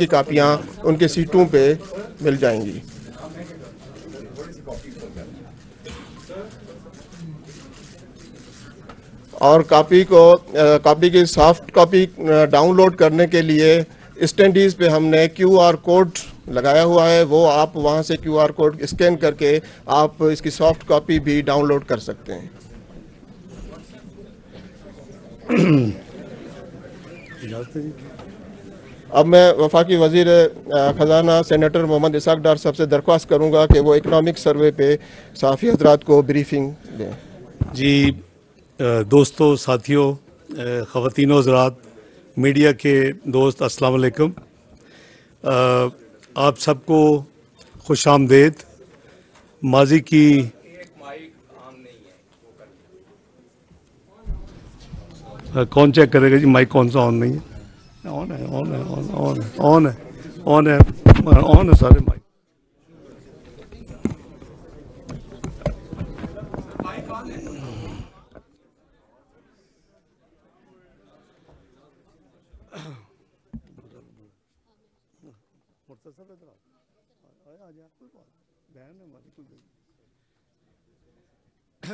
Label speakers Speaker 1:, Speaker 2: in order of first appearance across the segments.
Speaker 1: की कापियाँ उनके सीटों पे मिल जाएंगी और कॉपी को कॉपी की सॉफ्ट कॉपी डाउनलोड करने के लिए स्टैंडीज पे हमने क्यूआर कोड लगाया हुआ है वो आप वहाँ से क्यूआर कोड स्कैन करके आप इसकी सॉफ्ट कॉपी भी डाउनलोड कर सकते हैं अब मैं वफाकी वजीर ख़जाना सेनेटर मोहम्मद इसाक डार साहब से दरख्वास्त करूँगा कि वो इकनॉमिक सर्वे पे साफ़ी हजरात को ब्रीफिंग
Speaker 2: दें जी दोस्तों साथियों खातिन हजरात मीडिया के दोस्त अस्सलाम आप सबको खुश आमदेद माजी की कौन चेक करेगा जी माइक कौन सा ऑन नहीं है On है on है on on है on है on है on है सारे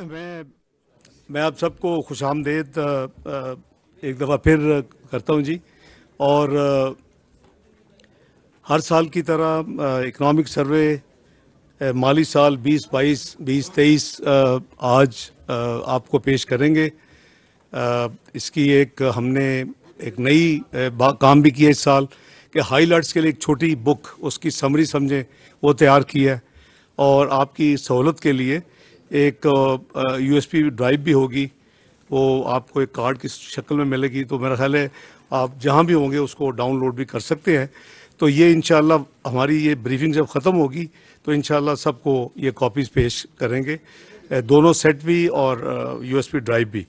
Speaker 2: मैं मैं आप सबको खुश आमदेद एक दफ़ा फिर करता हूँ जी और हर साल की तरह इकनॉमिक सर्वे माली साल बीस 22 20 23 आज आपको पेश करेंगे इसकी एक हमने एक नई काम भी किया इस साल कि हाईलाइट्स के लिए एक छोटी बुक उसकी समरी समझें वो तैयार की है और आपकी सहूलत के लिए एक यूएसपी ड्राइव भी होगी वो आपको एक कार्ड की शक्ल में मिलेगी तो मेरा ख्याल है आप जहाँ भी होंगे उसको डाउनलोड भी कर सकते हैं तो ये इनशाला हमारी ये ब्रीफिंग जब ख़त्म होगी तो इनशाला सबको ये कॉपीज़ पेश करेंगे दोनों सेट भी और यूएसपी ड्राइव भी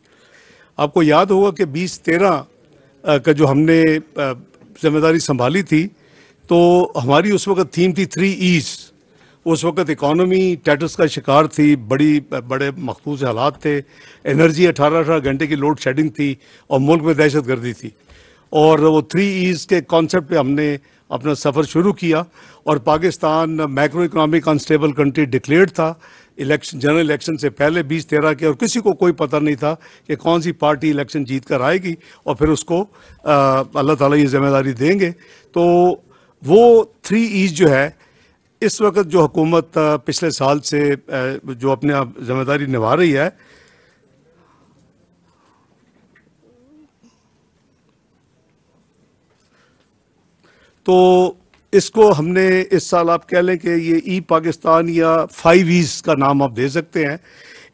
Speaker 2: आपको याद होगा कि बीस तेरह का जो हमने जिम्मेदारी संभाली थी तो हमारी उस वक्त थीम थी थ्री ईज उस वक्त इकानमी टैटस का शिकार थी बड़ी बड़े मखबूज हालात थे एनर्जी अठारह अठारह घंटे की लोड शेडिंग थी और मुल्क में दहशत गर्दी थी और वो थ्री ईज के कॉन्सेप्ट पे हमने अपना सफ़र शुरू किया और Pakistan micro economic unstable country declare था इलेक्शन जनरल इलेक्शन से पहले बीस तेरह के और किसी को कोई पता नहीं था कि कौन सी पार्टी इलेक्शन जीत कर आएगी और फिर उसको अल्लाह ताला ये जिम्मेदारी देंगे तो वो थ्री ईज जो है इस वक्त जो हुकूमत पिछले साल से जो अपने आप जिम्मेदारी निभा रही है तो इसको हमने इस साल आप कह लें कि ये ई पाकिस्तान या फाइव ईज का नाम आप दे सकते हैं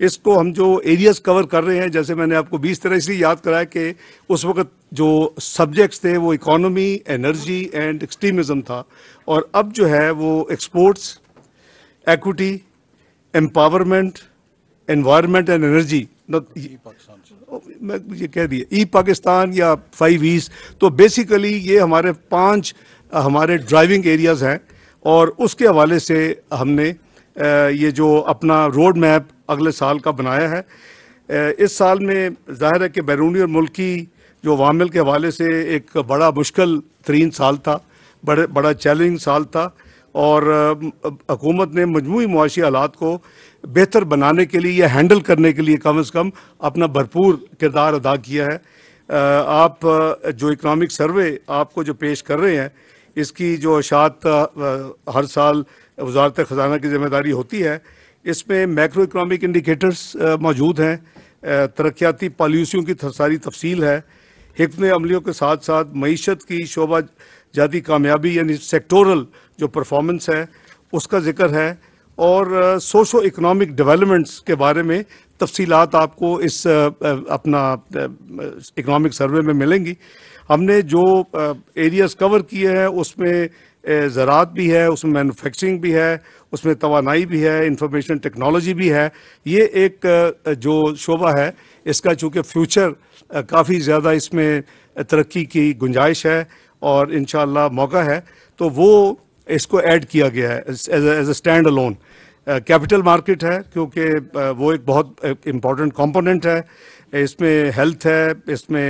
Speaker 2: इसको हम जो एरियाज कवर कर रहे हैं जैसे मैंने आपको बीस तरह इसलिए याद कराया कि उस वक्त जो सब्जेक्ट्स थे वो इकोनॉमी एनर्जी एंड एक्सट्रीमिज्म था और अब जो है वो exports equity empowerment environment and energy मैं ये कह दिया ई पाकिस्तान या फाइव ईज तो बेसिकली ये हमारे पाँच हमारे ड्राइविंग एरियाज़ हैं और उसके हवाले से हमने ये जो अपना रोड मैप अगले साल का बनाया है इस साल में जाहिर है कि बैरूनी और मुल्की जो वामिल के हवाले से एक बड़ा मुश्किल तरीन साल था बड़े बड़ा चैलेंजिंग साल था और हकूमत ने मजमू मुआशी हालात को बेहतर बनाने के लिए या हैंडल करने के लिए कम अज़ कम अपना भरपूर किरदार अदा किया है आप जो इकनॉमिक सर्वे आपको जो पेश कर रहे हैं इसकी जो अशात हर साल वजारत ख़जाना की जिम्मेदारी होती है इसमें मैक्रो इकनॉमिक इंडिकेटर्स मौजूद हैं तरक्याती पॉलिसियों की सारी तफसील है हिफन अमलियों के साथ साथ मीशत की शोबा जाती कामयाबी यानी सेक्टोरल जो परफॉर्मेंस है उसका जिक्र है और सोशो इकनॉमिक डेवलपमेंट्स के बारे में तफसीलात आपको इस अपना इकनॉमिक सर्वे में मिलेंगी हमने जो एरियाज कवर किए हैं उसमें ज़रात भी है उसमें मैनुफेक्चरिंग भी है उसमें तोानाई भी है इंफॉर्मेशन टेक्नोलॉजी भी है ये एक जो शोबा है इसका चूँकि फ्यूचर काफ़ी ज़्यादा इसमें तरक्की की गुंजाइश है और इन मौका है तो वो इसको ऐड किया गया है as a stand alone capital market है क्योंकि वो एक बहुत इम्पॉर्टेंट कंपोनेंट है इसमें हेल्थ है इसमें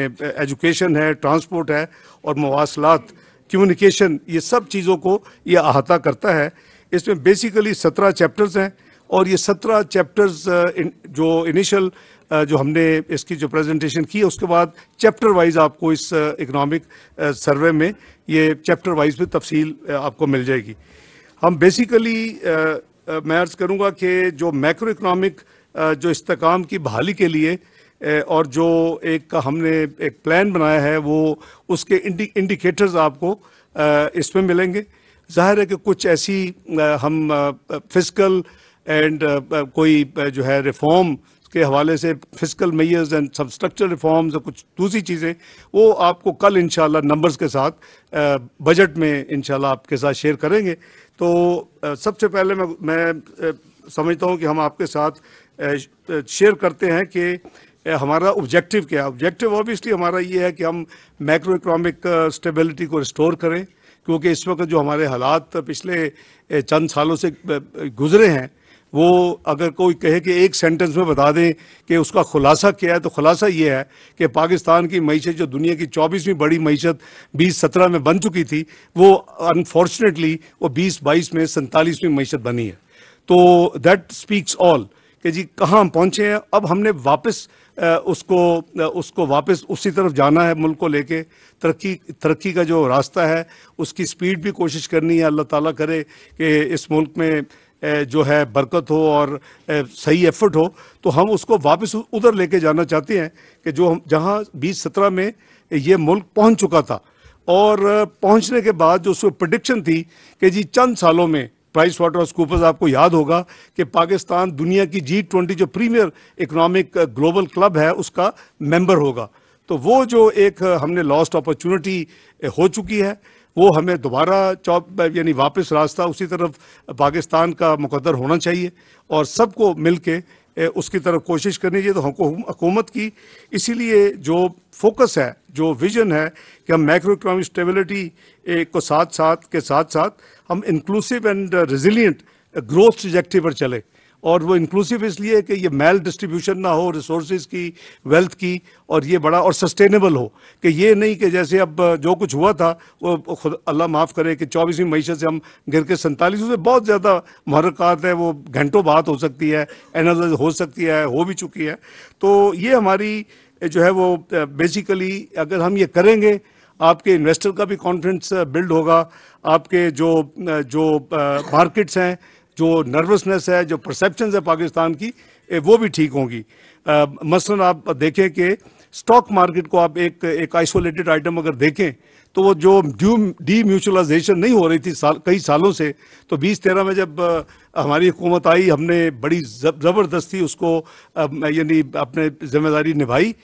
Speaker 2: एजुकेशन है ट्रांसपोर्ट है और मवासलात कम्युनिकेशन ये सब चीज़ों को ये अहाता करता है इसमें बेसिकली सत्रह चैप्टर्स हैं और ये सत्रह चैप्टर्स जो इनिशियल जो हमने इसकी जो प्रेजेंटेशन की है उसके बाद चैप्टर वाइज आपको इस इकोनॉमिक सर्वे में ये चैप्टर वाइज भी तफसील आपको मिल जाएगी हम बेसिकली मैं अर्ज़ करूँगा कि जो मैक्रो इकनॉमिक जो इसकाम की बहाली के लिए और जो एक हमने एक प्लान बनाया है वो उसके इंडि, इंडिकेटर्स आपको इसमें मिलेंगे जाहिर है कि कुछ ऐसी हम फिजिकल एंड कोई जो है रिफॉर्म के हवाले से physical measures and sub structure reforms और कुछ दूसरी चीज़ें वो आपको कल इन नंबर्स के साथ बजट में इन आपके साथ शेयर करेंगे तो सबसे पहले मैं मैं समझता हूँ कि हम आपके साथ शेयर करते हैं कि हमारा ऑब्जेक्टिव क्या है ऑब्जेक्टिव ऑब्वियसली हमारा ये है कि हम मैक्रो इकोनॉमिक स्टेबिलिटी को रिस्टोर करें क्योंकि इस वक्त जो हमारे हालात पिछले चंद सालों से गुजरे हैं वो अगर कोई कहे कि एक सेंटेंस में बता दें कि उसका खुलासा क्या है तो खुलासा ये है कि पाकिस्तान की मीशत जो दुनिया की चौबीसवीं बड़ी मीशत बीस सत्रह में बन चुकी थी वो अनफॉर्चुनेटली वो बीस बाईस में सैंतालीसवीं मीशत बनी है तो दैट स्पीक्स ऑल कि जी कहाँ हम पहुँचे हैं अब हमने वापस उसको उसको वापस उसी तरफ जाना है मुल्क को लेके तरक्की तरक्की का जो रास्ता है उसकी स्पीड भी कोशिश करनी है अल्लाह ताला करे कि इस मुल्क में जो है बरकत हो और सही एफर्ट हो तो हम उसको वापस उधर लेके जाना चाहते हैं कि जो हम जहाँ बीस सत्रह में ये मुल्क पहुँच चुका था और पहुँचने के बाद जो उसको प्रडिक्शन थी कि जी चंद सालों में प्राइस वाटर कूपर्स आपको याद होगा कि पाकिस्तान दुनिया की जी ट्वेंटी जो प्रीमियर इकोनॉमिक ग्लोबल क्लब है उसका मेंबर होगा तो वो जो एक uh, हमने लॉस्ट अपॉर्चुनिटी uh, हो चुकी है वो हमें दोबारा चौप uh, यानी वापस रास्ता उसी तरफ पाकिस्तान का मुकदर होना चाहिए और सबको मिल के उसकी तरफ कोशिश करनी चाहिए तो हमको हुकूमत की इसीलिए जो फोकस है जो विजन है कि हम मैक्रो इकोनॉमिक स्टेबिलिटी को साथ साथ के साथ साथ हम inclusive and resilient growth trajectory पर चले और वो इंक्लूसिव इसलिए कि ये मेल डिस्ट्रीब्यूशन ना हो रिसोर्स की वेल्थ की और ये बड़ा और सस्टेनेबल हो कि ये नहीं कि जैसे अब uh, जो कुछ हुआ था वो खुद अल्लाह माफ़ करे कि चौबीसवीं मई से हम गिर के सैंतालीस से बहुत ज़्यादा महरक़ात है वो घंटों बात हो सकती है एनालिस हो सकती है हो भी चुकी है तो ये हमारी जो है वो बेसिकली uh, अगर हम ये करेंगे आपके इन्वेस्टर का भी कॉन्फिडेंस बिल्ड uh, होगा आपके जो uh, जो मार्केट्स uh, हैं जो नर्वसनेस है जो परसेप्शन है पाकिस्तान की वो भी ठीक होंगी मसलन आप देखें कि स्टॉक मार्केट को आप एक एक आइसोलेटेड आइटम अगर देखें तो वो जो ड्यू डी म्यूचुअलाइजेशन नहीं हो रही थी साल कई सालों से तो बीस तेरह में जब हमारी हुकूमत आई हमने बड़ी ज़बरदस्ती उसको यानी अपने जिम्मेदारी निभाई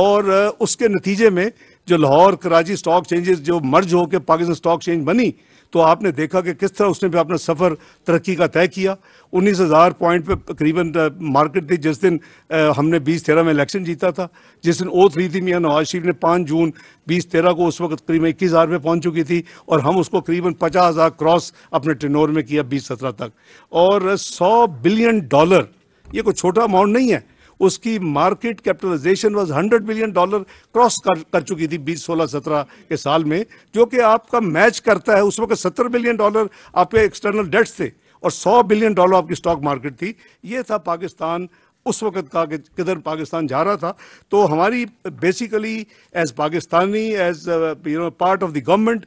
Speaker 2: और उसके नतीजे में जो लाहौर कराची स्टॉक चेंजेस जो मर्ज होकर पाकिस्तान स्टॉक चेंज बनी तो आपने देखा कि किस तरह उसने भी अपना सफ़र तरक्की का तय किया उन्नीस हज़ार पॉइंट पे करीबन मार्केट थी जिस दिन हमने बीस तेरह में इलेक्शन जीता था जिस दिन ओथ ली थी मियाँ नवाज शरीफ ने पाँच जून बीस तेरह को उस वक्त करीबन इक्कीस हज़ार पे पहुँच चुकी थी और हम उसको करीबन पचास हज़ार क्रॉस अपने टिनोर में किया बीस सत्रह तक और सौ बिलियन डॉलर ये कोई छोटा अमाउंट नहीं है उसकी market capitalization was 100 billion dollar cross कर, कर चुकी थी बीस सोलह सत्रह के साल में जो कि आपका मैच करता है उस वक्त सत्तर बिलियन डॉलर आपके एक्सटर्नल डेट्स थे और 100 बिलियन डॉलर आपकी स्टॉक मार्केट थी ये था पाकिस्तान उस वक्त का कि किधर पाकिस्तान जा रहा था तो हमारी basically as Pakistani as you know part of the government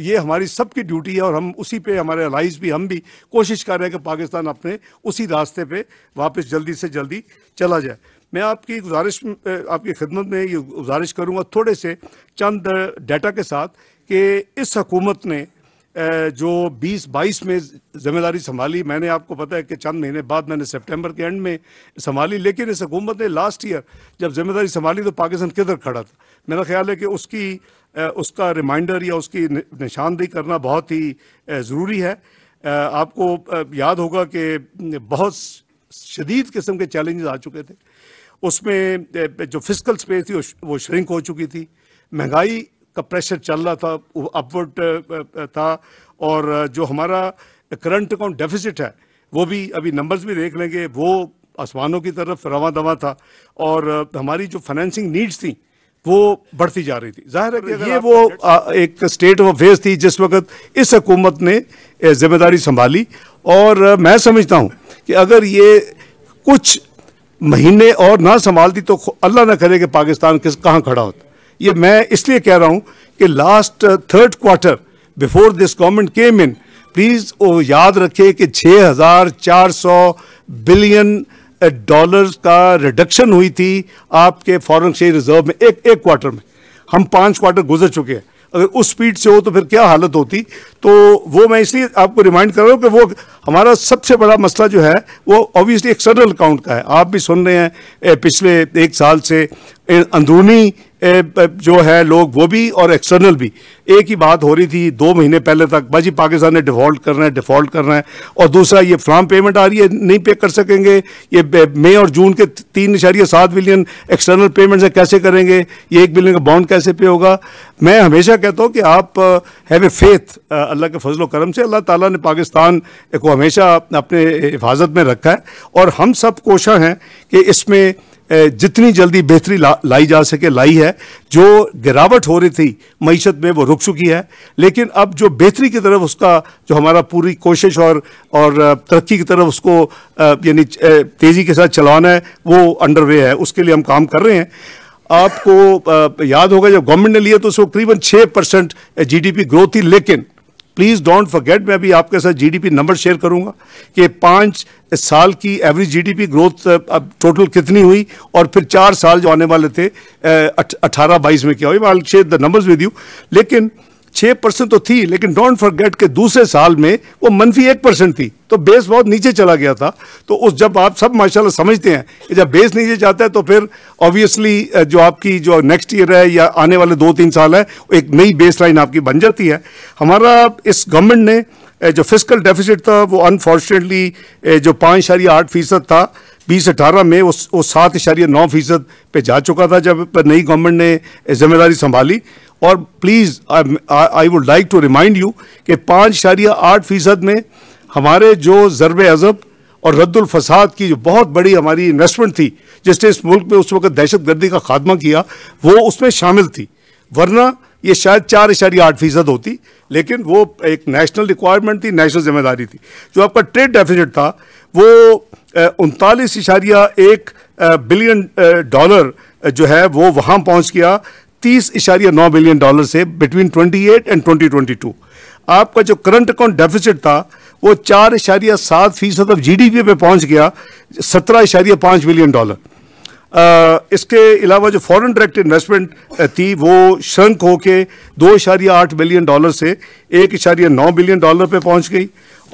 Speaker 2: ये हमारी सबकी ड्यूटी है और हम उसी पे हमारे अलाइज भी हम भी कोशिश कर रहे हैं कि पाकिस्तान अपने उसी रास्ते पे वापस जल्दी से जल्दी चला जाए मैं आपकी गुजारिश uh, आपकी खिदमत में ये गुजारिश करूँगा थोड़े से चंद डाटा के साथ कि इस हकूमत ने जो 20-22 में जिम्मेदारी संभाली मैंने आपको पता है कि चंद महीने बाद मैंने सितंबर के एंड में संभाली लेकिन इस हुकूमत ने लास्ट ईयर जब जिम्मेदारी संभाली तो पाकिस्तान किधर खड़ा था मेरा ख्याल है कि उसकी उसका रिमाइंडर या उसकी निशानदेही करना बहुत ही ज़रूरी है आपको याद होगा कि बहुत शदीद किस्म के चैलेंजेस आ चुके थे उसमें जो फिजिकल स्पेस थी वो श्रिंक हो चुकी थी महंगाई का प्रेशर चल रहा था अपवर्ड था और जो हमारा करंट अकाउंट डेफिसिट है वो भी अभी नंबर्स भी देख लेंगे वो आसमानों की तरफ रवा दवा था और हमारी जो फाइनेंसिंग नीड्स थी वो बढ़ती जा रही थी जाहिर है कि ये वो आ, एक स्टेट ऑफ अफेयर्स थी जिस वक्त इस हकूमत ने जिम्मेदारी संभाली और मैं समझता हूँ कि अगर ये कुछ महीने और ना संभालती तो अल्लाह ना करे कि पाकिस्तान किस कहाँ खड़ा होता ये मैं इसलिए कह रहा हूँ कि last third quarter before this government came in please वो याद रखे कि 6,400 बिलियन डॉलर्स का रिडक्शन हुई थी आपके फॉरेन शेयर रिजर्व में एक एक क्वार्टर में हम पाँच क्वार्टर गुजर चुके हैं अगर उस स्पीड से हो तो फिर क्या हालत होती तो वो मैं इसलिए आपको रिमाइंड कर रहा हूँ कि वो हमारा सबसे बड़ा मसला जो है वो ऑब्वियसली एक्सटर्नल अकाउंट का है आप भी सुन रहे हैं पिछले एक साल से अंदरूनी जो है लोग वो भी और एक्सटर्नल भी एक ही बात हो रही थी दो महीने पहले तक भाजी पाकिस्तान ने डिफ़ॉल्ट करना है डिफ़ॉल्ट करना है और दूसरा ये फ्राम पेमेंट आ रही है नहीं पे कर सकेंगे ये मई और जून के तीन इशारिया सात बिलियन एक्सटर्नल पेमेंट से कैसे करेंगे ये एक बिलियन का बॉन्ड कैसे पे होगा मैं हमेशा कहता हूँ कि आप हैव ए फेथ अल्लाह के फजल करम से अल्लाह ताली ने पाकिस्तान को हमेशा अपने हिफाजत में रखा है और हम सब कोशा हैं कि इसमें जितनी जल्दी बेहतरी ला, लाई जा सके लाई है जो गिरावट हो रही थी मीशत में वो रुक चुकी है लेकिन अब जो बेहतरी की तरफ उसका जो हमारा पूरी कोशिश और और तरक्की की तरफ उसको यानी तेज़ी के साथ चलाना है वो अंडर वे है उसके लिए हम काम कर रहे हैं आपको याद होगा जब गवर्नमेंट ने लिया तो उसको करीबन छः परसेंट जी ग्रोथ थी लेकिन प्लीज़ डोंट फॉरगेट मैं भी आपके साथ जीडीपी नंबर शेयर करूंगा कि पाँच साल की एवरेज जीडीपी ग्रोथ अब टोटल कितनी हुई और फिर चार साल जो आने वाले थे अठारह बाईस में क्या हुई share the numbers with you लेकिन छः परसेंट तो थी लेकिन डोंट फॉरगेट के दूसरे साल में वो मनफी एक परसेंट थी तो बेस बहुत नीचे चला गया था तो उस जब आप सब माशाल्लाह समझते हैं कि जब बेस नीचे जाता है तो फिर ऑब्वियसली जो आपकी जो नेक्स्ट ईयर है या आने वाले दो तीन साल है एक नई बेस लाइन आपकी बन जाती है हमारा इस गवर्नमेंट ने जो फिजिकल डेफिसिट था वो अनफॉर्चुनेटली जो पाँच इशारी आठ फीसद था बीस अठारह में वो वो सात इशारिया नौ फीसद पे जा चुका था जब नई गवर्नमेंट ने जिम्मेदारी संभाली और please I would like to remind you कि पाँच इशारिया आठ फीसद में हमारे जो ज़रब अज़ब और रद्दुलफसाद की जो बहुत बड़ी हमारी इन्वेस्टमेंट थी जिसने इस मुल्क में उस वक्त दहशत गर्दी का खात्मा किया वो उसमें शामिल थी वरना ये शायद चार इशारी आठ फीसद होती लेकिन वो एक नेशनल रिक्वायरमेंट थी नेशनल जिम्मेदारी थी जो आपका ट्रेड डेफिजिट था वो उनतालीस इशारिया एक बिलियन डॉलर जो है वो वहाँ पहुँच गया तीस इशारिया नौ बिलियन डॉलर से between twenty eight and twenty twenty two आपका जो करंट अकाउंट डेफिसिट था वो चार इशारिया सात फीसद अब जी डी पी पे पहुँच गया सत्रह इशारिया पाँच बिलियन डॉलर इसके अलावा जो फॉरेन डायरेक्ट इन्वेस्टमेंट थी वो श्रंक होके दो इशारिया आठ बिलियन डॉलर से एक इशारिया नौ बिलियन डॉलर पे पहुंच गई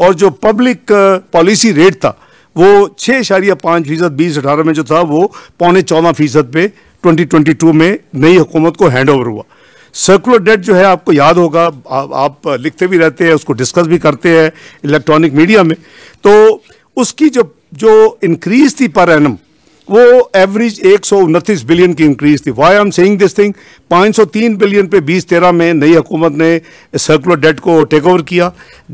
Speaker 2: और जो पब्लिक पॉलिसी रेट था वो छः इशारिया पाँच फीसद बीस अठारह में जो था वो पौने चौदह फीसद पे 2022 में नई हुकूमत को हैंड ओवर हुआ सर्कुलर डेट जो है आपको याद होगा आ, आप लिखते भी रहते हैं उसको डिस्कस भी करते हैं इलेक्ट्रॉनिक मीडिया में तो उसकी जो जो इंक्रीज थी पर एनम वो एवरेज एक बिलियन की इंक्रीज थी why I am saying this thing 503 billion पे बीस तेरह में नई हुकूमत ने सर्कुलर डेट को टेक ओवर किया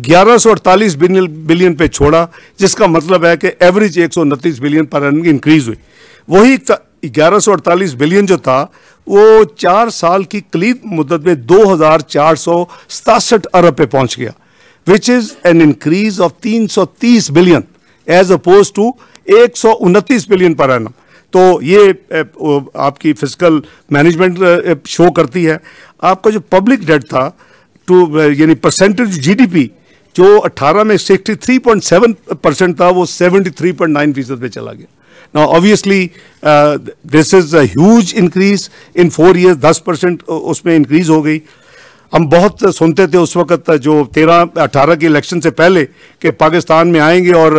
Speaker 2: ग्यारह सौ अड़तालीस बिलियन पे छोड़ा जिसका मतलब है कि एवरेज एक बिलियन पर इंक्रीज हुई वही ग्यारह सौ अड़तालीस बिलियन जो था वो चार साल की कलीब मुद्दत में दो हज़ार चार सौ सतासठ अरब पे पहुंच गया which is an increase of तीन सौ तीस बिलियन एज अपोज टू एक बिलियन पर एनम तो ये आपकी फिजिकल मैनेजमेंट शो करती है आपका जो पब्लिक डेट था टू यानी परसेंटेज जीडीपी जो 18 में 63.7 परसेंट था वो 73.9 फीसद पे चला गया ना obviously this is a huge increase in four years 10 percent उसमें इंक्रीज हो गई हम बहुत सुनते थे उस वक्त जो तेरह अठारह के इलेक्शन से पहले कि पाकिस्तान में आएंगे और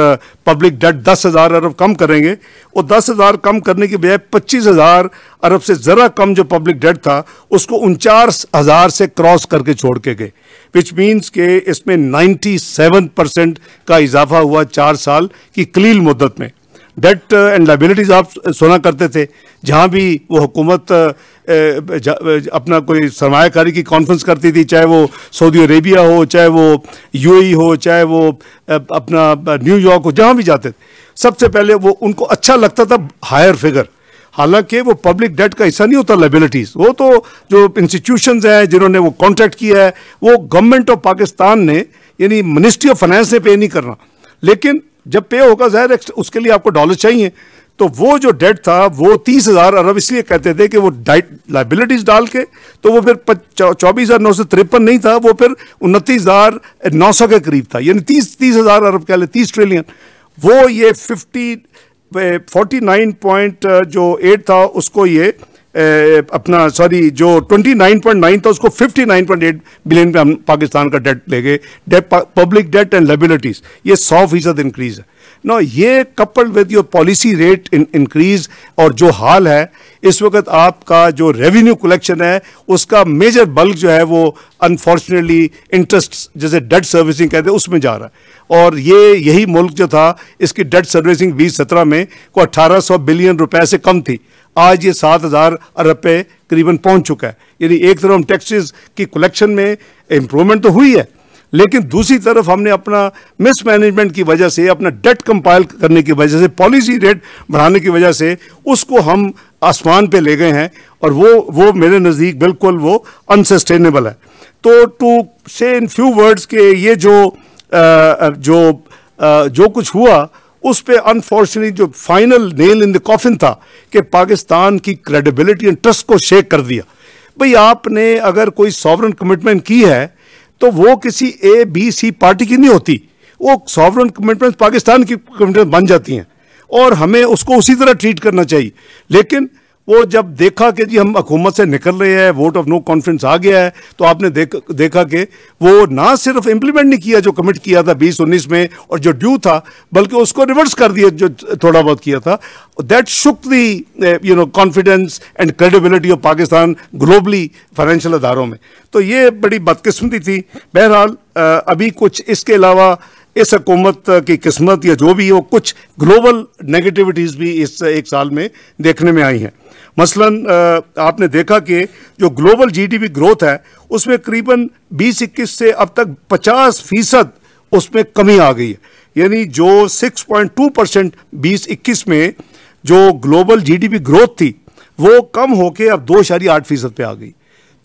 Speaker 2: पब्लिक डेट दस हज़ार अरब कम करेंगे वो दस हज़ार कम करने के बजाय पच्चीस हज़ार अरब से ज़रा कम जो पब्लिक डेट था उसको उनचास हज़ार से क्रॉस करके छोड़ के गए विच मीन्स के इसमें नाइन्टी सेवन परसेंट का इजाफा हुआ चार साल की कलील मुद्दत में डेट एंड लाइबिलिटीज़ आप सोना करते थे जहाँ भी वो हुकूमत uh, uh, uh, अपना कोई सरमाकारी की कॉन्फ्रेंस करती थी चाहे वो सऊदी अरेबिया हो चाहे वो यूएई e हो चाहे वो अपना न्यूयॉर्क हो जहाँ भी जाते थे सबसे पहले वो उनको अच्छा लगता था हायर फिगर हालांकि वो पब्लिक डेट का हिस्सा नहीं होता लाइबिलिटीज़ वो तो जो इंस्टीट्यूशन हैं जिन्होंने वो कॉन्ट्रैक्ट किया है वो गवर्नमेंट ऑफ पाकिस्तान ने यानी मिनिस्ट्री ऑफ फाइनेंस ने पे नहीं करना लेकिन जब पे होगा ज़ाहिर उसके लिए आपको डॉलर चाहिए तो वो जो डेट था वो तीस हज़ार अरब इसलिए कहते थे कि वो डाइट लाइबिलिटीज़ डाल के तो वो फिर चौबीस हज़ार नौ सौ तिरपन नहीं था वो फिर उनतीस हज़ार नौ सौ के करीब था यानी तीस तीस हज़ार अरब कह लें तीस ट्रिलियन वो ये फिफ्टी फोर्टी नाइन पॉइंट जो एट था उसको ये अपना सॉरी जो 29.9 था उसको 59.8 बिलियन पे हम पाकिस्तान का डेट ले गए debt public debt and liabilities ये 100 फीसद इंक्रीज है ना ये coupled with your policy rate increase और जो हाल है इस वक्त आपका जो रेवेन्यू कलेक्शन है उसका मेजर बल्क जो है वो अनफॉर्चुनेटली इंटरेस्ट जैसे डेट सर्विसिंग कहते हैं उसमें जा रहा है और ये यही मुल्क जो था इसकी डेट सर्विसिंग बीस सत्रह में को अट्ठारह सौ बिलियन रुपए से कम थी आज ये सात हज़ार अरब पे करीबन पहुंच चुका है यानी एक तरफ हम टैक्सेस की कलेक्शन में इम्प्रूवमेंट तो हुई है लेकिन दूसरी तरफ हमने अपना मिसमैनेजमेंट की वजह से अपना डेट कंपाइल करने की वजह से पॉलिसी रेट बढ़ाने की वजह से उसको हम आसमान पे ले गए हैं और वो वो मेरे नज़दीक बिल्कुल वो अनसस्टेनेबल है तो टू से इन फ्यू वर्ड्स के ये जो आ, जो आ, जो कुछ हुआ उस पर अनफॉर्चुनेटली जो final nail in the coffin था कि पाकिस्तान की क्रेडिबिलिटी एंड ट्रस्ट को शेक कर दिया भाई आपने अगर कोई सॉवरन कमिटमेंट की है तो वो किसी ए बी सी पार्टी की नहीं होती वो सॉवरन कमिटमेंट पाकिस्तान की कमिटमेंट बन जाती हैं और हमें उसको उसी तरह ट्रीट करना चाहिए लेकिन वो जब देखा कि जी हम हुकूमत से निकल रहे हैं वोट ऑफ नो कॉन्फिडेंस आ गया है तो आपने देख देखा कि वो ना सिर्फ इम्प्लीमेंट नहीं किया जो कमिट किया था बीस उन्नीस में और जो ड्यू था बल्कि उसको रिवर्स कर दिया जो थोड़ा बहुत किया था that shook the you know confidence and credibility of Pakistan globally financial अदारों में तो ये बड़ी बदकस्मती थी बहरहाल uh, अभी कुछ इसके अलावा इस हकूमत की किस्मत या जो भी हो कुछ ग्लोबल नेगेटिविटीज़ भी इस एक साल में देखने में आई हैं मसलन आपने देखा कि जो ग्लोबल जीडीपी ग्रोथ है उसमें करीबन बीस इक्कीस से अब तक पचास फीसद उसमें कमी आ गई है यानी जो 6.2 परसेंट बीस इक्कीस में जो ग्लोबल जीडीपी ग्रोथ थी वो कम होकर अब दो शारी आठ फीसद पर आ गई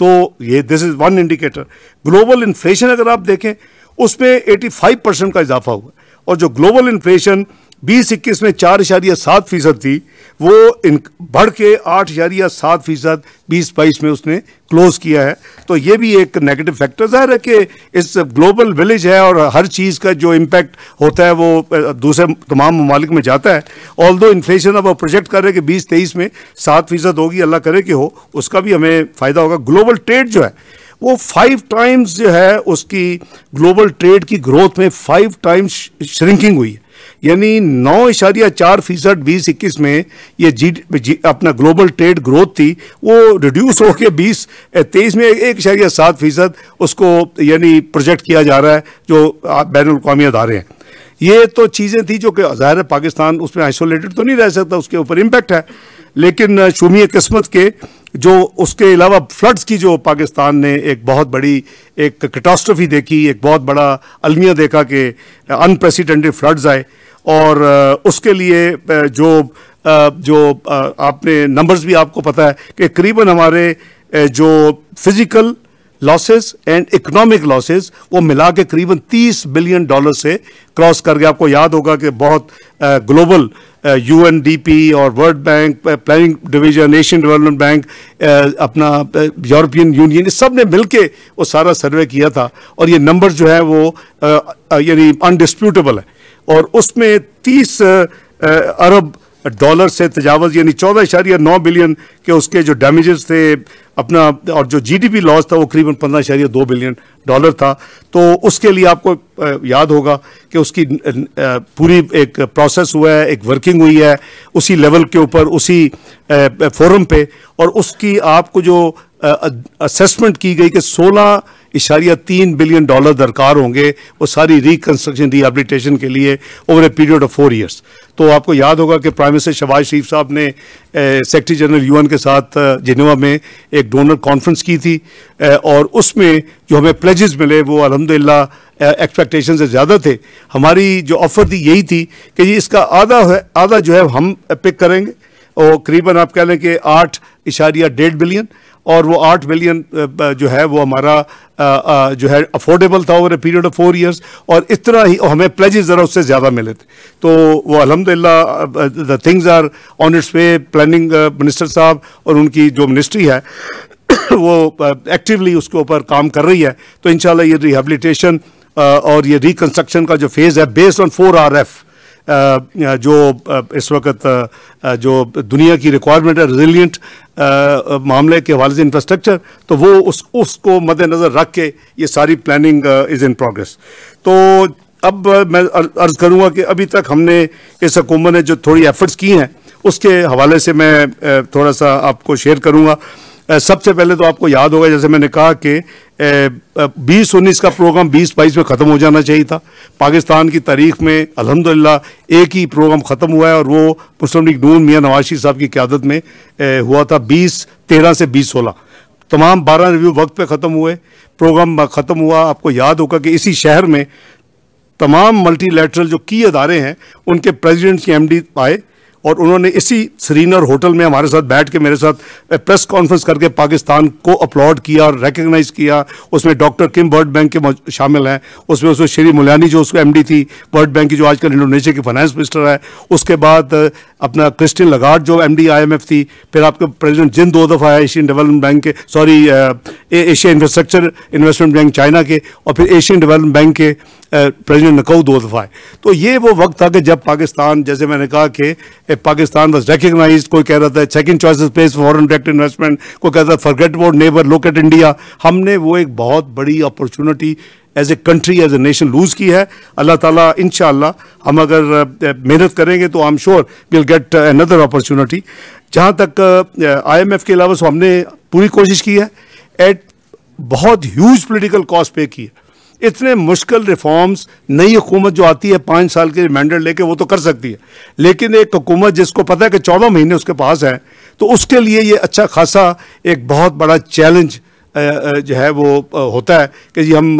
Speaker 2: तो ये this is one indicator global inflation अगर आप देखें उसमें 85 परसेंट का इजाफा हुआ और जो ग्लोबल इन्फ्लेशन बीस इक्कीस में चार इशारिया सात फीसद थी वो इन बढ़ के आठ इशारिया सात फीसद बीस बाईस में उसने क्लोज़ किया है तो ये भी एक नेगेटिव फैक्टर ज़ाहिर है कि इस ग्लोबल विलेज है और हर चीज़ का जो इम्पैक्ट होता है वो दूसरे तमाम ममालिक में जाता है ऑल दो इन्फ्लेशन अब प्रोजेक्ट कर रहे हैं कि बीस तेईस में सात फीसद होगी अल्लाह करे कि हो उसका भी हमें फ़ायदा होगा ग्लोबल ट्रेड जो है वो फाइव टाइम्स जो है उसकी ग्लोबल ट्रेड की ग्रोथ में फाइव टाइम्स श्रिंकिंग हुई है यानी नौ इशारिया चार फीसद बीस इक्कीस में ये जी, जी अपना ग्लोबल ट्रेड ग्रोथ थी वो रिड्यूस होकर बीस तेईस में एक इशारिया सात फीसद उसको यानी प्रोजेक्ट किया जा रहा है जो बैन अवी अदारे हैं ये तो चीज़ें थी जो कि ज़ाहिर पाकिस्तान उसमें आइसोलेटेड तो नहीं रह सकता उसके ऊपर इम्पेक्ट है लेकिन शुमी किस्मत के जो उसके अलावा फ्लड्स की जो पाकिस्तान ने एक बहुत बड़ी एक कैटास्ट्रफी देखी एक बहुत बड़ा अलमिया देखा कि अनप्रेसिडेंटेड फ्लड्स आए और उसके लिए जो जो आपने नंबर्स भी आपको पता है कि करीबन हमारे जो physical losses and economic losses वो मिला के करीबन 30 बिलियन डॉलर से क्रॉस कर गया आपको याद होगा कि बहुत ग्लोबल यूएनडीपी और world bank planning division Asian development bank अपना यूरोपियन यूनियन सब ने मिल के वो सारा सर्वे किया था और ये नंबर जो है वो यानी अनडिस्प्यूटेबल है और उसमें तीस अरब डॉलर से तजावज यानी चौदह इशारिया नौ बिलियन के उसके जो डैमेजेस थे अपना और जो जीडीपी लॉस था वो करीबन पंद्रह इशारिया दो बिलियन डॉलर था तो उसके लिए आपको याद होगा कि उसकी पूरी एक प्रोसेस हुआ है एक वर्किंग हुई है उसी लेवल के ऊपर उसी फोरम पे और उसकी आपको जो असेसमेंट की गई कि सोलह इशारिया तीन बिलियन डॉलर दरकार होंगे वो सारी रिकन्स्ट्रक्शन रिहेबिलिटेशन के लिए over a period of four years तो आपको याद होगा कि प्राइम मिनिस्टर शबाज शरीफ साहब ने सेक्रेटरी जनरल यूएन के साथ जिनेवा में एक डोनर कॉन्फ्रेंस की थी ए, और उसमें जो हमें प्लेजेस मिले वो अलहमदिल्ला एक्सपेक्टेशन से ज़्यादा थे हमारी जो ऑफ़र थी यही थी कि ये इसका आधा है आधा जो है हम पिक करेंगे और करीबन आप कह लें कि आठ इशारिया डेढ़ बिलियन और वो आठ बिलियन जो है वो हमारा जो है अफोर्डेबल था over a period of four years और इस तरह ही हमें प्लेज ज़रा उससे ज़्यादा मिले थे तो वो अलहमदिल्ला the things are on its way planning minister साहब और उनकी जो मिनिस्ट्री है वो एक्टिवली उसके ऊपर काम कर रही है तो इन ये रिहेबलीटेशन और ये रिकन्स्ट्रक्शन का जो फेज़ है based on four R F जो इस वक्त जो दुनिया की रिक्वायरमेंट है रिजिलियंट मामले के हवाले से इंफ्रास्ट्रक्चर तो वो उस उसको मद्देनज़र रख के ये सारी प्लानिंग इज़ इन प्रोग्रेस तो अब मैं अर्ज़ करूँगा कि अभी तक हमने इस हकूमत ने जो थोड़ी एफर्ट्स की हैं उसके हवाले से मैं थोड़ा सा आपको शेयर करूँगा सबसे पहले तो आपको याद होगा जैसे मैंने कहा कि बीस उन्नीस का प्रोग्राम बीस बाईस में ख़त्म हो जाना चाहिए था पाकिस्तान की तारीख में अलहमदिल्ला एक ही प्रोग्राम ख़त्म हुआ है और वो मुस्लिम लीग नून मियाँ नवाशी साहब की क्यादत में ए, हुआ था बीस तेरह से बीस सोलह तमाम बारह रिव्यू वक्त पे ख़त्म हुए प्रोग्राम ख़त्म हुआ आपको याद होगा कि इसी शहर में तमाम मल्टीलेटरल जो की अदारे हैं उनके प्रेसिडेंट्स के एमडी आए और उन्होंने इसी श्रीनगर होटल में हमारे साथ बैठ के मेरे साथ प्रेस कॉन्फ्रेंस करके पाकिस्तान को अपलॉड किया और रिकग्नाइज किया उसमें डॉक्टर किम वर्ल्ड बैंक के शामिल हैं उसमें उसमें श्री मुलानी जो उसको एम थी वर्ल्ड बैंक की जो आजकल इंडोनेशिया की फाइनेंस मिनिस्टर है उसके बाद अपना क्रिस्टिन लगाट जो एम डी थी फिर आपके प्रेजिडेंट जिन दो दफ़ा है एशियन डेवलपमेंट बैंक के sorry Asia infrastructure investment bank China के और फिर एशियन डेवलपमेंट बैंक के प्रेसिडेंट नकऊ दो दफ़ा है तो ये वो वक्त था कि जब पाकिस्तान जैसे मैंने कहा कि पाकिस्तान वॉज रिकगनाइज कोई कह रहा था second choice place foreign direct investment कोई कह रहा था forget vote neighbour locate India हमने वो एक बहुत बड़ी opportunity as a country as a nation lose की है अल्लाह ताला इन हम अगर मेहनत करेंगे तो I am sure will get another opportunity जहाँ तक आईएमएफ के अलावा सो हमने पूरी कोशिश की है एट बहुत ह्यूज पॉलिटिकल कॉस्ट पे की है इतने मुश्किल रिफॉर्म्स नई हुकूमत जो आती है पाँच साल के रिमाइंडर लेके वो तो कर सकती है लेकिन एक हुकूमत जिसको पता है कि चौदह महीने उसके पास हैं तो उसके लिए ये अच्छा खासा एक बहुत बड़ा चैलेंज जो है वो होता है कि जी हम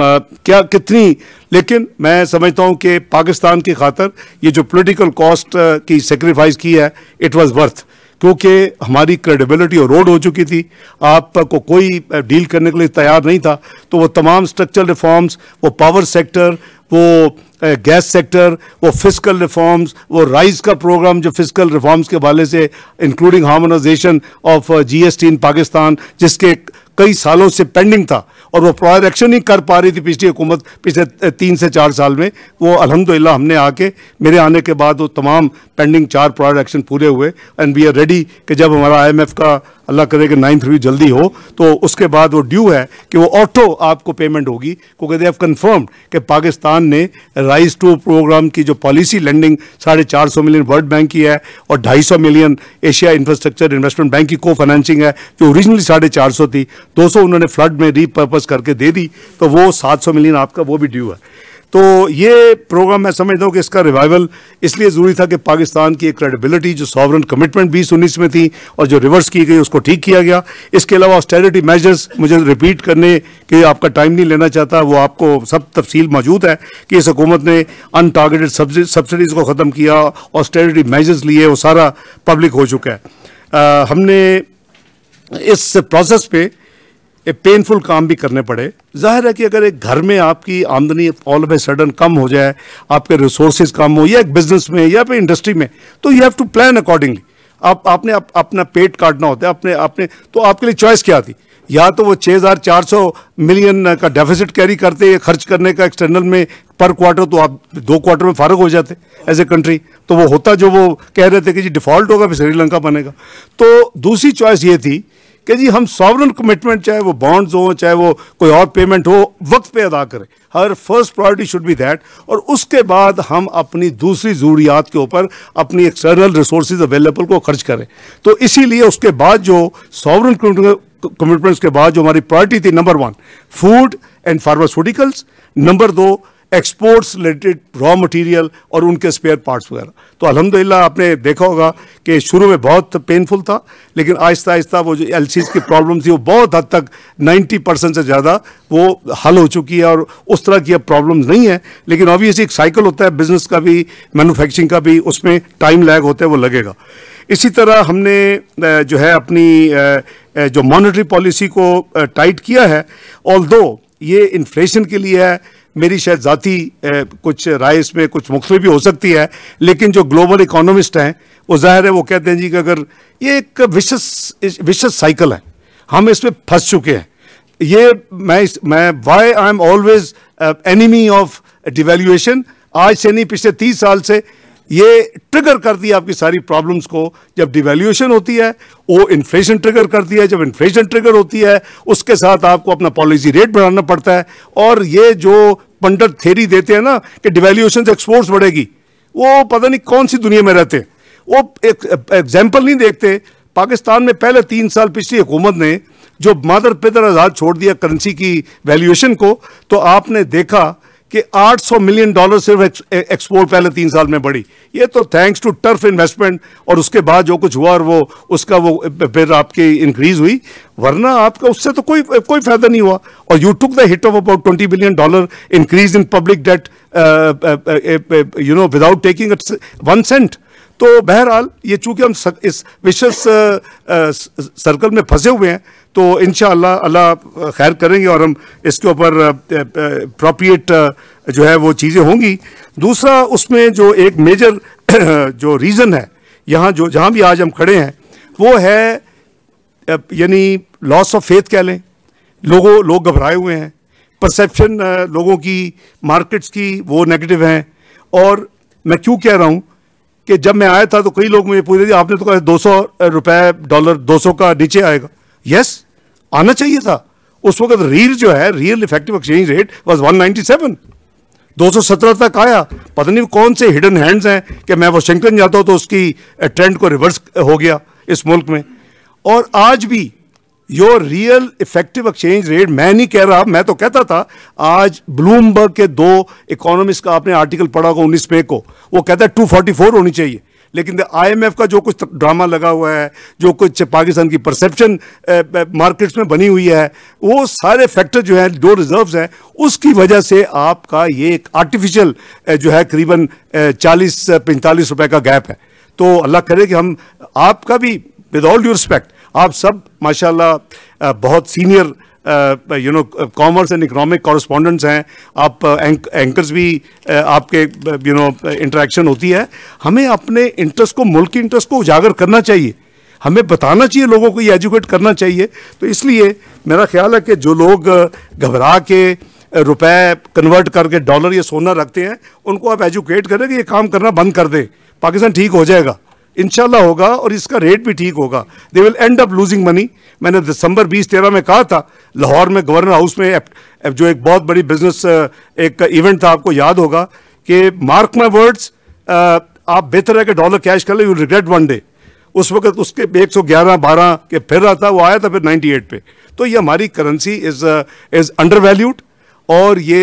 Speaker 2: क्या कितनी लेकिन मैं समझता हूँ कि पाकिस्तान की खातर ये जो पॉलिटिकल कॉस्ट की सेक्रीफाइस की है इट वाज़ वर्थ क्योंकि हमारी क्रेडिबिलिटी रोड हो चुकी थी आपको कोई डील करने के लिए तैयार नहीं था तो वो तमाम स्ट्रक्चरल रिफॉर्म्स वो पावर सेक्टर वो गैस सेक्टर वो फिजिकल रिफॉर्म्स वो राइज का प्रोग्राम जो फिजिकल रिफॉर्म्स के हवाले से including harmonisation of GST in Pakistan जिसके कई सालों से पेंडिंग था और वो प्रायर एक्शन ही कर पा रही थी पिछली हुकूमत पिछले तीन से चार साल में वो अलहमदिल्ला हमने आके मेरे आने के बाद वो तमाम पेंडिंग चार प्रायर एक्शन पूरे हुए एंड वी आर रेडी कि जब हमारा आई का अल्लाह करे कि नाइन्थ रिव्यू जल्दी हो तो उसके बाद वो ड्यू है कि वो ऑटो आपको पेमेंट होगी क्योंकि दे हैव कन्फर्म कि पाकिस्तान ने राइज टू प्रोग्राम की जो पॉलिसी लैंडिंग साढ़े चार सौ मिलियन वर्ल्ड बैंक की है और ढाई सौ million Asia infrastructure investment bank की को फाइनेंसिंग है जो ओरिजिनली साढ़े चार सौ थी दो सौ उन्होंने फ्लड में रीपर्पज करके दे दी तो वो सात सौ मिलियन आपका वो भी ड्यू है तो ये प्रोग्राम मैं समझता हूँ कि इसका रिवाइवल इसलिए ज़रूरी था कि पाकिस्तान की एक क्रेडिबिलिटी जो सॉवरन कमिटमेंट बीस उन्नीस में थी और जो रिवर्स की गई उसको ठीक किया गया इसके अलावा ऑस्टेरिटी मेजर्स मुझे रिपीट करने के आपका टाइम नहीं लेना चाहता वो आपको सब तफसील मौजूद है कि इस हकूमत ने अन टारगेटेड सब्सिडीज़ को ख़त्म किया ऑस्टेरिटी मेजर्स लिए वो सारा पब्लिक हो चुका है आ, हमने इस प्रोसेस पे ये पेनफुल काम भी करने पड़े जाहिर है कि अगर एक घर में आपकी आमदनी ऑल ऑफ ए सडन कम हो जाए आपके रिसोर्सेज कम हो या एक बिजनेस में या फिर इंडस्ट्री में तो you have to plan accordingly आप आपने आप, अपना पेट काटना होता है अपने आपने तो आपके लिए चॉइस क्या थी या तो वो 6400 मिलियन का डेफिसिट कैरी करते खर्च करने का एक्सटर्नल में पर क्वार्टर तो आप दो क्वार्टर में फारग हो जाते एज ए कंट्री तो वो होता जो वो कह रहे थे कि जी डिफ़ॉल्ट होगा फिर श्रीलंका बनेगा तो दूसरी चॉइस ये थी कि जी हम सॉवरन कमिटमेंट चाहे वो बॉन्ड्स हो चाहे वो कोई और पेमेंट हो वक्त पे अदा करें हर first priority should be that और उसके बाद हम अपनी दूसरी ज़रूरियात के ऊपर अपनी एक्सटर्नल रिसोर्स अवेलेबल को खर्च करें तो इसीलिए उसके बाद जो सॉवरन कमिटमेंट्स के बाद जो हमारी प्रायोरिटी थी number one food and pharmaceuticals number दो एक्सपोर्ट्स रिलेटेड रॉ मटेरियल और उनके स्पेयर पार्ट्स वगैरह तो अल्हम्दुलिल्लाह आपने देखा होगा कि शुरू में बहुत पेनफुल था लेकिन आहिस्ता आहिस्ता वो जो एल की प्रॉब्लम थी वो बहुत हद तक 90 परसेंट से ज़्यादा वो हल हो चुकी है और उस तरह की अब प्रॉब्लम नहीं है लेकिन ऑब्वियसली एक साइकिल होता है बिजनेस का भी मैनुफैक्चरिंग का भी उसमें टाइम लैग होता है वो लगेगा इसी तरह हमने जो है अपनी जो मॉनिटरी पॉलिसी को टाइट किया है ऑल ये इन्फ्लेशन के लिए है मेरी शायद ज़ाती कुछ राय इसमें कुछ मुख्त भी हो सकती है लेकिन जो ग्लोबल इकोनॉमिस्ट हैं वो ज़ाहिर है वो कहते हैं जी कि अगर ये एक विशस विशस साइकिल है हम इसमें फंस चुके हैं ये मैं मैं why I am always enemy of devaluation आज से नहीं पिछले तीस साल से ये ट्रिगर करती है आपकी सारी प्रॉब्लम्स को जब डिवेल्यूशन होती है वो इन्फ्लेशन ट्रिगर करती है जब इन्फ्लेशन ट्रिगर होती है उसके साथ आपको अपना पॉलिसी रेट बढ़ाना पड़ता है और ये जो पंडित थेरी देते हैं ना कि डिवेल्यूशन से एक्सपोर्ट्स बढ़ेगी वो पता नहीं कौन सी दुनिया में रहते हैं वो एक एग्जाम्पल नहीं देखते पाकिस्तान में पहले तीन साल पिछली हुकूमत ने जो मादर पितर आज़ाद छोड़ दिया करेंसी की वैल्यूएशन को तो आपने देखा कि 800 मिलियन डॉलर सिर्फ एक्सपोर्ट पहले तीन साल में बढ़ी ये तो थैंक्स टू टर्फ इन्वेस्टमेंट और उसके बाद जो कुछ हुआ और वो उसका वो फिर आपकी इंक्रीज हुई वरना आपका उससे तो कोई कोई फायदा नहीं हुआ और you took the hit of about twenty billion dollar increase in public debt you know without taking one cent तो बहरहाल ये चूँकि हम सक, इस विशेष सर्कल में फंसे हुए हैं तो इन अल्लाह खैर करेंगे और हम इसके ऊपर प्रॉप्रिएट जो है वो चीज़ें होंगी दूसरा उसमें जो एक मेजर जो रीज़न है यहाँ जो जहाँ भी आज हम खड़े हैं वो है यानी लॉस ऑफ फेथ कह लें लोगों लोग घबराए हुए हैं परसेप्शन लोगों की मार्केट्स की वो नेगेटिव हैं और मैं क्यों कह रहा हूँ कि जब मैं आया था तो कई लोग मुझे पूछ रहे थे आपने तो कहा दो सौ रुपये डॉलर दो सौ का नीचे आएगा यस आना चाहिए था उस वक्त रील जो है real effective exchange rate was one ninety seven दो सौ सत्रह तक आया पता नहीं कौन से हिडन हैंड्स हैं कि मैं वाशिंगटन जाता हूँ तो उसकी ट्रेंड को रिवर्स हो गया इस मुल्क में और आज भी your real effective exchange rate मैं नहीं कह रहा मैं तो कहता था आज ब्लूमबर्ग के दो इकोनॉमिस्ट का आपने आर्टिकल पढ़ा होगा उन्नीस मे को वो कहता है टू फोर्टी फोर होनी चाहिए लेकिन एम आईएमएफ का जो कुछ ड्रामा लगा हुआ है जो कुछ पाकिस्तान की परसेप्शन मार्केट्स में बनी हुई है वो सारे फैक्टर जो हैं जो रिजर्व्स हैं उसकी वजह से आपका ये एक आर्टिफिशियल जो है करीबन चालीस पैंतालीस रुपए का गैप है तो अल्लाह करे कि हम आपका भी विद ऑल ड्यू रिस्पेक्ट आप सब माशाल्लाह बहुत senior you know commerce and economic correspondents हैं आप एंकर्स भी आपके यू नो इंटरेक्शन होती है हमें अपने इंटरेस्ट को मुल्क के इंटरेस्ट को उजागर करना चाहिए हमें बताना चाहिए लोगों को ये एजुकेट करना चाहिए तो इसलिए मेरा ख्याल है कि जो लोग घबरा के रुपए कन्वर्ट करके डॉलर या सोना रखते हैं उनको आप एजुकेट करें कि ये काम करना बंद कर दें पाकिस्तान ठीक हो जाएगा इनशाला होगा और इसका रेट भी ठीक होगा they will end up losing money मैंने दिसंबर बीस तेरह में कहा था लाहौर में गवर्नर हाउस में जो एक बहुत बड़ी बिजनेस एक इवेंट था आपको याद होगा कि मार्क माई वर्ड्स आप बेहतर है कि डॉलर कैश कर ले यू रिग्रेट वन डे उस वक्त उसके 111 12 के फिर रहा था वो आया था फिर 98 पे तो ये हमारी currency is is undervalued और ये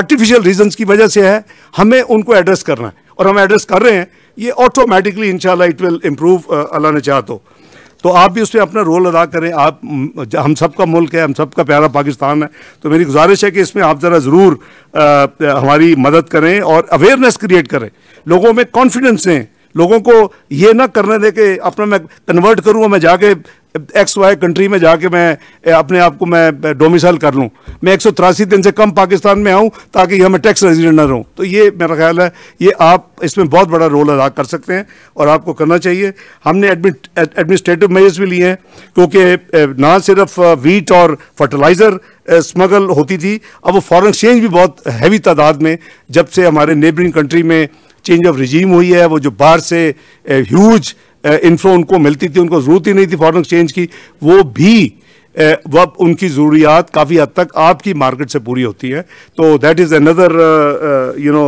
Speaker 2: आर्टिफिशियल रीजंस की वजह से है हमें उनको एड्रेस करना है और हम एड्रेस कर रहे हैं ये ऑटोमेटिकली इंशाल्लाह इट विल इम्प्रूव अल्लाह ने चाह तो तो आप भी उसमें अपना रोल अदा करें आप हम सब का मुल्क है हम सब का प्यारा पाकिस्तान है तो मेरी गुजारिश है कि इसमें आप ज़रा ज़रूर uh, हमारी मदद करें और अवेयरनेस क्रिएट करें लोगों में कॉन्फिडेंस दें लोगों को ये ना करने दे कि अपना मैं कन्वर्ट करूँगा मैं जाके एक्स वाई कंट्री में जाके मैं अपने आप को मैं डोमिसाइल कर लूँ मैं एक दिन से कम पाकिस्तान में आऊँ ताकि मैं टैक्स रेजिडेंट ना रहूँ तो ये मेरा ख्याल है ये आप इसमें बहुत बड़ा रोल अदा कर सकते हैं और आपको करना चाहिए हमने एडमिनिस्ट्रेटिव मेजर्स भी लिए हैं क्योंकि ना सिर्फ वीट और फर्टिलाइज़र स्मगल होती थी अब वो फॉरन एक्सचेंज भी बहुत हैवी तादाद में जब से हमारे नेबरिंग कंट्री में चेंज ऑफ रिजीम हुई है वो जो बाहर से ह्यूज इन्फ्लो उनको मिलती थी उनको ज़रूरत ही नहीं थी फॉरन एक्सचेंज की वो भी वह उनकी ज़रूरियात काफ़ी हद तक आपकी मार्केट से पूरी होती है तो that is another you know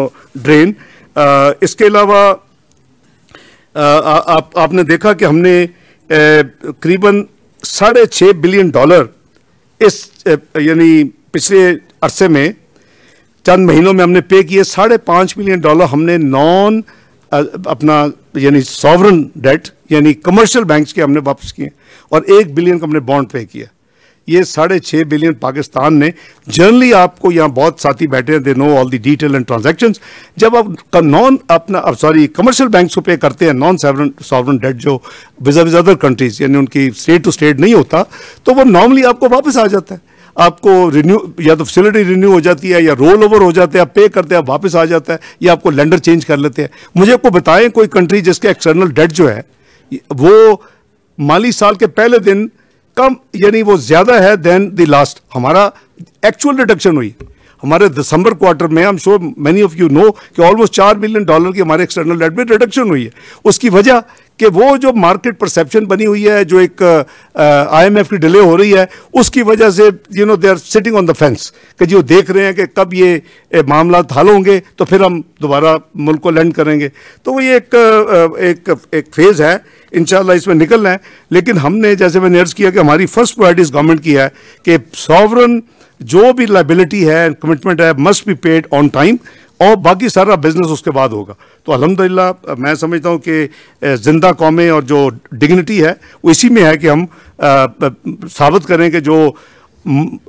Speaker 2: drain इसके अलावा आप आपने देखा कि हमने करीबन साढ़े छः बिलियन डॉलर इस यानी पिछले अरसे में चंद महीनों में हमने पे किए साढ़े पाँच मिलियन डॉलर हमने नॉन अपना यानी सॉवरन डेट यानी कमर्शियल बैंक्स के हमने वापस किए और एक बिलियन का हमने बॉन्ड पे किया ये साढ़े छः बिलियन पाकिस्तान ने जनरली आपको यहाँ बहुत साथी बैठे हैं they know all the detail and transaction जब आप नॉन अपना अब सॉरी कमर्शियल बैंक को पे करते हैं नॉन सेवरन सॉवरन डेट जो विज अदर कंट्रीज यानी उनकी स्टेट टू स्टेट नहीं होता तो वो नॉर्मली आपको वापस आ जाता है आपको रिन्यू या तो फैसिलिटी रिन्यू हो जाती है या रोल ओवर हो जाते हैं आप पे करते हैं वापस आ जाता है या आपको लेंडर चेंज कर लेते हैं मुझे आपको बताएं कोई कंट्री जिसके एक्सटर्नल डेट जो है वो माली साल के पहले दिन कम यानी वो ज़्यादा है देन द लास्ट हमारा एक्चुअल रिडक्शन हुई हमारे दिसंबर क्वार्टर में हम sure many of you know कि ऑलमोस्ट चार मिलियन डॉलर की हमारे एक्सटर्नल डेट में रिडक्शन हुई है उसकी वजह कि वो जो मार्केट परसेप्शन बनी हुई है जो एक आईएमएफ की डिले हो रही है उसकी वजह से you know they are sitting on the fence कि जी वो देख रहे हैं कि कब ये मामला हल होंगे तो फिर हम दोबारा मुल्क को लैंड करेंगे तो वो ये एक एक एक फेज़ है इन इसमें निकलना है लेकिन हमने जैसे मैंने अर्ज़ किया कि हमारी फर्स्ट प्रायरिटीज़ गवर्नमेंट की है कि सॉवरन जो भी लाइबिलिटी है कमिटमेंट है must be paid on time और बाकी सारा बिजनेस उसके बाद होगा तो अलहमदिल्ला मैं समझता हूँ कि ज़िंदा कौमें और जो डिग्निटी है वो इसी में है कि हम साबित करें कि जो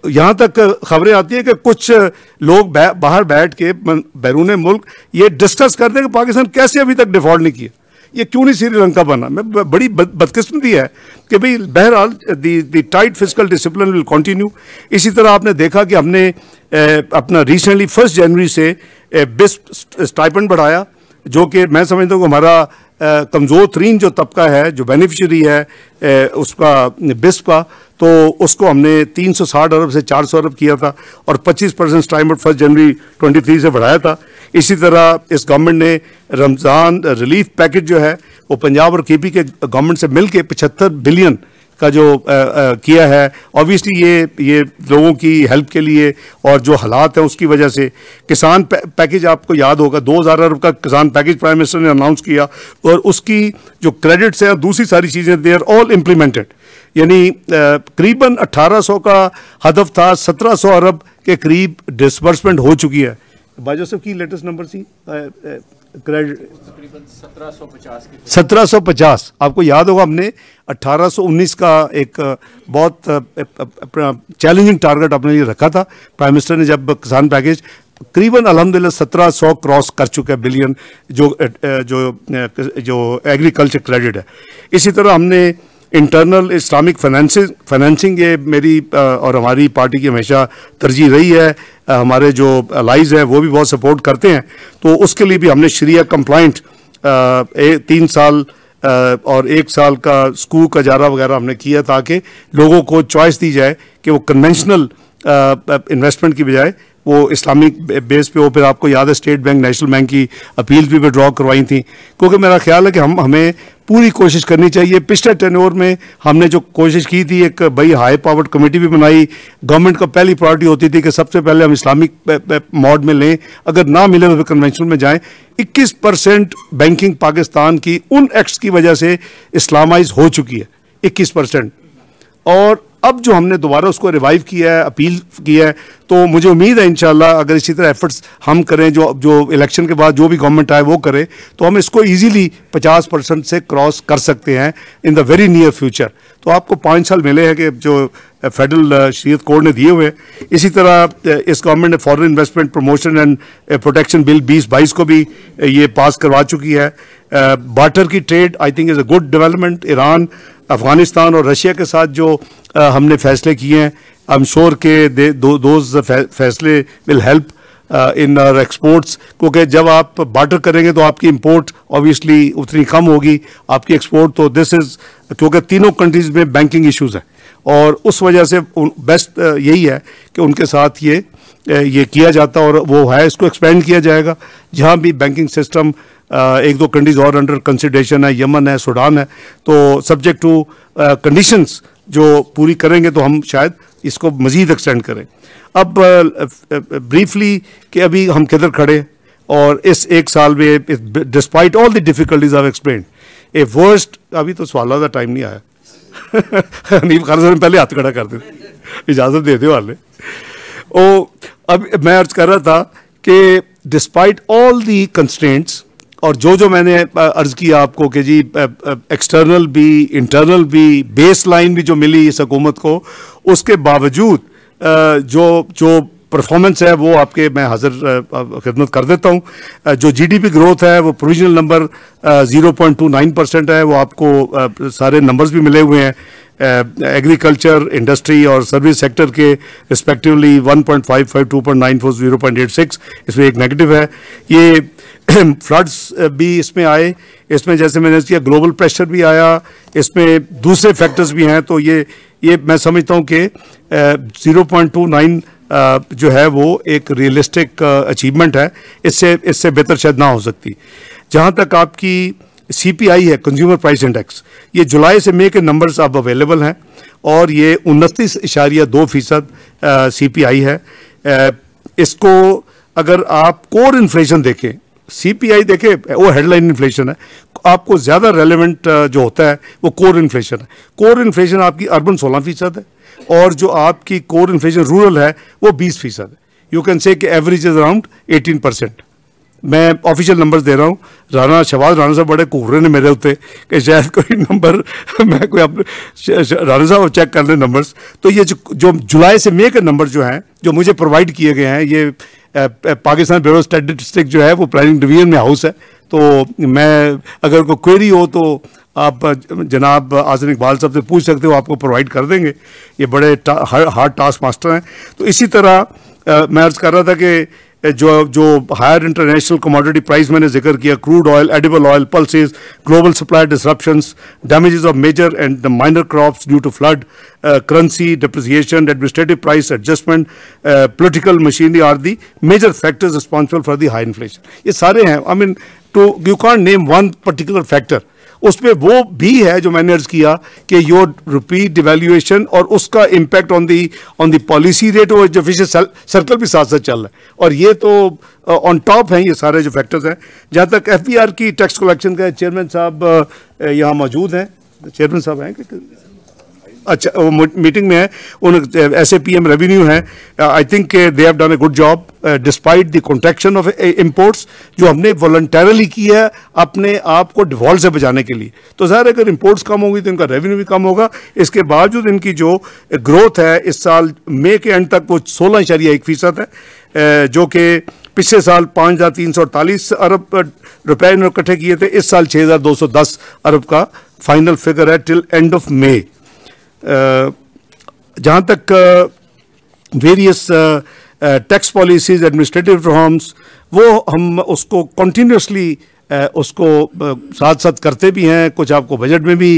Speaker 2: यहाँ तक खबरें आती हैं कि कुछ लोग बाहर बैठ के बैरून मुल्क ये डिस्कस करते हैं कि पाकिस्तान कैसे अभी तक डिफॉल्ट नहीं किए ये क्यों नहीं श्रीलंका बना मैं बड़ी बदकिस्मती है कि भाई बहरहाल the the tight physical discipline will continue इसी तरह आपने देखा कि हमने ए, अपना रिसेंटली फर्स्ट जनवरी से बेस्ट स्टाइपेंड बढ़ाया जो कि मैं समझता हूँ हमारा कमज़ोर तरीन जो तबका है जो बेनिफिशरी है ए, उसका बिस्प का तो उसको हमने 360 अरब से 400 अरब किया था और 25 परसेंट टाइम फर्स्ट जनवरी 23 से बढ़ाया था इसी तरह इस गवर्नमेंट ने रमज़ान रिलीफ पैकेज जो है वो पंजाब और केपी के गवर्नमेंट से मिल के पचहत्तर बिलियन का जो आ, आ, किया है ऑब्वियसली ये ये लोगों की हेल्प के लिए और जो हालात हैं उसकी वजह से किसान पै, पैकेज आपको याद होगा दो हज़ार अरब का किसान पैकेज प्राइम मिनिस्टर ने अनाउंस किया और उसकी जो क्रेडिट्स हैं दूसरी सारी चीज़ें दे आर ऑल इम्प्लीमेंटेड यानी करीबन 1800 का हदफ था 1700 अरब के करीब डिसबर्समेंट हो चुकी है बाजा साहब की लेटेस्ट नंबर सी क्रेडिट सत्रह सौ पचास आपको याद होगा हमने 1819 का एक बहुत चैलेंजिंग टारगेट अपने लिए रखा था प्राइम मिनिस्टर ने जब किसान पैकेज करीबन अलहमदिल्ला सत्रह सौ क्रॉस कर चुका है बिलियन जो जो जो एग्रीकल्चर क्रेडिट है इसी तरह हमने इंटरनल इस्लामिक फाइनेंसिंग फाइनेंसिंग ये मेरी और हमारी पार्टी की हमेशा तरजीह रही है हमारे जो अलाइज हैं वो भी बहुत सपोर्ट करते हैं तो उसके लिए भी हमने शरिया कंप्लाइंट तीन साल और एक साल का स्कू का जारा वगैरह हमने किया ताकि लोगों को चॉइस दी जाए कि वो कन्वेंशनल इन्वेस्टमेंट की बजाय वो इस्लामिक बेस पे हो फिर आपको याद है स्टेट बैंक नेशनल बैंक की अपील भी विड्रॉ करवाई थी क्योंकि मेरा ख्याल है कि हम हमें पूरी कोशिश करनी चाहिए पिछले टेन में हमने जो कोशिश की थी एक बड़ी हाई पावर कमेटी भी बनाई गवर्नमेंट का पहली प्रायोरिटी होती थी कि सबसे पहले हम इस्लामिक मॉड में लें अगर ना मिले तो फिर कन्वेंशन में जाएं 21 परसेंट बैंकिंग पाकिस्तान की उन एक्ट्स की वजह से इस्लामाइज हो चुकी है इक्कीस परसेंट और अब जो हमने दोबारा उसको रिवाइव किया है अपील किया है तो मुझे उम्मीद है इंशाल्लाह अगर इसी तरह एफर्ट्स हम करें जो जो इलेक्शन के बाद जो भी गवर्नमेंट आए वो करे तो हम इसको इजीली 50 परसेंट से क्रॉस कर सकते हैं in the very near future तो आपको पाँच साल मिले हैं कि जो फेडरल शरीत कोर्ट ने दिए हुए इसी तरह uh, इस गवर्नमेंट ने foreign investment promotion and protection bill बीस बाईस को भी uh, ये पास करवा चुकी है बाटर uh, की trade I think is a good development Iran Afghanistan और रशिया के साथ जो हमने फैसले किए हैं आई एम श्योर के दो फैसले will help in our exports क्योंकि जब आप बाटर करेंगे तो आपकी इम्पोर्ट ऑब्वियसली उतनी कम होगी आपकी एक्सपोर्ट तो दिस इज़ क्योंकि तीनों कंट्रीज़ में बैंकिंग इश्यूज हैं और उस वजह से बेस्ट यही है कि उनके साथ ये ये किया जाता और वो है इसको एक्सपेंड किया जाएगा जहाँ भी बैंकिंग सिस्टम एक दो कंट्रीज़ और अंडर कंसिड्रेशन है यमन है सूडान है तो सब्जेक्ट टू कंडीशंस जो पूरी करेंगे तो हम शायद इसको मज़ीद एक्सटेंड करें अब ब्रीफली कि अभी हम किधर खड़े और इस एक साल में डिस्पाइट ऑल द डिफ़िकल्टीज आव एक्सप्लेन ए वर्स्ट अभी तो सवाल का टाइम नहीं आया हनीफ खान साहब ने पहले हाथ खड़ा कर दे इजाज़त दे दो वाले ओ अब मैं अर्ज कर रहा था कि डिस्पाइट ऑल दी कंस्टेंट्स और जो जो मैंने अर्ज किया आपको कि जी एक्सटर्नल भी इंटरनल भी बेस लाइन भी जो मिली इस हकूमत को उसके बावजूद जो जो परफॉर्मेंस है वो आपके मैं हाजिर खिदमत कर देता हूँ जो जीडीपी ग्रोथ है वो प्रोविजनल नंबर 0.29 परसेंट है वो आपको सारे नंबर्स भी मिले हुए हैं एग्रीकल्चर इंडस्ट्री और सर्विस सेक्टर के रिस्पेक्टिवली 1.55, 2.94, 0.86 इसमें एक नेगेटिव है ये फ्लड्स भी इसमें आए इसमें जैसे मैंने किया ग्लोबल प्रेशर भी आया इसमें दूसरे फैक्टर्स भी हैं तो ये ये मैं समझता हूँ कि ज़ीरो पॉइंट टू नाइन जो है वो एक रियलिस्टिक अचीवमेंट है इससे इससे बेहतर शायद ना हो सकती जहाँ तक आपकी सीपीआई है कंज्यूमर प्राइस इंडेक्स ये जुलाई से मई के नंबर्स अब अवेलेबल हैं और ये उनतीस इशारिया दो फीसद सी है आ, इसको अगर आप कोर इन्फ्लेशन देखें सीपीआई देखे वो हेडलाइन इन्फ्लेशन है आपको ज़्यादा रेलेवेंट जो होता है वो कोर इन्फ्लेशन है कोर इन्फ्लेशन आपकी अर्बन सोलह फीसद है और जो आपकी कोर इन्फ्लेशन रूरल है वो बीस फीसद है यू कैन से कि average is around eighteen percent मैं ऑफिशियल नंबर्स दे रहा हूँ राणा शहबाज राणा साहब बड़े कोहरे ने मेरे उत्ते कि शायद कोई नंबर मैं कोई अपने राणा साहब चेक कर लें नंबर्स तो ये जो जो जुलाई से मई के नंबर जो हैं जो मुझे प्रोवाइड किए गए हैं ये पाकिस्तान ब्यूरो स्टेटिस्टिक जो है वो प्लानिंग डिवीजन में हाउस है तो मैं अगर कोई क्वेरी हो तो आप जनाब आजम इकबाल साहब से पूछ सकते हो आपको प्रोवाइड कर देंगे ये बड़े हार्ड टास्क मास्टर हैं तो इसी तरह आ, मैं अर्ज़ कर रहा था कि जो जो हायर इंटरनेशनल कमोडिटी प्राइस मैंने जिक्र किया crude oil edible oil pulses global supply disruptions damages of major and minor crops due to flood currency depreciation administrative price adjustment political machinery are the major factors responsible for the high inflation ये सारे हैं I mean to you can't name one particular factor उसमें वो भी है जो मैंने अर्ज किया कि योर रुपी डिवेल्यूएशन और उसका impact on the on the policy rate और जो फिश सर्कल भी साथ साथ चल रहा है और ये तो ऑन uh, टॉप हैं ये सारे जो फैक्टर्स हैं जहाँ तक एफ की टैक्स कलेक्शन का चेयरमैन साहब uh, यहाँ मौजूद हैं चेयरमैन साहब हैं कि अच्छा वो मीटिंग में है उन S A P M revenue हैं I think they have done a good job despite the contraction of imports जो हमने वॉल्टरली की है अपने आप को डिवॉल्व से बचाने के लिए तो ज़ाहिर अगर इम्पोर्ट्स कम होगी तो इनका रेवेन्यू भी कम होगा इसके बावजूद इनकी जो ग्रोथ है इस साल मे के एंड तक वो सोलह इशारिया एक फ़ीसद है uh, जो कि पिछले साल पाँच हज़ार तीन सौ अड़तालीस अरब uh, रुपए इन्होंने इकट्ठे किए थे इस साल छः हज़ार दो सौ दस अरब का फाइनल फिगर है टिल एंड ऑफ मे जहाँ तक various tax policies administrative reforms वो हम उसको uh, उसको साथ साथ करते भी हैं कुछ आपको बजट में भी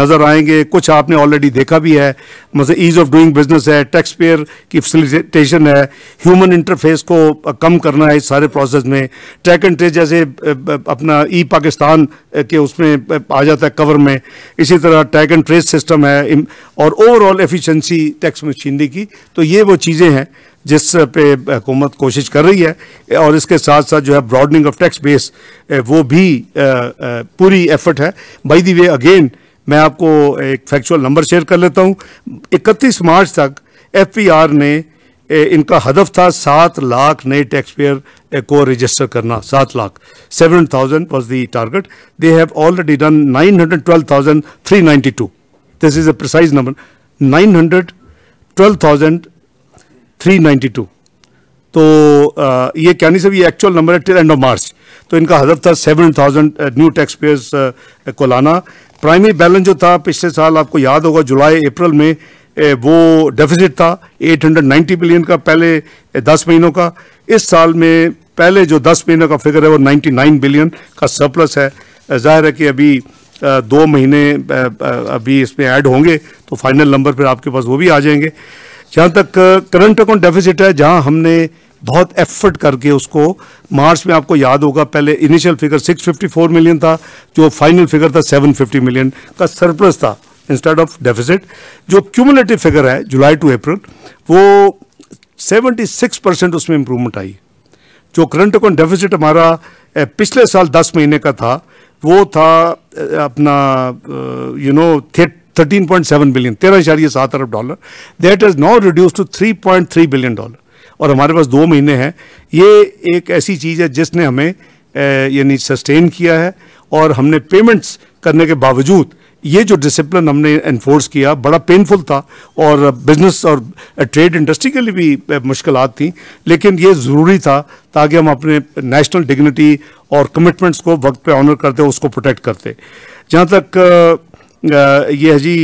Speaker 2: नज़र आएंगे कुछ आपने ऑलरेडी देखा भी है मतलब ईज़ ऑफ डूइंग बिजनेस है टैक्स पेयर की फैसिलिटेशन है ह्यूमन इंटरफेस को कम करना है इस सारे प्रोसेस में ट्रैक एंड ट्रेस जैसे अपना ई पाकिस्तान के उसमें आ जाता है कवर में इसी तरह ट्रैक एंड ट्रेस सिस्टम है और ओवरऑल एफिशेंसी टैक्स मशीनरी की तो ये वो चीज़ें हैं जिस पे हुकूमत कोशिश कर रही है और इसके साथ साथ जो है ब्रॉडनिंग ऑफ टैक्स बेस वो भी पूरी एफर्ट है बाई दी वे अगेन मैं आपको एक फैक्चुअल नंबर शेयर कर लेता हूँ इकतीस मार्च तक एफ पी आर ने इनका हदफ था सात लाख नए टैक्स पेयर को रजिस्टर करना सात lakh seven thousand was the target they have already done nine hundred twelve thousand three ninety two this is a precise number nine hundred twelve thousand 392 तो ये कहने से भी एक्चुअल नंबर है टिल एंड ऑफ मार्च तो इनका हदफ था seven thousand new taxpayers को लाना प्राइमरी बैलेंस जो था पिछले साल आपको याद होगा जुलाई अप्रैल में वो डेफिसिट था 890 बिलियन का पहले 10 महीनों का इस साल में पहले जो 10 महीनों का फिगर है वो 99 बिलियन का सरप्लस है जाहिर है कि अभी दो महीने अभी इसमें ऐड होंगे तो फाइनल नंबर फिर आपके पास वो भी आ जाएंगे जहाँ तक करंट अकाउंट डेफिसिट है जहाँ हमने बहुत एफर्ट करके उसको मार्च में आपको याद होगा पहले इनिशियल फिगर 654 मिलियन था जो फाइनल फिगर था 750 मिलियन का सरप्लस था इंस्टेड ऑफ डेफिसिट जो क्यूमुलेटिव फिगर है जुलाई टू अप्रैल वो 76 परसेंट उसमें इम्प्रूवमेंट आई जो करंट अकाउंट डेफिसिट हमारा पिछले साल 10 महीने का था वो था अपना यू नो 13.7 बिलियन तेरह इशारिया सात अरब dollar that is now reduce to 3.3 billion dollar और हमारे पास दो महीने हैं ये एक ऐसी चीज़ है जिसने हमें यानी सस्टेन किया है और हमने पेमेंट्स करने के बावजूद ये जो डिसिप्लिन हमने इन्फोर्स किया बड़ा पेनफुल था और बिजनेस और ट्रेड इंडस्ट्री के लिए भी मुश्किल थी लेकिन ये ज़रूरी था ताकि हम अपने नेशनल डिग्निटी और कमिटमेंट्स को वक्त पे ऑनर करते उसको प्रोटेक्ट करते जहाँ तक ये है जी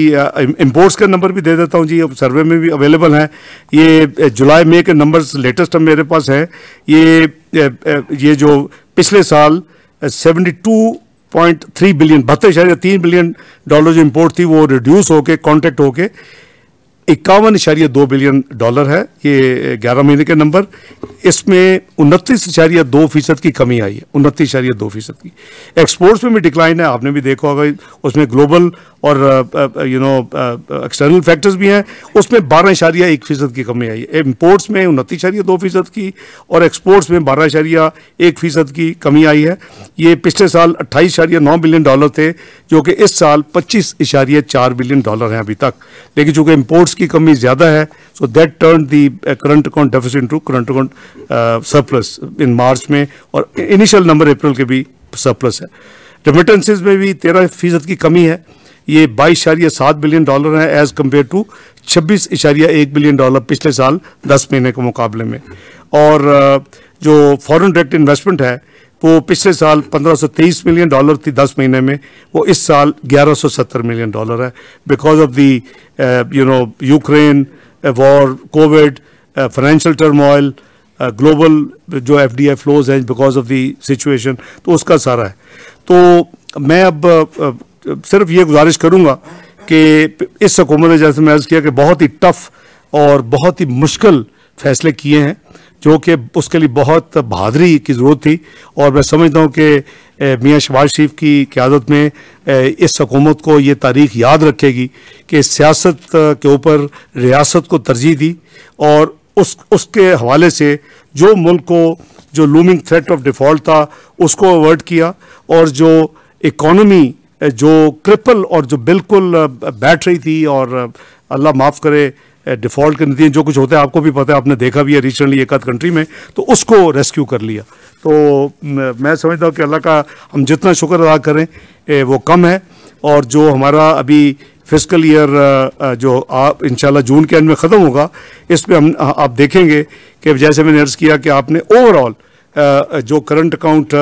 Speaker 2: इम्पोर्ट्स का नंबर भी दे देता हूँ जी अब सर्वे में भी अवेलेबल हैं ये जुलाई मई के नंबर्स लेटेस्ट मेरे पास हैं ये ये जो पिछले साल seventy two point three billion बहत्तर इशारे तीन बिलियन डॉलर जो इम्पोर्ट थी वो रिड्यूस होके कॉन्टेक्ट होके इक्यावन इशारिया दो बिलियन डॉलर है ये ग्यारह महीने के नंबर इसमें उनतीस इशारिया दो फीसद की कमी आई है उनतीस इशारिया दो फीसद की एक्सपोर्ट्स में भी डिक्लाइन है आपने भी देखा होगा उसमें ग्लोबल और यू नो एक्सटर्नल फैक्टर्स भी हैं उसमें बारह इशारिया एक फीसद की कमी आई है इम्पोर्ट्स में उनतीस इशारिया दो फीसद की और एक्सपोर्ट्स में बारह इशारिया एक फीसद की कमी आई है ये पिछले साल अट्ठाईस इशारिया नौ बिलियन डॉलर थे जो कि इस साल पच्चीस इशारिया चार बिलियन डॉलर हैं अभी तक लेकिन चूंकि इम्पोर्ट्स की कमी ज़्यादा है so that turn the current account deficit into current account surplus in March में और इनिशियल नंबर अप्रैल के भी सरप्लस है रेमिटेंसेज में भी तेरह फीसद की कमी है ये बाईस इशारिया सात बिलियन डॉलर है एज़ कम्पेयर टू छब्बीस इशारिया एक बिलियन डॉलर पिछले साल दस महीने के मुकाबले में और uh, जो फॉरेन डायरेक्ट इन्वेस्टमेंट है वो पिछले साल 1530 मिलियन डॉलर थी 10 महीने में वो इस साल 1170 मिलियन डॉलर है because of the you know Ukraine war covid financial turmoil global जो एफ डी फ्लोज हैं बिकॉज ऑफ दी सिचुएशन तो उसका सारा है तो मैं अब uh, uh, सिर्फ ये गुजारिश करूँगा कि इस हुकूमत ने जैसे मैं किया कि बहुत ही टफ और बहुत ही मुश्किल फैसले किए हैं जो कि उसके लिए बहुत बहादरी की ज़रूरत थी और मैं समझता हूँ कि मियाँ शबाज शरीफ की क्यादत में इस हकूमत को ये तारीख याद रखेगी कि सियासत के ऊपर रियासत को तरजीह दी और उस उसके हवाले से जो मुल्क को जो लूमिंग थ्रेट ऑफ डिफ़ॉल्ट था उसको अवर्ट किया और जो इकॉनमी जो क्रिपल और जो बिल्कुल बैठ रही थी और अल्लाह माफ़ करे डिफ़ॉल्ट कर दिए जो कुछ होता है आपको भी पता है आपने देखा भी है रिसेंटली एक आध कंट्री में तो उसको रेस्क्यू कर लिया तो मैं समझता हूँ कि अल्लाह का हम जितना शुक्र अदा करें वो कम है और जो हमारा अभी फिजिकल ईयर जो आप इन जून के एंड में ख़त्म होगा इस पर हम आप देखेंगे कि जैसे मैंने अर्ज़ किया कि आपने ओवरऑल जो करंट अकाउंट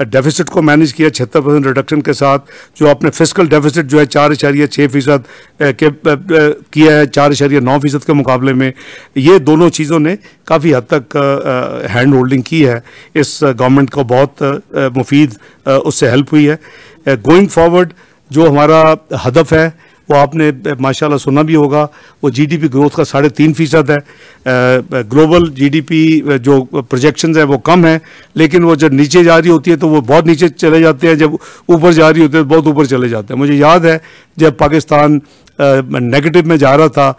Speaker 2: डेफिसिट को मैनेज किया छिहत्तर परसेंट रिडक्शन के साथ जो आपने फिजिकल डेफिसिट जो है चार इशारिया छः फीसद के किया है चार इशारिया नौ फीसद के मुकाबले में ये दोनों चीज़ों ने काफ़ी हद तक हैंड होल्डिंग की है इस गवर्नमेंट को बहुत मुफीद उससे हेल्प हुई है गोइंग फॉरवर्ड जो हमारा हदफ है वो आपने माशाल्लाह सुना भी होगा वो जीडीपी ग्रोथ का साढ़े तीन फ़ीसद है ग्लोबल जीडीपी जो प्रोजेक्शंस है वो कम है लेकिन वो जब नीचे जा रही होती है तो वो बहुत नीचे चले जाते हैं जब ऊपर जा रही होती है तो बहुत ऊपर चले जाते हैं मुझे याद है जब पाकिस्तान नेगेटिव में जा रहा था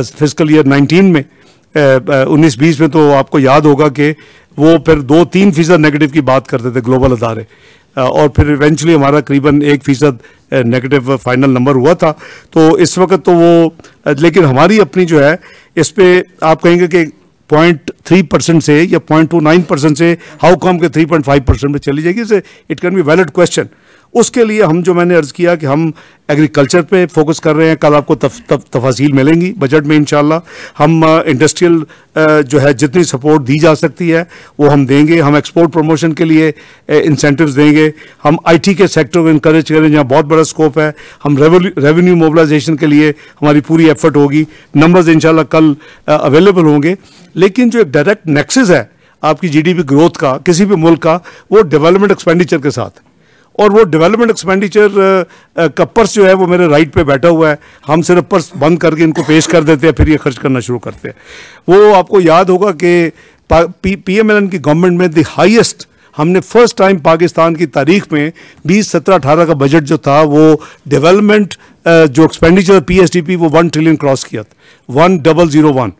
Speaker 2: फिजिकल ईयर नाइनटीन में उन्नीस बीस में तो आपको याद होगा कि वो फिर दो तीन फीसद नेगेटिव की बात करते थे ग्लोबल अदारे और फिर इवेंचुअली हमारा करीबन एक फ़ीसद नेगेटिव फाइनल नंबर हुआ था तो इस वक्त तो वो लेकिन हमारी अपनी जो है इस पर आप कहेंगे कि पॉइंट थ्री परसेंट से या पॉइंट टू नाइन परसेंट से हाउ कम के थ्री पॉइंट फाइव परसेंट में चली जाएगी it can be valid question उसके लिए हम जो मैंने अर्ज़ किया कि हम एग्रीकल्चर पे फोकस कर रहे हैं कल आपको तफ, तफ, तफासील मिलेंगी बजट में इंशाल्लाह हम इंडस्ट्रियल जो है जितनी सपोर्ट दी जा सकती है वो हम देंगे हम एक्सपोर्ट प्रमोशन के लिए इंसेंटिव्स देंगे हम आईटी के सेक्टर को इंकरेज करें जहाँ बहुत बड़ा स्कोप है हम रेवेन्यू मोबलाइजेशन के लिए हमारी पूरी एफर्ट होगी नंबर्स इनशाला कल अवेलेबल होंगे लेकिन जो एक डायरेक्ट नेक्सेस है आपकी जीडीपी ग्रोथ का किसी भी मुल्क का वो डेवलपमेंट एक्सपेंडिचर के साथ और वो डेवलपमेंट एक्सपेंडिचर का पर्स जो है वो मेरे राइट पे बैठा हुआ है हम सिर्फ पर्स बंद करके इनको पेश कर देते हैं फिर ये खर्च करना शुरू करते हैं वो आपको याद होगा कि पी एम एल एन की गवर्नमेंट में द हाइस्ट हमने फर्स्ट टाइम पाकिस्तान की तारीख में बीस सत्रह अठारह का बजट जो था वो डेवलपमेंट uh, जो एक्सपेंडिचर पी डी पी वो वन ट्रिलियन क्रॉस किया था वन डबल ज़ीरो वन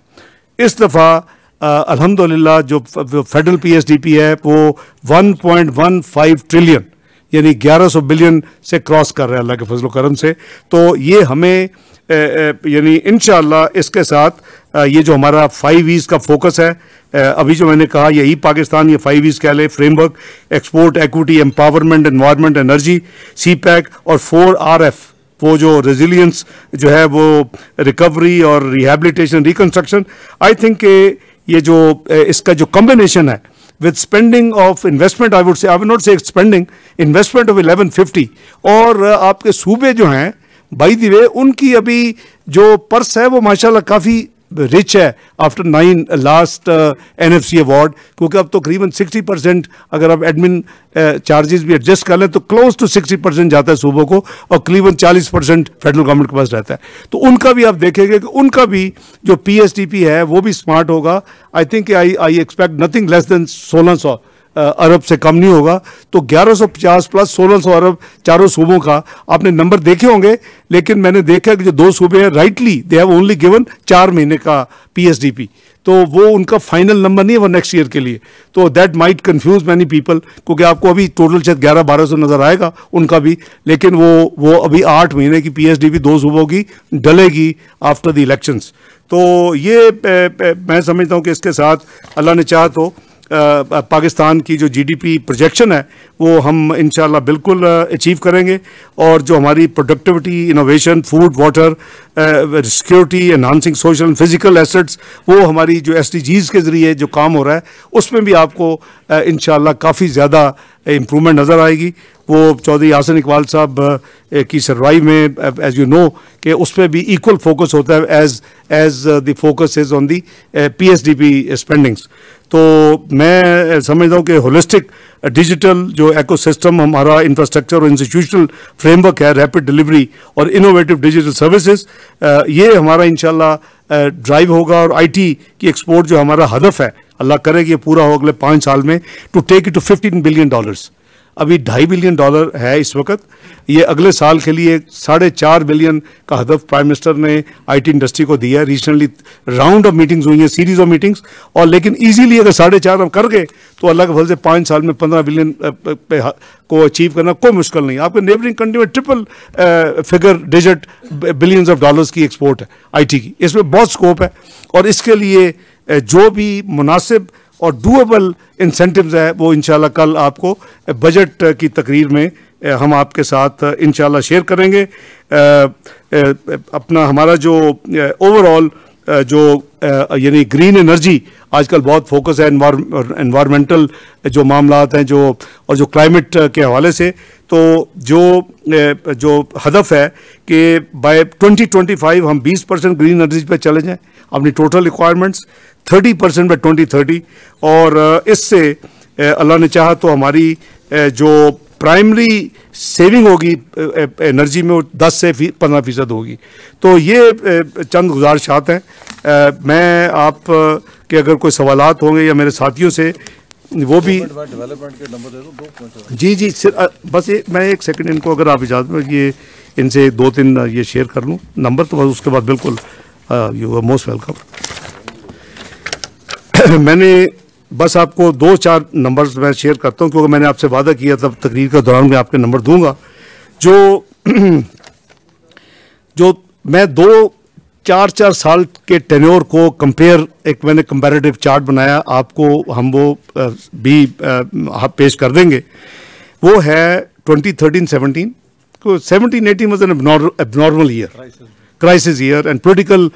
Speaker 2: इस दफ़ा uh, अल्हम्दुलिल्लाह जो फेडरल पी डी पी है वो one one point five trillion यानी 1100 बिलियन से क्रॉस कर रहे हैं अल्लाह के फजल करम से तो ये हमें यानी इन इसके साथ ये जो हमारा फाइव ईज का फोकस है अभी जो मैंने कहा यही पाकिस्तान ये फाइव ईज कह लें framework export equity empowerment environment energy CPEC और फोर आर एफ वो जो रेजिलियंस जो है वो रिकवरी और रिहेबलीटेशन रिकन्स्ट्रक्शन आई थिंक ये जो इसका जो कम्बिनेशन है with spending of investment I would say I would not say spending investment of 1150 और आपके सूबे जो हैं by the way, उनकी अभी जो पर्स है वो माशाल्लाह काफ़ी रिच है after nine last N F C award क्योंकि अब तो करीबन सिक्सटी परसेंट अगर आप एडमिन चार्जेस भी एडजस्ट कर लें तो क्लोज टू सिक्सटी परसेंट जाता है सूबों को और करीबन चालीस परसेंट फेडरल गवर्नमेंट के पास रहता है तो उनका भी आप देखेंगे कि उनका भी जो पी एस टी पी है वो भी स्मार्ट होगा I think I I expect nothing less than सोलह सौ अरब से कम नहीं होगा तो 1150 प्लस 1600 अरब चारों सूबों का आपने नंबर देखे होंगे लेकिन मैंने देखा कि जो दो सूबे हैं rightly they have only given चार महीने का पीएसडीपी तो वो उनका फाइनल नंबर नहीं है वो नेक्स्ट ईयर के लिए तो that might confuse many people क्योंकि आपको अभी टोटल शायद ग्यारह बारह सौ नज़र आएगा उनका भी लेकिन वो वो अभी आठ महीने की डी भी दो सूबों की डलेगी आफ्टर द इलेक्शंस तो ये पे, पे, मैं समझता हूँ कि इसके साथ अल्लाह ने चाह तो पाकिस्तान की जो जीडीपी प्रोजेक्शन है वो हम इन बिल्कुल अचीव करेंगे और जो हमारी productivity innovation food water security enhancing social and physical assets वो हमारी जो एस के ज़रिए जो काम हो रहा है उसमें भी आपको इन काफ़ी ज़्यादा इम्प्रूवमेंट नज़र आएगी वो चौधरी यासिन इकबाल साहब की सरवाई में एज यू नो कि उस पर भी इक्वल फोकस होता है as as the focus is on the P S D P spendings तो मैं समझता हूँ कि होलिस्टिक डिजिटल uh, जो एकोसिस्टम हमारा इंफ्रास्ट्रक्चर और इंस्टीट्यूशनल फ्रेमवर्क है रैपिड डिलीवरी और इनोवेटिव डिजिटल सर्विसेज ये हमारा इनशाला ड्राइव uh, होगा और आईटी की एक्सपोर्ट जो हमारा हदफ है अल्लाह करे कि ये पूरा हो अगले पाँच साल में to take it to fifteen billion dollars अभी ढाई बिलियन डॉलर है इस वक्त ये अगले साल के लिए साढ़े चार बिलियन का हदफ प्राइम मिनिस्टर ने आईटी इंडस्ट्री को दिया रीजनली राउंड ऑफ मीटिंग्स हुई हैं सीरीज ऑफ मीटिंग्स और लेकिन इजीली अगर साढ़े चार हम कर गए तो अल्लाह के फल से पाँच साल में पंद्रह बिलियन को अचीव करना कोई मुश्किल नहीं आपके नेबरिंग कंट्री में triple figure digit billions of dollars की एक्सपोर्ट है आई की इसमें बहुत स्कोप है और इसके लिए जो भी मुनासिब और डूएबल इंसेंटिव है वो इन कल आपको बजट की तकरीर में हम आपके साथ इन शेयर करेंगे अपना हमारा जो ओवरऑल जो यानी ग्रीन एनर्जी आजकल बहुत फोकस है इन्वामेंटल जो मामला हैं जो और जो क्लाइमेट के हवाले से तो जो जो हदफ है कि बाय 2025 हम 20 परसेंट ग्रीन एनर्जी पे चले जाएं अपनी total requirements thirty percent by twenty thirty और इससे अल्लाह ने चाहा तो हमारी जो प्राइमरी सेविंग होगी एनर्जी में वो दस से पंद्रह फीसद होगी तो ये चंद गुजारिशात हैं मैं आप के अगर कोई सवालत होंगे या मेरे साथियों से वो भी जी जी बस ए, मैं एक सेकंड इनको अगर आप इजाज़त में ये इनसे दो तीन ये शेयर कर लूँ नंबर तो बस उसके बाद बिल्कुल यू आर मोस्ट वेलकम मैंने बस आपको दो चार नंबर्स मैं शेयर करता हूँ क्योंकि मैंने आपसे वादा किया था तकरीर के दौरान मैं आपके नंबर दूंगा जो जो मैं दो चार चार साल के टेन्योर को कंपेयर एक मैंने कंपेरेटिव चार्ट बनाया आपको हम वो भी पेश कर देंगे वो है 2013 17 को 17 18 मज an abnormal year crisis year and political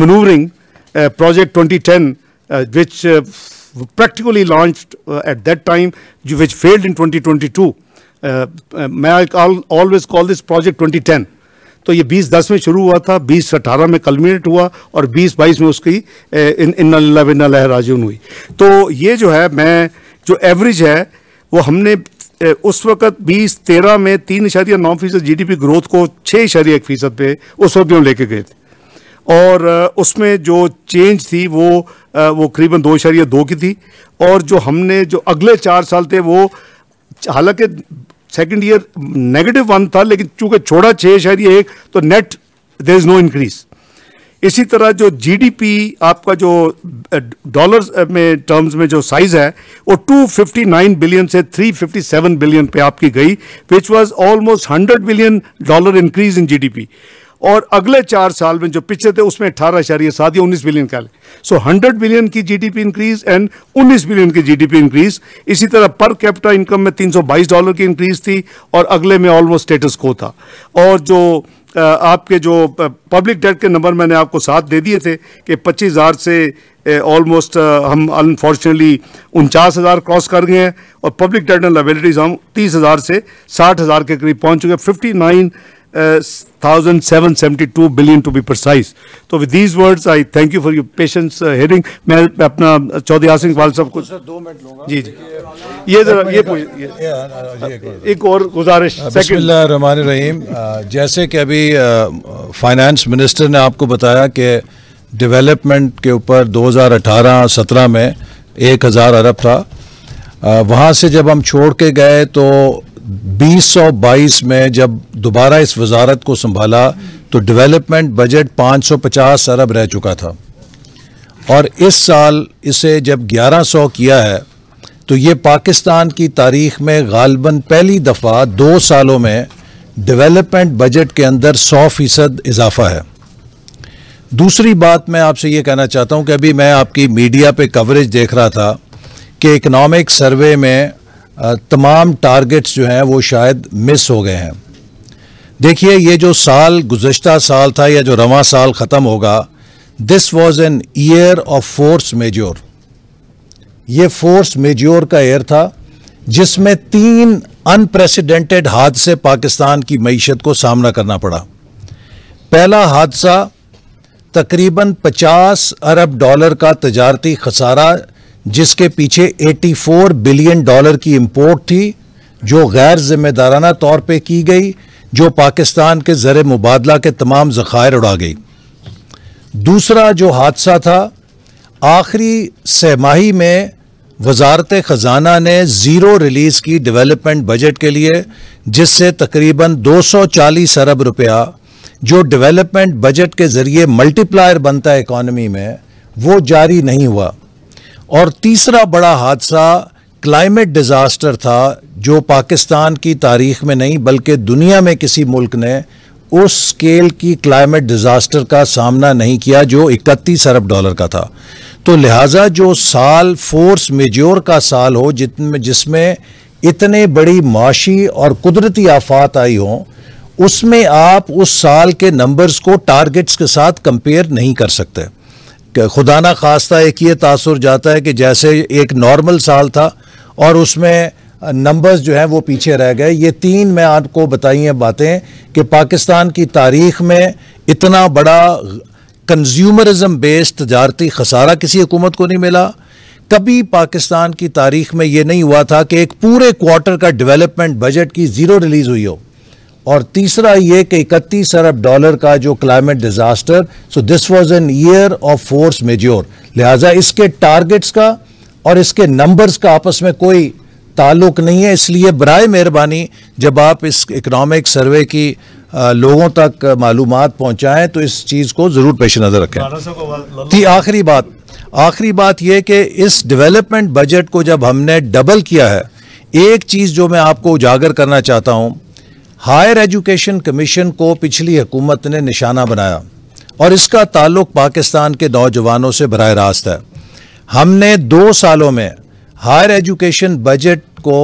Speaker 2: manoeuvring project 2010 uh, which uh, practically launched uh, at that time, which failed in 2022. uh, uh, may i call, always call this project 2010 तो ये 20 दस में शुरू हुआ था 20 अठारह में कलमिनेट हुआ और 20 बाईस में उसकी इन इन बिन्ना लहराजून हुई तो ये जो है मैं जो एवरेज है वो हमने उस वक्त बीस तेरह में तीन इशारिया नौ फीसद जी ग्रोथ को छः इशारिया एक फीसद पे उस वक्त भी हम लेके गए थे और उसमें जो चेंज थी वो वो करीबन दो इशारिया दो की थी और जो हमने जो अगले चार साल थे वो हालांकि सेकेंड ईयर नेगेटिव वन था लेकिन चूंकि छोड़ा छः इशारिया एक तो net there is no increase इसी तरह जो जीडीपी आपका जो डॉलर्स में टर्म्स में जो साइज़ है वो 259 बिलियन से 357 बिलियन पे आपकी गई which was almost 100 billion dollar increase in GDP और अगले चार साल में जो पिछले थे उसमें अठारह अशारिया सात या उन्नीस बिलियन का सो हंड्रेड बिलियन की जीडीपी इंक्रीज एंड उन्नीस बिलियन की जीडीपी इंक्रीज इसी तरह पर कैपिटा इनकम में तीन सौ बाईस डॉलर की इंक्रीज थी और अगले में ऑलमोस्ट स्टेटस को था और जो आपके जो पब्लिक डेट के नंबर मैंने आपको साथ दे दिए थे कि पच्चीस हज़ार से ऑलमोस्ट हम अनफॉर्चुनेटली उनचास हज़ार क्रॉस कर गए हैं और पब्लिक डेट एंड लाइबिलिटीज़ हम तीस हज़ार से साठ हज़ार के करीब पहुंच चुके fifty nine Uh, 1772 billion to be precise. So with these words, I thank you for your patience uh, hearing. मैं अपना चौधरी आसिम इकबाल साहब को दो मिनट लूँगा जी जी ये जरा ये एक और गुजारिश uh, रहमान रहीम
Speaker 3: uh, जैसे कि अभी फाइनेंस uh, मिनिस्टर ने आपको बताया कि डेवलपमेंट के ऊपर 2018-17 में 1000 अरब था वहाँ से जब हम छोड़ के गए तो बीस सौ बाईस में जब दोबारा इस वजारत को संभाला तो डेवलपमेंट बजट पाँच सौ पचास अरब रह चुका था और इस साल इसे जब ग्यारह सौ किया है तो ये पाकिस्तान की तारीख में गालबन पहली दफ़ा दो सालों में डेवलपमेंट बजट के अंदर सौ फ़ीसद इजाफा है दूसरी बात मैं आपसे ये कहना चाहता हूँ कि अभी मैं आपकी मीडिया पे कवरेज देख रहा था कि इकनॉमिक सर्वे में तमाम टारगेट्स जो हैं वो शायद मिस हो गए हैं देखिए ये जो साल गुजशत साल था या जो रवा साल ख़त्म होगा this was an year of force majeure ये फोर्स मेजोर का ईयर था जिसमें तीन अनप्रेसिडेंटेड हादसे पाकिस्तान की मीशत को सामना करना पड़ा पहला हादसा तकरीबन 50 अरब डॉलर का तजारती खसारा जिसके पीछे 84 बिलियन डॉलर की इंपोर्ट थी जो गैर जिम्मेदाराना तौर पे की गई जो पाकिस्तान के ज़र मुबादला के तमाम ज़खायर उड़ा गई दूसरा जो हादसा था आखिरी सहमाही में वजारत ख़जाना ने ज़ीरो रिलीज़ की डेवलपमेंट बजट के लिए जिससे तकरीबन 240 अरब रुपया जो डेवलपमेंट बजट के ज़रिए मल्टीप्लायर बनता है इकॉनमी में वो जारी नहीं हुआ और तीसरा बड़ा हादसा क्लाइमेट डिज़ास्टर था जो पाकिस्तान की तारीख में नहीं बल्कि दुनिया में किसी मुल्क ने उस स्केल की क्लाइमेट डिज़ास्टर का सामना नहीं किया जो इकतीस अरब डॉलर का था तो लिहाजा जो साल फोर्स मेजोर का साल हो जितमें जिसमें इतने बड़ी माशी और कुदरती आफात आई हों उसमें आप उस साल के नंबर्स को टारगेट्स के साथ कंपेयर नहीं कर सकते खुदा ना खास्ता एक ये तासर जाता है कि जैसे एक नॉर्मल साल था और उसमें नंबर्स जो हैं वो पीछे रह गए ये तीन मैं आपको बताई हैं बातें कि पाकिस्तान की तारीख में इतना बड़ा कंज्यूमरिज्म बेस्ड तजारती खसारा किसी हुकूमत को नहीं मिला कभी पाकिस्तान की तारीख में ये नहीं हुआ था कि एक पूरे क्वार्टर का डेवलपमेंट बजट की ज़ीरो रिलीज़ हुई हो और तीसरा ये कि इकतीस अरब डॉलर का जो climate disaster so this was an year of force majeure लिहाजा इसके टारगेट्स का और इसके नंबर्स का आपस में कोई ताल्लुक नहीं है इसलिए बरए मेहरबानी जब आप इस इकनॉमिक सर्वे की आ, लोगों तक मालूम पहुँचाएँ तो इस चीज़ को ज़रूर पेश नज़र रखें थी आखिरी बात आखिरी बात यह कि इस डेवलपमेंट बजट को जब हमने डबल किया है एक चीज़ जो मैं आपको उजागर करना चाहता हूँ हायर एजुकेशन कमीशन को पिछली हुकूमत ने निशाना बनाया और इसका ताल्लुक पाकिस्तान के नौजवानों से बरह रास्त है हमने दो सालों में हायर एजुकेशन बजट को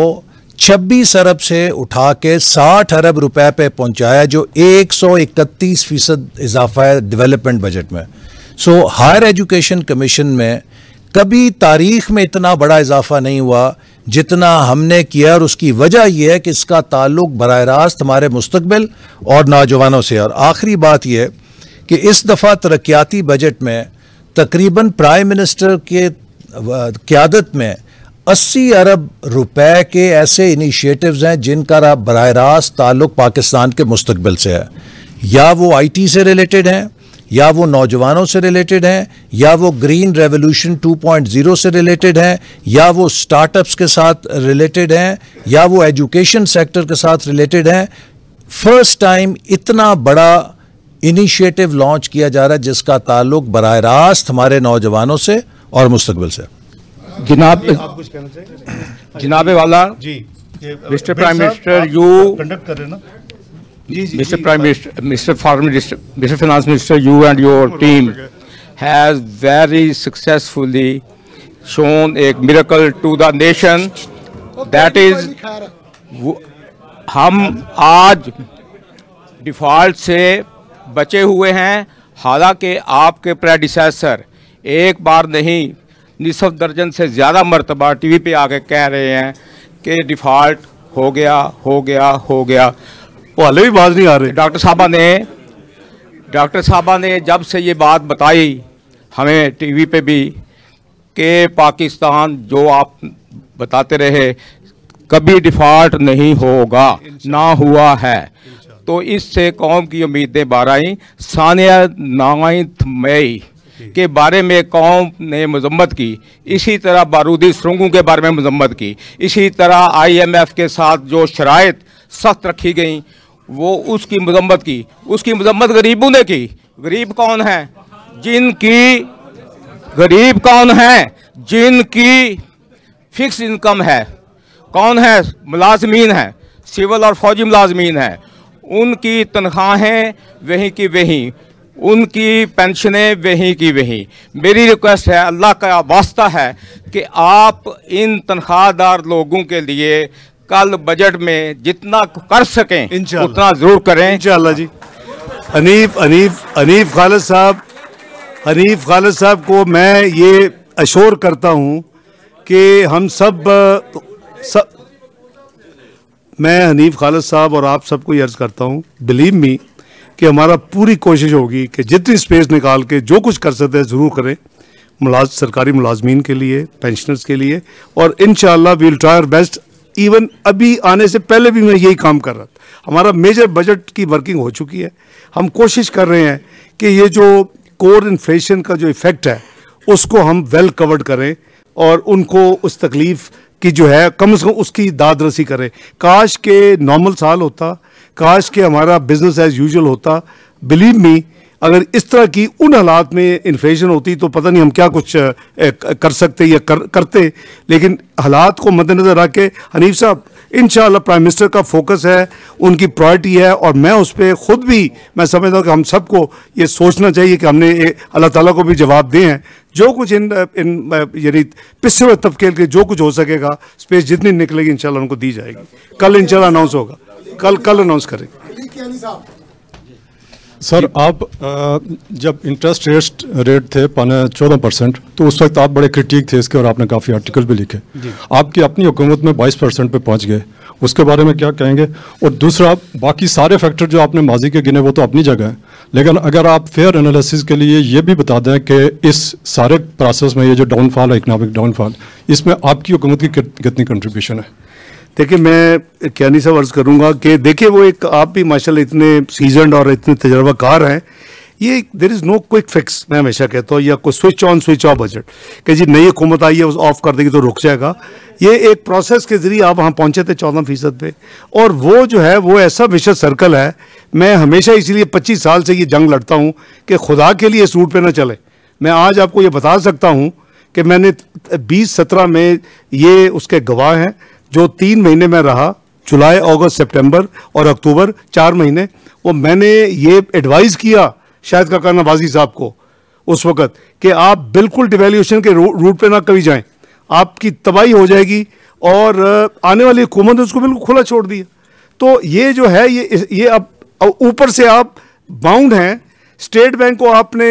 Speaker 3: छब्बीस अरब से उठा के साठ अरब रुपए पे पहुंचाया जो एक सौ इकतीस फीसद इजाफा है डेवलपमेंट बजट में सो हायर एजुकेशन कमीशन में कभी तारीख में इतना बड़ा इजाफा नहीं हुआ जितना हमने किया और उसकी वजह यह है कि इसका ताल्लुक बर रास्त हमारे मुस्तबिल और नौजवानों से और आखिरी बात यह कि इस दफ़ा तरक्याती बजट में तकरीबन प्राइम मिनिस्टर के क्यादत में 80 अरब रुपए के ऐसे इनिशिएटिव्स हैं जिनका बर रास्त ताल्लुक पाकिस्तान के मुस्तबिल से है या वो आई टी से रिलेटेड हैं या वो नौजवानों से रिलेटेड हैं या वो ग्रीन रेवोल्यूशन 2.0 से रिलेटेड हैं या वो स्टार्टअप्स के साथ रिलेटेड हैं या वो एजुकेशन सेक्टर के साथ रिलेटेड हैं फर्स्ट टाइम इतना बड़ा इनिशिएटिव लॉन्च किया जा रहा है जिसका ताल्लुक बर रास्त हमारे नौजवानों से और मुस्तबिल से जिनाब जिनाबे वाला
Speaker 2: जी mister prime minister you conduct कर रहे ना
Speaker 1: Mr. Prime Minister, Mr. Foreign Minister, Mr. Finance Minister, you and your team has very successfully shown a miracle to the nation. That is, हम आज डिफ़ॉल्ट से बचे हुए हैं हालांकि आपके प्रेडिसेसर एक बार नहीं निसफ दर्जन से ज़्यादा मरतबा टीवी पे आके कह रहे हैं कि डिफ़ॉल्ट हो गया हो गया हो गया वो हले भी बाज नहीं आ रहे डॉक्टर साहबा ने डॉक्टर साहबा ने जब से ये बात बताई हमें टीवी पे भी कि पाकिस्तान जो आप बताते रहे कभी डिफॉल्ट नहीं होगा ना हुआ है तो इससे कौम की उम्मीदें बारह सानिया नाइन्थ मई के बारे में कौम ने मजम्मत की इसी तरह बारूदी सुरंगों के बारे में मजम्मत की इसी तरह आईएमएफ के साथ जो शराइ सख्त रखी गई वो उसकी मजम्मत की उसकी मजम्मत गरीबों ने की गरीब कौन है जिनकी गरीब कौन है जिनकी फिक्स इनकम है कौन है मुलाजमीन है सिविल और फौजी मुलाजमीन है उनकी तनख्वाहें वहीं की वहीं उनकी पेंशनें वहीं की वहीं मेरी रिक्वेस्ट है अल्लाह का वास्ता है कि आप इन तनख्वाहदार लोगों के लिए कल बजट में जितना कर सकें उतना जरूर करें इंशाल्लाह जी अनीफ अनीफ अनीफ खालद साहब हनीफ खालद साहब को
Speaker 2: मैं ये अशोर करता हूँ कि हम सब सब मैं हनीफ खालद साहब और आप सबको ये अर्ज़ करता हूँ बिलीव मी कि हमारा पूरी कोशिश होगी कि जितनी स्पेस निकाल के जो कुछ कर सकते हैं ज़रूर करें मुलाज सरकारी मुलाजमीन के लिए पेंशनर्स के लिए और इन शाह will try our best even अभी आने से पहले भी मैं यही काम कर रहा था हमारा मेजर बजट की वर्किंग हो चुकी है हम कोशिश कर रहे हैं कि ये जो कोर इन्फ्लेशन का जो इफेक्ट है उसको हम वेल कवर्ड करें और उनको उस तकलीफ़ की जो है कम से कम उसकी दाद रसी करें काश के नॉर्मल साल होता काश के हमारा बिजनेस एज यूजल होता बिलीव मी अगर इस तरह की उन हालात में इन्फ्लेशन होती तो पता नहीं हम क्या कुछ कर सकते या कर, करते लेकिन हालात को मद्देनज़र रख के हनीफ साहब इन प्राइम मिनिस्टर का फोकस है उनकी प्रायोरिटी है और मैं उस पर ख़ुद भी मैं समझता हूँ कि हम सबको ये सोचना चाहिए कि हमने अल्लाह ताला को भी जवाब दें हैं जो कुछ इन इन यानी पिछले हुए तबके के जो कुछ हो सकेगा स्पेस जितनी निकलेगी इन उनको दी जाएगी कल इन अनाउंस होगा कल कल अनाउंस
Speaker 4: करेंगे
Speaker 5: सर आप जब इंटरेस्ट रेट रेट थे पाने चौदह परसेंट तो उस वक्त आप बड़े क्रिटिक थे इसके और आपने काफ़ी आर्टिकल भी लिखे आपकी अपनी हुकूमत में बाईस परसेंट पर पहुँच गए उसके बारे में क्या कहेंगे और दूसरा बाकी सारे फैक्टर जो आपने माजी के गिने वो तो अपनी जगह हैं लेकिन अगर आप फेयर एनालिसिस के लिए ये भी बता दें कि इस सारे प्रोसेस में ये जो डाउनफॉल है इकनॉमिक डाउनफॉल इसमें आपकी हुकूमत की कितनी कंट्रीब्यूशन है
Speaker 2: देखिए मैं कैनी साहब अर्ज़ करूँगा कि देखिए वो एक आप भी माशाल्लाह इतने सीजनड और इतने तजर्बाकार हैं ये there is no quick fix मैं हमेशा कहता हूँ या कोई switch on switch off budget कि जी नई हुकूमत आई है उस ऑफ कर देगी तो रुक जाएगा ये एक प्रोसेस के ज़रिए आप वहाँ पहुँचे थे चौदह फीसद पे और वो जो है वो ऐसा विशेष सर्कल है मैं हमेशा इसीलिए पच्चीस साल से ये जंग लड़ता हूँ कि खुदा के लिए इस रूट पर ना चले मैं आज आपको ये बता सकता हूँ कि मैंने बीस सत्रह में ये उसके गवाह हैं जो तीन महीने में रहा जुलाई अगस्त सितंबर और अक्टूबर चार महीने वो मैंने ये एडवाइस किया शायद काका नवाजी साहब को उस वक़्त कि आप बिल्कुल डिवेल्यूशन के रू, रूट पे ना कभी जाएं आपकी तबाही हो जाएगी और आने वाली हुकूमत ने उसको बिल्कुल खुला छोड़ दिया तो ये जो है ये ये अब ऊपर से आप बाउंड हैं स्टेट बैंक को आपने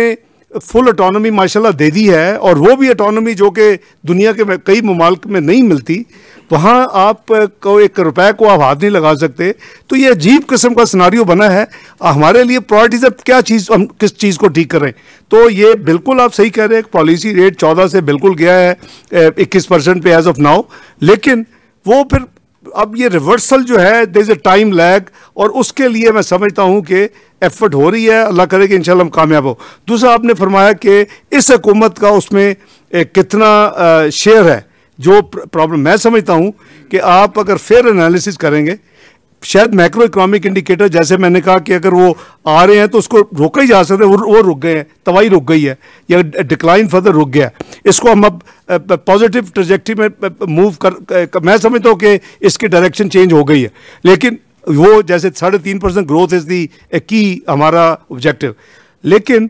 Speaker 2: फुल अटोनमी माशाल्लाह दे दी है और वो भी अटोनमी जो कि दुनिया के कई ममालक में नहीं मिलती वहाँ आप को एक रुपए को आप हाथ नहीं लगा सकते तो ये अजीब किस्म का सिनारियो बना है हमारे लिए प्रायोरिटीज़ अब क्या चीज़ हम किस चीज़ को ठीक करें तो ये बिल्कुल आप सही कह रहे हैं पॉलिसी रेट चौदह से बिल्कुल गया है इक्कीस परसेंट पे एज ऑफ नाउ लेकिन वो फिर अब ये रिवर्सल जो है there is a time lag और उसके लिए मैं समझता हूँ कि एफर्ट हो रही है अल्लाह करे कि इन हम कामयाब हो दूसरा आपने फरमाया कि इस हकूमत का उसमें कितना शेयर है जो प्रॉब्लम मैं समझता हूँ कि आप अगर फेयर एनालिसिस करेंगे शायद मैक्रो इकोनॉमिक इंडिकेटर जैसे मैंने कहा कि अगर वो आ रहे हैं तो उसको रोका ही जा सकता है वो, वो रुक गए हैं तबाही रुक गई है या डिक्लाइन फर्दर रुक गया है इसको हम अब पॉजिटिव ट्रजेक्टिव में मूव कर मैं समझता हूँ कि इसकी डायरेक्शन चेंज हो गई है लेकिन वो जैसे साढ़े तीन परसेंट ग्रोथ इज़ दी की हमारा ऑब्जेक्टिव लेकिन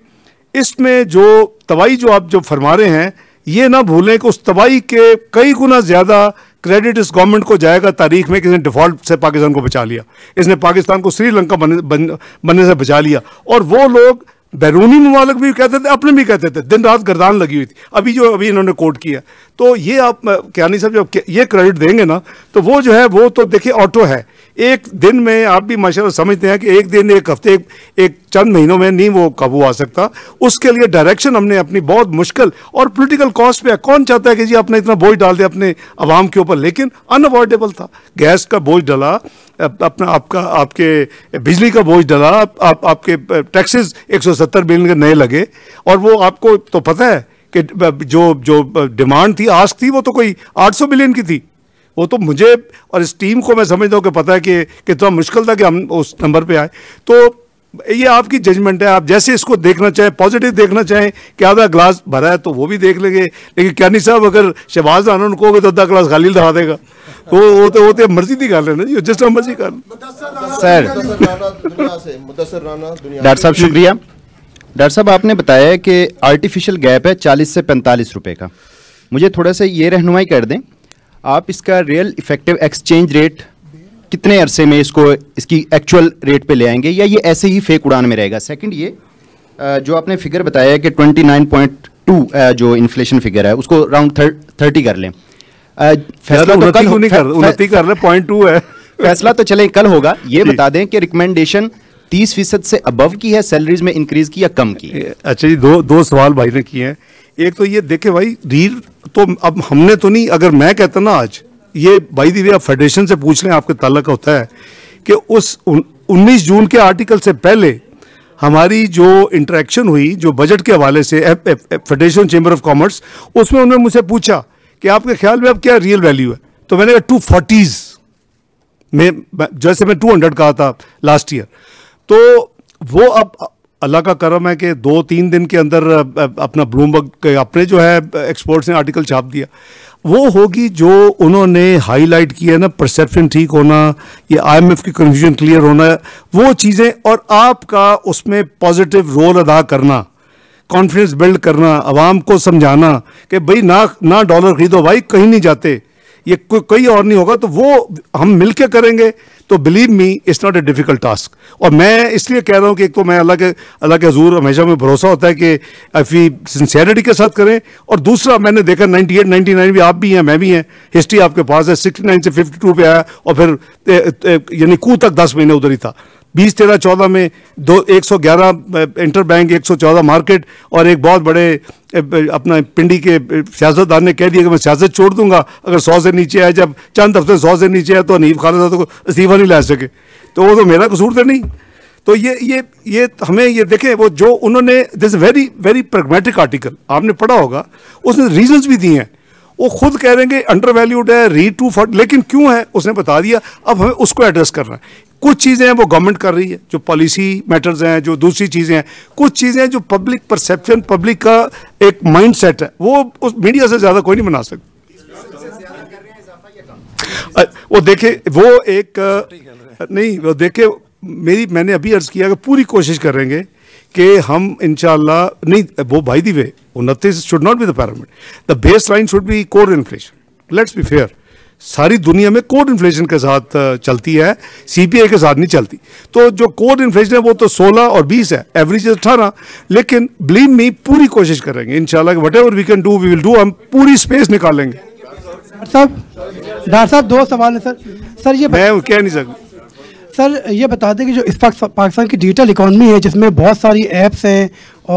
Speaker 2: इसमें जो तबाही जो आप जो फरमा रहे हैं ये ना भूलें कि उस तबाही के कई गुना ज़्यादा क्रेडिट इस गवर्नमेंट को जाएगा तारीख में किसने डिफॉल्ट से पाकिस्तान को बचा लिया इसने पाकिस्तान को श्रीलंका बने, बन, बनने से बचा लिया और वो लोग बैरूनी ममालक भी कहते थे अपने भी कहते थे दिन रात गर्दान लगी हुई थी अभी जो अभी इन्होंने कोर्ट किया तो ये आप क्या नहीं साहब जब ये क्रेडिट देंगे ना तो वो जो है वो तो देखिए ऑटो है एक दिन में आप भी माशा समझते हैं कि एक दिन एक हफ्ते एक, एक चंद महीनों में नहीं वो काबू आ सकता उसके लिए डायरेक्शन हमने अपनी बहुत मुश्किल और पोलिटिकल कॉस्ट पर कौन चाहता है कि जी आपने इतना बोझ डाल दिया अपने आवाम के ऊपर लेकिन अनअवॉर्डेबल था गैस का बोझ डाला अपना आपका आपके बिजली का बोझ डला आप, आप आपके टैक्सेस 170 बिलियन के नए लगे और वो आपको तो पता है कि जो जो डिमांड थी आज थी वो तो कोई 800 बिलियन की थी वो तो मुझे और इस टीम को मैं समझता हूँ कि पता है कि कितना तो मुश्किल था कि हम उस नंबर पे आए तो ये आपकी जजमेंट है आप जैसे इसको देखना चाहें पॉजिटिव देखना चाहें कि आधा ग्लास भरा है तो वो भी देख लेंगे लेकिन कैनी साहब अगर शहबाज आनंद को तो आधा ग्लास खाली दहा देगा तो वो तो वो तो मर्जी की गल है ना जी जिस तरह मर्जी कर सर
Speaker 1: डॉक्टर साहब शुक्रिया
Speaker 2: डॉक्टर साहब आपने बताया कि आर्टिफिशियल गैप है चालीस से
Speaker 4: पैंतालीस रुपये का मुझे थोड़ा सा ये रहनुमाई कर दें आप इसका रियल इफेक्टिव एक्सचेंज रेट कितने अरसे में इसको इसकी एक्चुअल रेट पे ले आएंगे या ये ऐसे ही फेक उड़ान में रहेगा सेकंड ये जो आपने फिगर बताया है कि 29.2 जो
Speaker 1: इन्फ्लेशन फिगर है उसको राउंड थर्टी कर लें फैसला तो कल तो नहीं
Speaker 4: कर
Speaker 2: पॉइंट टू है फैसला तो चले कल होगा ये बता दें कि रिकमेंडेशन तीस फीसद से अबव की है सैलरीज में इंक्रीज की या कम की अच्छा जी दो दो सवाल भाई ने किए हैं एक तो ये देखे भाई रील तो अब हमने तो नहीं अगर मैं कहता ना आज ये भाई दी आप फेडरेशन से पूछ लें आपके तलक होता है कि उस उन्नीस जून के आर्टिकल से पहले हमारी जो इंटरेक्शन हुई जो बजट के हवाले से फेडरेशन चेंबर ऑफ कॉमर्स उसमें उन्होंने मुझसे पूछा कि आपके ख्याल में अब क्या रियल वैल्यू है तो मैंने कहा टू फोर्टीज़ में जैसे मैं टू हंड्रेड कहा था लास्ट ईयर तो वो अब अल्लाह का करम है कि दो तीन दिन के अंदर अपना ब्लूमबर्ग अपने जो है एक्सपोर्ट्स ने आर्टिकल छाप दिया वो होगी जो उन्होंने हाईलाइट किया ना परसेप्शन ठीक होना ये आईएमएफ की कन्फ्यूजन क्लियर होना वो चीज़ें और आपका उसमें पॉजिटिव रोल अदा करना कॉन्फिडेंस बिल्ड करना आवाम को समझाना कि भाई ना ना डॉलर खरीदो भाई कहीं नहीं जाते ये कोई और नहीं होगा तो वो हम मिलके करेंगे तो believe me it's not a difficult task और मैं इसलिए कह रहा हूँ कि एक तो मैं अल्लाह के अल्लाह के हजूर हमेशा में भरोसा होता है कि अफी सिंसेरिटी के साथ करें और दूसरा मैंने देखा 98 99 भी आप भी हैं मैं भी हैं हिस्ट्री आपके पास है 69 से 52 पे आया और फिर यानी कू तक दस महीने उधर ही था बीस तेरह चौदह में दो एक सौ ग्यारह इंटर बैंक एक सौ चौदह मार्केट और एक बहुत बड़े अपना पिंडी के सियासतदान ने कह दिया कि मैं सियासत छोड़ दूंगा अगर सौ से नीचे आए जब चंद हफ्ते सौ से नीचे आए तो हनीफ खान साहब तो को इस्तीफा नहीं ला सके तो वो तो मेरा कसूर तो नहीं तो ये ये ये हमें ये देखें वो जो उन्होंने this very very pragmatic article आपने पढ़ा होगा उसने रीजंस भी दिए हैं वो खुद कह रहे हैं कि अंडर वैल्यूड है री टू फंड लेकिन क्यों है उसने बता दिया अब हमें उसको एड्रेस करना है कुछ चीज़ें हैं वो गवर्नमेंट कर रही है जो पॉलिसी मैटर्स हैं जो दूसरी चीज़ें हैं कुछ चीज़ें जो पब्लिक परसेप्शन पब्लिक का एक माइंड सेट है वो उस मीडिया से ज़्यादा कोई नहीं बना सकता वो देखे वो एक नहीं वो देखे मेरी मैंने अभी अर्ज़ किया कि पूरी कोशिश करेंगे कि हम इन नहीं वो भाई दी वे उनतीस should not be the parameter the base line should be core inflation let's be fair सारी दुनिया में कोर इन्फ्लेशन के साथ uh, चलती है सीपीआई के साथ नहीं चलती तो जो कोर इन्फ्लेशन है वो तो 16 और 20 है एवरेज अठारह लेकिन ब्लीम मी पूरी कोशिश करेंगे इनशाला whatever we can do we will do हम पूरी स्पेस निकालेंगे डॉक्टर साहब डॉक्टर साहब दो सवाल है सर सर ये मैं कह नहीं सकता
Speaker 4: सर ये बता दें कि जो इस पाकिस्तान की डिजिटल इकोनॉमी है जिसमें बहुत सारी ऐप्स हैं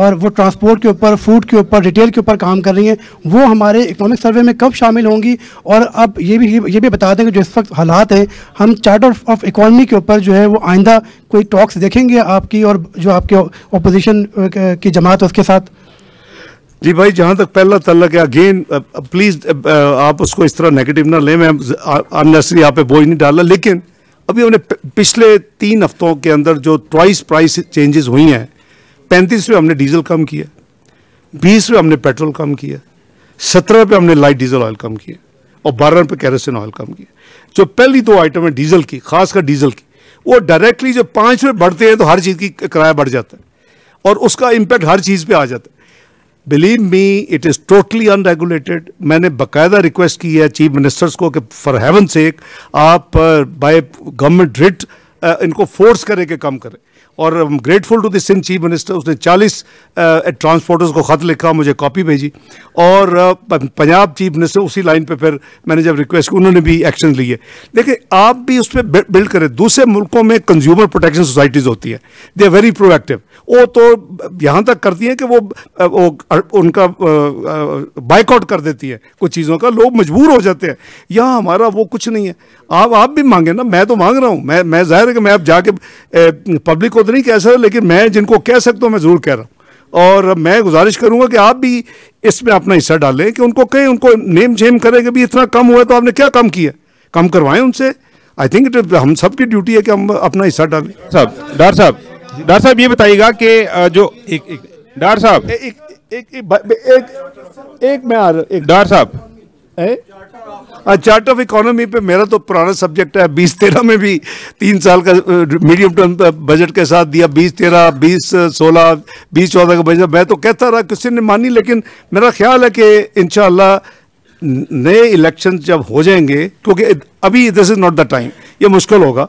Speaker 4: और वो ट्रांसपोर्ट के ऊपर फूड के ऊपर रिटेल के ऊपर काम कर रही हैं वो हमारे इकोनॉमिक सर्वे में कब शामिल होंगी और अब ये भी ये भी बता दें कि जो इस वक्त हालात हैं हम चार्ट ऑफ इकोनॉमी के ऊपर जो है वो आइंदा कोई टॉक्स देखेंगे आपकी और जो आपके अपोजिशन की जमात है उसके साथ
Speaker 2: जी भाई जहाँ तक पहला तल्लक है अगेन प्लीज़ आप उसको इस तरह नेगेटिव ना लें मैं अननेसरी आप पे बोझ नहीं डाला लेकिन अभी हमने पिछले तीन हफ्तों के अंदर जो ट्वाइस प्राइस चेंजेस हुई हैं पैंतीस रुपये हमने डीजल कम किया बीस रुपये हमने पेट्रोल कम किया सत्रह रुपये हमने लाइट डीजल ऑयल कम किया और बारह रुपये कैरोसिन ऑयल कम किया जो पहली दो आइटम है डीजल की खासकर डीजल की वो डायरेक्टली जब पाँच रुपये बढ़ते हैं तो हर चीज़ की किराया बढ़ जाता है और उसका इम्पैक्ट हर चीज़ पर आ जाता है believe me it is totally unregulated मैंने बाकायदा रिक्वेस्ट की है चीफ मिनिस्टर्स को कि फॉर हेवन सेक आप बाय गवर्नमेंट रिट इनको फोर्स करें कि कम करें और grateful to the Sindh chief minister उसने 40 ट्रांसपोर्टर्स को ख़त लिखा मुझे कॉपी भेजी और पंजाब चीफ मिनिस्टर उसी लाइन पे फिर मैंने जब रिक्वेस्ट की उन्होंने भी एक्शन लिए देखिए आप भी उस पर बिल्ड करें दूसरे मुल्कों में कंज्यूमर प्रोटेक्शन सोसाइटीज़ होती हैं दे आर वेरी प्रोएक्टिव वो तो यहाँ तक करती हैं कि वो, वो उनका बाइकआउट कर देती है कुछ चीज़ों का लोग मजबूर हो जाते हैं यहाँ हमारा वो कुछ नहीं है आप आप भी मांगे ना मैं तो मांग रहा हूँ मैं मैं जाहिर है कि मैं अब जाके पब्लिक को पता नहीं कैसा है लेकिन मैं जिनको कह सकता हूँ मैं ज़रूर कह रहा हूँ और मैं गुजारिश करूंगा कि आप भी इसमें अपना हिस्सा डालें कि उनको कहें उनको नेम झेम करें कि भाई इतना कम हुआ तो आपने क्या कम किया कम करवाएं उनसे आई थिंक इट हम सब की ड्यूटी है कि हम अपना हिस्सा डालें साहब डार साहब डार साहब ये बताइएगा कि जो एक एक डॉक्टर साहब एक एक एक, एक, एक, मैं आ रहा एक डार साहब चार्ट ऑफ इकोनॉमी पे मेरा तो पुराना सब्जेक्ट है बीस तेरह में भी तीन साल का मीडियम टर्म बजट के साथ दिया बीस तेरह बीस सोलह बीस चौदह का बजट मैं तो कहता रहा किसी ने मानी लेकिन मेरा ख्याल है कि इन नए इलेक्शन जब हो जाएंगे क्योंकि अभी this is not the time ये मुश्किल होगा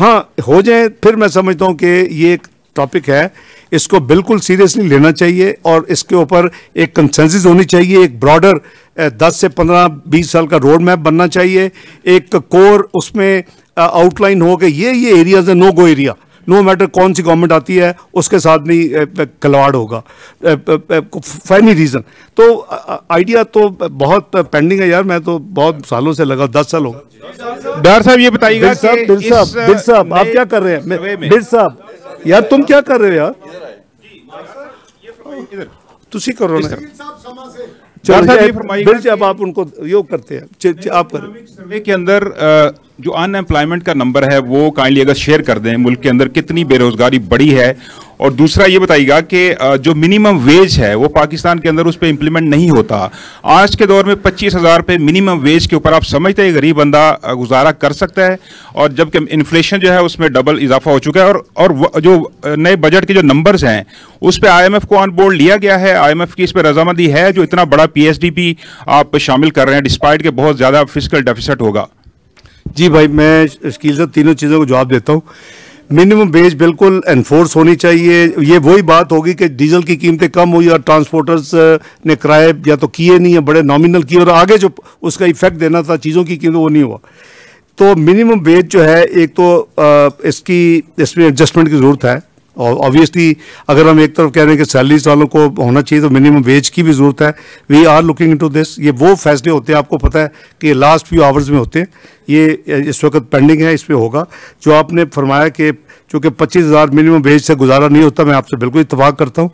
Speaker 2: हाँ हो जाए फिर मैं समझता हूँ कि ये एक टॉपिक है इसको बिल्कुल सीरियसली लेना चाहिए और इसके ऊपर एक कंसेंसिस होनी चाहिए एक ब्रॉडर दस से पंद्रह बीस साल का रोड मैप बनना चाहिए एक कोर उसमें आउटलाइन हो के ये ये एरियाज है no go area no matter कौन सी गवर्नमेंट आती है उसके साथ नहीं कलवाड़ होगा फॉर एनी रीज़न तो आइडिया तो बहुत पेंडिंग है यार मैं तो बहुत सालों से लगा दस साल हो डर साहब ये बताइए आप क्या कर रहे हैं बिर साहब यार तुम क्या कर रहे हो यार तुम करो ना आप उनको योग करते हैं आप करें
Speaker 1: सर्वे के अंदर जो अनएम्प्लॉयमेंट का नंबर है वो काइंडली अगर शेयर कर दें मुल्क के अंदर कितनी बेरोजगारी बढ़ी है और दूसरा ये बताइएगा कि जो मिनिमम वेज है वो पाकिस्तान के अंदर उस पर इम्प्लीमेंट नहीं होता आज के दौर में पच्चीस हज़ार रुपये मिनिमम वेज के ऊपर आप समझते हैं गरीब बंदा गुजारा कर सकता है और जबकि इन्फ्लेशन जो है उसमें डबल इजाफा हो चुका है और और जो नए बजट के जो नंबर्स हैं उस पर आई को ऑन बोर्ड लिया गया है आई की इस पर रजामंदी है जो इतना बड़ा पी आप शामिल कर रहे हैं डिस्पाइट के बहुत ज़्यादा फिजिकल डेफिसिट होगा जी भाई
Speaker 2: मैं इसकी तीनों चीज़ों को जवाब देता हूँ मिनिमम वेज बिल्कुल एनफोर्स होनी चाहिए ये वही बात होगी कि डीजल की कीमतें कम हुई और ट्रांसपोर्टर्स ने किराए या तो किए नहीं है बड़े नॉमिनल किए और आगे जो उसका इफेक्ट देना था चीज़ों की कीमत वो नहीं हुआ तो मिनिमम वेज जो है एक तो आ, इसकी इसमें एडजस्टमेंट की ज़रूरत है और ऑब्वियसली अगर हम एक तरफ कह रहे हैं कि सैलरीज वालों को होना चाहिए तो मिनिमम वेज की भी ज़रूरत है we are looking into this ये वो फैसले होते हैं आपको पता है कि ये लास्ट फ्यू आवर्स में होते हैं ये इस वक्त पेंडिंग है इस पर होगा जो आपने फरमाया कि चूँकि पच्चीस हज़ार मिनिमम वेज से गुजारा नहीं होता मैं आपसे बिल्कुल इतफाक़ करता हूँ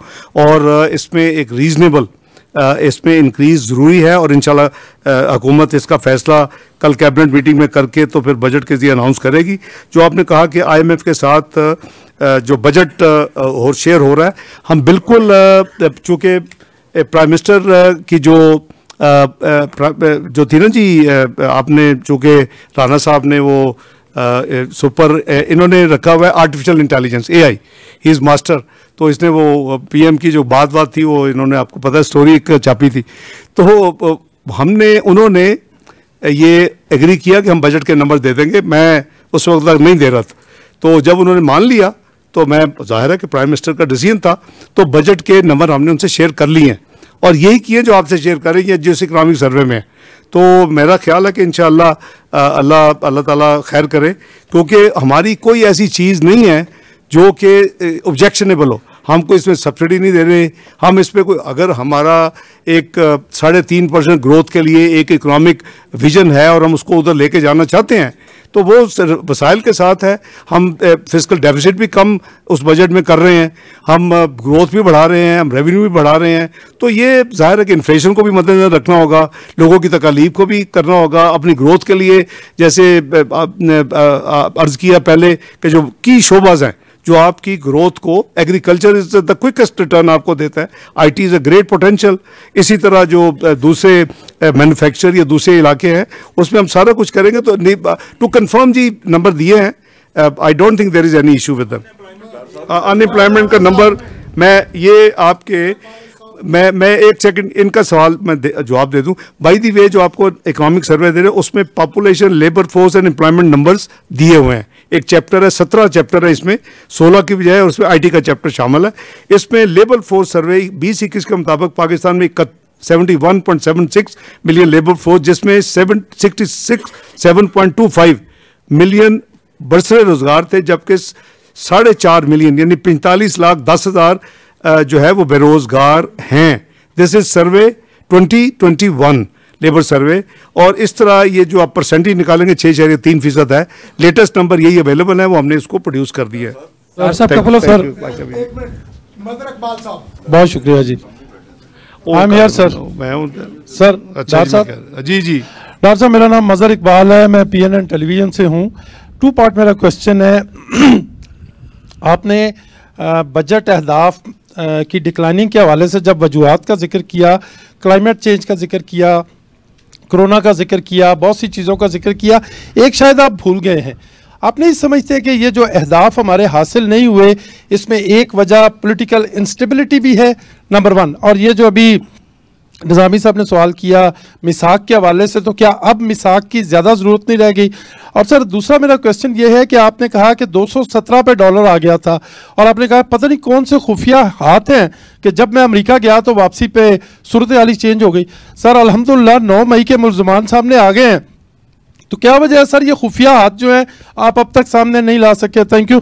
Speaker 2: और इसमें एक रीज़नेबल इसमें इंक्रीज़ ज़रूरी है और इन हुकूमत इसका फैसला कल कैबिनेट मीटिंग में करके तो फिर बजट के लिए अनाउंस करेगी जो आपने कहा कि आई के साथ जो बजट और शेयर हो रहा है हम बिल्कुल चूँकि प्राइम मिनिस्टर की जो जो थी ना जी आपने चूँकि राणा साहब ने वो सुपर इन्होंने रखा हुआ है artificial intelligence A I he is master तो इसने वो पीएम की जो बात बात थी वो इन्होंने आपको पता है स्टोरी एक छापी थी तो हमने उन्होंने ये एग्री किया कि हम बजट के नंबर दे देंगे मैं उस वक्त तक नहीं दे रहा था तो जब उन्होंने मान लिया तो मैं जाहिर है कि प्राइम मिनिस्टर का डिसीजन था तो बजट के नंबर हमने उनसे शेयर कर लिए हैं और यही किए जो आपसे शेयर करें ये जिस इकनॉमिक सर्वे में तो मेरा ख्याल है कि इन अल्लाह अल्लाह ताला खैर करे क्योंकि हमारी कोई ऐसी चीज़ नहीं है जो कि ऑब्जेक्शनेबल हो हमको इसमें सब्सिडी नहीं दे रहे हम इस पर कोई अगर हमारा एक साढ़े तीन परसेंट ग्रोथ के लिए एक इकोनॉमिक विजन है और हम उसको उधर लेके जाना चाहते हैं तो वो वसाइल के साथ है हम फिजिकल डेफिसिट भी कम उस बजट में कर रहे हैं हम ग्रोथ भी बढ़ा रहे हैं हम रेवेन्यू भी बढ़ा रहे हैं तो ये जाहिर है कि इन्फ्लेशन को भी मद्देनजर रखना होगा लोगों की तकालीफ को भी करना होगा अपनी ग्रोथ के लिए जैसे आपने अर्ज़ किया पहले कि जो की शोबाज हैं जो आपकी ग्रोथ को agriculture is the quickest return आपको देता है IT is a great potential इसी तरह जो दूसरे मैन्युफैक्चर या दूसरे इलाके हैं उसमें हम सारा कुछ करेंगे तो टू कंफर्म जी नंबर दिए हैं I don't think there is any issue with unemployment का नंबर मैं ये आपके मैं मैं एक सेकंड इनका सवाल मैं जवाब दे दूं बाई दी वे जो आपको इकोनॉमिक सर्वे दे रहे हैं उसमें population labour force and employment numbers दिए हुए हैं एक चैप्टर है सत्रह चैप्टर है इसमें सोलह की बजाय और उसमें आईटी का चैप्टर शामिल है इसमें लेबर फोर्स सर्वे बीस इक्कीस के मुताबिक पाकिस्तान में seventy one point seven six million labour force जिसमें seven sixty six seven point two five million बरसरे रोजगार थे जबकि साढ़े चार मिलियन यानी पैंतालीस लाख दस हज़ार जो है वो बेरोज़गार हैं this is survey twenty twenty one labour survey और इस तरह ये जो आप परसेंटेज निकालेंगे छः शहर तीन फीसद है लेटेस्ट नंबर यही अवेलेबल है वो हमने इसको प्रोड्यूस कर दिया है
Speaker 5: बहुत शुक्रिया जी आई एम हियर सर मैं सर अच्छा साहब जी जी डॉक्टर साहब मेरा नाम मज़र इकबाल है मैं पीएनएन टेलीविज़न से हूँ टू पार्ट मेरा क्वेश्चन है आपने बजट अहदाफ की डिक्लाइनिंग के हवाले से जब वजूहत का जिक्र किया क्लाइमेट चेंज का जिक्र किया कोरोना का जिक्र किया बहुत सी चीज़ों का जिक्र किया एक शायद आप भूल गए हैं आप नहीं समझते कि ये जो अहदाफ हमारे हासिल नहीं हुए इसमें एक वजह पॉलिटिकल इंस्टेबिलिटी भी है नंबर वन और ये जो अभी निज़ामी साहब ने सवाल किया मिसाक के हवाले से तो क्या अब मिसाक की ज़्यादा ज़रूरत नहीं रह गई और सर दूसरा मेरा क्वेश्चन ये है कि आपने कहा कि 217 पे डॉलर आ गया था और आपने कहा पता नहीं कौन से खुफिया हाथ हैं कि जब मैं अमेरिका गया तो वापसी पे सूरत हाली चेंज हो गई सर अलहमदिल्ला नौ मई के मुलजमान सामने आ गए हैं तो क्या वजह है सर ये खुफिया हाथ जो है आप अब तक सामने नहीं ला सके थैंक यू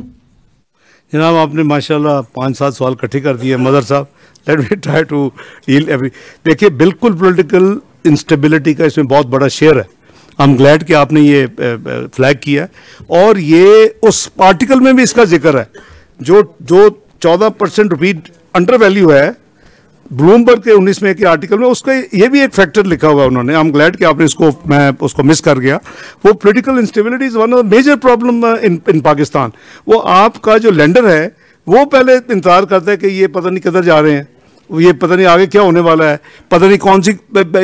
Speaker 2: जनाब आपने माशा पाँच सात सवाल इकट्ठे कर दिए मदर साहब let me try to deal every देखिए बिल्कुल पॉलिटिकल इंस्टेबिलिटी का इसमें बहुत बड़ा शेयर है आई एम ग्लैड कि आपने ये फ्लैग किया और ये उस आर्टिकल में भी इसका जिक्र है जो जो चौदह परसेंट रुपीट अंडर वैल्यू है ब्लूमबर्ग के उन्नीस में के आर्टिकल में उसका ये भी एक फैक्टर लिखा हुआ है उन्होंने आई एम ग्लैड कि आपने इसको मैं उसको मिस कर गया वो political instability is one of the major problem in in Pakistan वो आपका जो लैंडर है वो पहले इंतजार करता है कि ये पता नहीं किधर जा रहे हैं ये पता नहीं आगे क्या होने वाला है पता नहीं कौन सी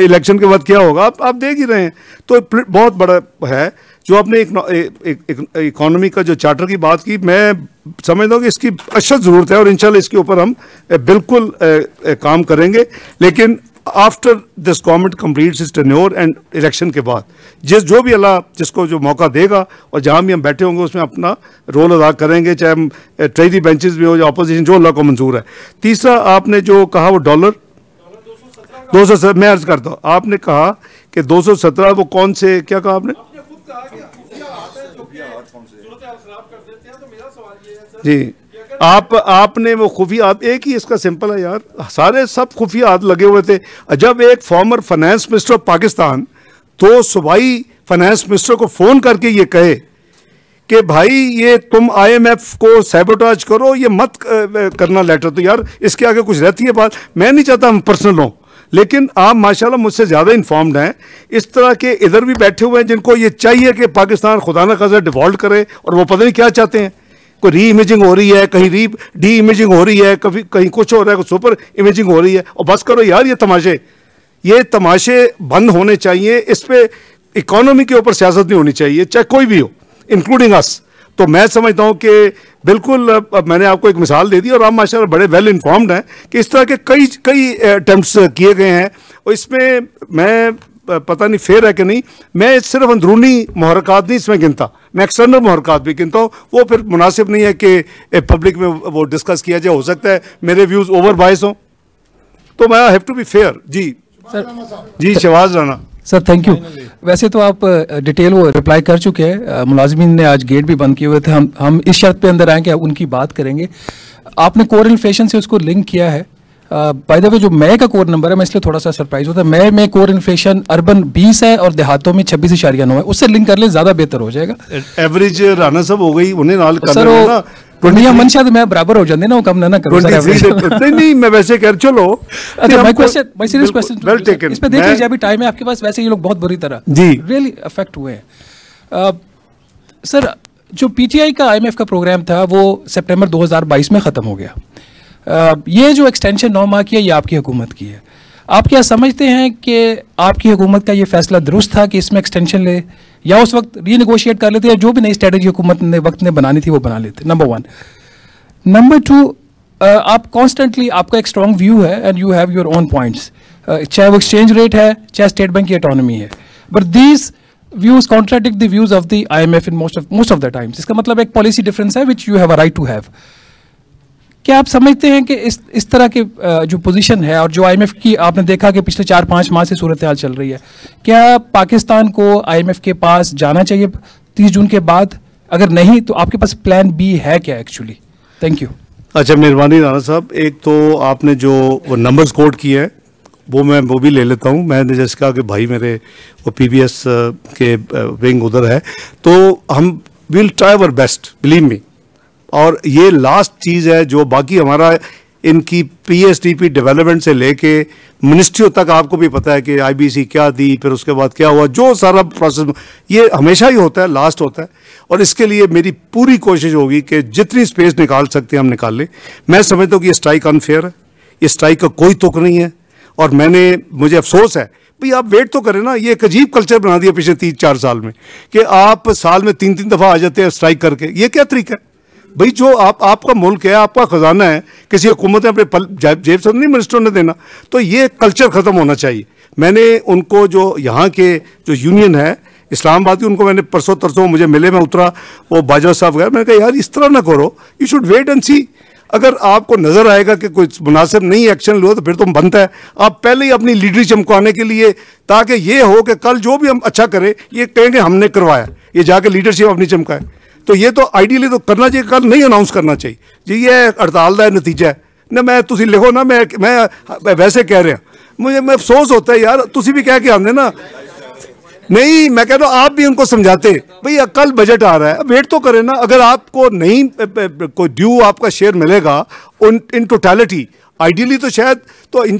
Speaker 2: इलेक्शन के बाद क्या होगा आप आप देख ही रहे हैं तो बहुत बड़ा है जो आपने इकोनॉमी का जो चार्टर की बात की मैं समझता हूँ कि इसकी अशद ज़रूरत है और इंशाल्लाह इसके ऊपर हम बिल्कुल काम करेंगे लेकिन आफ्टर दिस गवर्नमेंट कम्प्लीट इस टनोर एंड इलेक्शन के बाद जिस जो भी अल्लाह जिसको जो मौका देगा और जहाँ भी हम बैठे होंगे उसमें अपना रोल अदा करेंगे चाहे हम ट्रेजरी बेंचेस भी हो या अपोजिशन जो अल्लाह को मंजूर है तीसरा आपने जो कहा वो डॉलर दो सौ सत्रह मैं अर्ज करता हूँ आपने कहा कि दो सौ सत्रह वो कौन से क्या कहा आपने जी आप आपने वो खुफिया एक ही इसका सिंपल है यार सारे सब खुफिया हाथ लगे हुए थे जब एक former finance minister of Pakistan तो सुबाई फाइनेंस मिनिस्टर को फ़ोन करके ये कहे कि भाई ये तुम आईएमएफ को सैबोटाज करो ये मत करना लेटर तो यार इसके आगे कुछ रहती है बात मैं नहीं चाहता हम पर्सनल हों लेकिन आप माशाल्लाह मुझसे ज़्यादा इन्फॉर्म्ड हैं इस तरह के इधर भी बैठे हुए हैं जिनको ये चाहिए कि पाकिस्तान खुदा न खजा डिफॉल्ट करे और वो पता नहीं क्या चाहते हैं कोई री इमेजिंग हो रही है कहीं री डी इमेजिंग हो रही है कभी कहीं कुछ हो रहा है कुछ सुपर इमेजिंग हो रही है और बस करो यार ये तमाशे ये तमाशे बंद होने चाहिए इस पर इकोनॉमी के ऊपर सियासत नहीं होनी चाहिए चाहे कोई भी हो इंक्लूडिंग अस तो मैं समझता हूँ कि बिल्कुल अब मैंने आपको एक मिसाल दे दी और आप माशा बड़े वेल इन्फॉर्म्ड हैं कि इस तरह के कई कई अटैम्प्ट किए गए हैं और इसमें मैं पता नहीं फेयर है कि नहीं मैं सिर्फ अंदरूनी महरकत नहीं इसमें गिनता मैं एक्सटर्नल महरकत भी गिनता हूँ वो फिर मुनासिब नहीं है कि पब्लिक में वो डिस्कस किया जाए हो सकता है मेरे व्यूज़ ओवर बायस हों तो मैं हैव टू बी फेयर जी सर जी Shahbaz Rana
Speaker 4: sir thank you वैसे तो आप डिटेल वो रिप्लाई कर चुके हैं मुलाजमीन ने आज गेट भी बंद किए हुए थे हम हम इस शर्त पे अंदर आएंगे कि उनकी बात करेंगे आपने कोर इन्फ्लेशन से उसको लिंक किया है बाय द वे जो मई का कोर नंबर है मैं इसलिए थोड़ा सा सरप्राइज होता तो है मई में कोर इन्फ्लेशन अर्बन 20 है और देहातों में छब्बीस इशारिया नौ है उससे लिंक कर ले ज्यादा बेहतर हो जाएगा
Speaker 2: एवरेज राना सब हो गई उन्हें नाल सर वो
Speaker 4: दुनिया मैं बराबर हो ना वो कम ना करो नहीं नहीं मैं वैसे कह चलो अच्छा, देख लीजिए अभी टाइम है आपके पास वैसे ये लोग बहुत बुरी तरह जी रियली अफेक्ट हुए हैं सर जो पीटीआई का आईएमएफ का प्रोग्राम था वो सितंबर 2022 में खत्म हो गया ये जो एक्सटेंशन नौ माह की है ये आपकी हुकूमत की है आप क्या समझते हैं कि आपकी हुकूमत का ये फैसला दुरुस्त था कि इसमें एक्सटेंशन ले या उस वक्त रीनिगोशिएट कर लेते या जो भी नई स्ट्रेटजी हुकूमत ने वक्त ने बनानी थी वो बना लेते नंबर वन नंबर टू आप कॉन्स्टेंटली आपका एक स्ट्रॉन्ग व्यू है and you have your own points चाहे वो एक्सचेंज रेट है चाहे स्टेट बैंक की अटोनमी है but these views contradict the views of the I M F in most of most of the times इसका मतलब एक पॉलिसी डिफरेंस है which you have a right to have क्या आप समझते हैं कि इस इस तरह के जो पोजीशन है और जो आईएमएफ की आपने देखा कि पिछले चार पाँच माह से सूरत हाल चल रही है क्या पाकिस्तान को आईएमएफ के पास जाना चाहिए तीस जून के बाद अगर नहीं तो आपके पास प्लान बी है क्या एक्चुअली थैंक यू
Speaker 2: अच्छा मेहरबानी राना साहब एक तो आपने जो नंबर्स कोड किए हैं वो मैं वो भी ले लेता हूँ मैंने जैसे कहा कि भाई मेरे वो पी के विंग उधर है तो हम will try our best believe me और ये लास्ट चीज़ है जो बाकी हमारा इनकी पी डेवलपमेंट से लेके मिनिस्ट्रियों तक आपको भी पता है कि आईबीसी क्या दी फिर उसके बाद क्या हुआ जो सारा प्रोसेस ये हमेशा ही होता है लास्ट होता है और इसके लिए मेरी पूरी कोशिश होगी कि जितनी स्पेस निकाल सकते हैं हम निकाल लें मैं समझता हूँ कि ये स्ट्राइक अनफेयर है ये स्ट्राइक का कोई तुक नहीं है और मैंने मुझे अफसोस है भाई आप वेट तो करें ना ये एक अजीब कल्चर बना दिया पिछले तीन चार साल में कि आप साल में तीन तीन दफ़ा आ जाते हैं स्ट्राइक करके ये क्या तरीका है भाई जो आप आपका मुल्क है आपका ख़जाना है किसी हुकूमत ने अपने जेब से तो नहीं मिनिस्टर ने देना तो ये कल्चर ख़त्म होना चाहिए मैंने उनको जो यहाँ के जो यूनियन है इस्लामाबाद की उनको मैंने परसों तरसों मुझे मिले मैं उतरा वो बाजवा साहब गया मैंने कहा यार इस तरह ना करो you should wait and see अगर आपको नज़र आएगा कि कुछ मुनासिब नहीं एक्शन लो तो फिर तुम तो बनता है आप पहले ही अपनी लीडरी चमकाने के लिए ताकि ये हो कि कल जो भी हम अच्छा करें ये कहेंगे हमने करवाया ये जाके लीडरशिप अपनी चमकाए तो ये तो आइडियली तो करना चाहिए कल नहीं अनाउंस करना चाहिए जी ये हड़ताल का नतीजा है ना मैं तुम लिखो ना मैं मैं वैसे कह रहा मुझे मैं अफसोस होता है यार तुम भी कह के आते ना नहीं मैं कह रहा हूँ आप भी उनको समझाते भाई कल बजट आ रहा है वेट तो करें ना अगर आपको नहीं कोई ड्यू आपका शेयर मिलेगा उन इन टोटैलिटी आइडियली तो शायद तो इन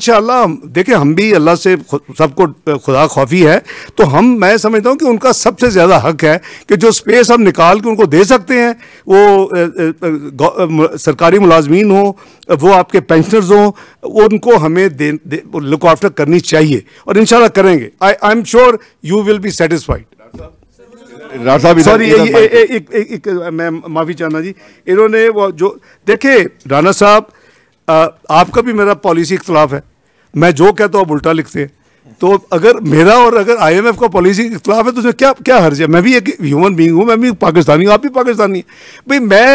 Speaker 2: देखें हम भी अल्लाह से सबको खुदा खौफी है तो हम मैं समझता हूँ कि उनका सबसे ज़्यादा हक है कि जो स्पेस हम निकाल के उनको दे सकते हैं वो सरकारी मुलाजमीन हो वो आपके पेंशनर्स हों उनको हमें दे, दे लुक आफ्टर करनी चाहिए और इन करेंगे I I am sure you will be satisfied sorry मैं माफ़ी चाहना जी इन्होंने वो जो देखे राणा साहब आपका भी मेरा पॉलिसी इख्तलाफ है मैं जो कहता हूँ आप उल्टा लिखते हैं तो अगर मेरा और अगर आईएमएफ का पॉलिसी इख्तलाफ है तो उसमें क्या क्या हर्ज है मैं भी एक ह्यूमन बींग हूँ मैं भी पाकिस्तानी हूँ आप भी पाकिस्तानी हैं भाई मैं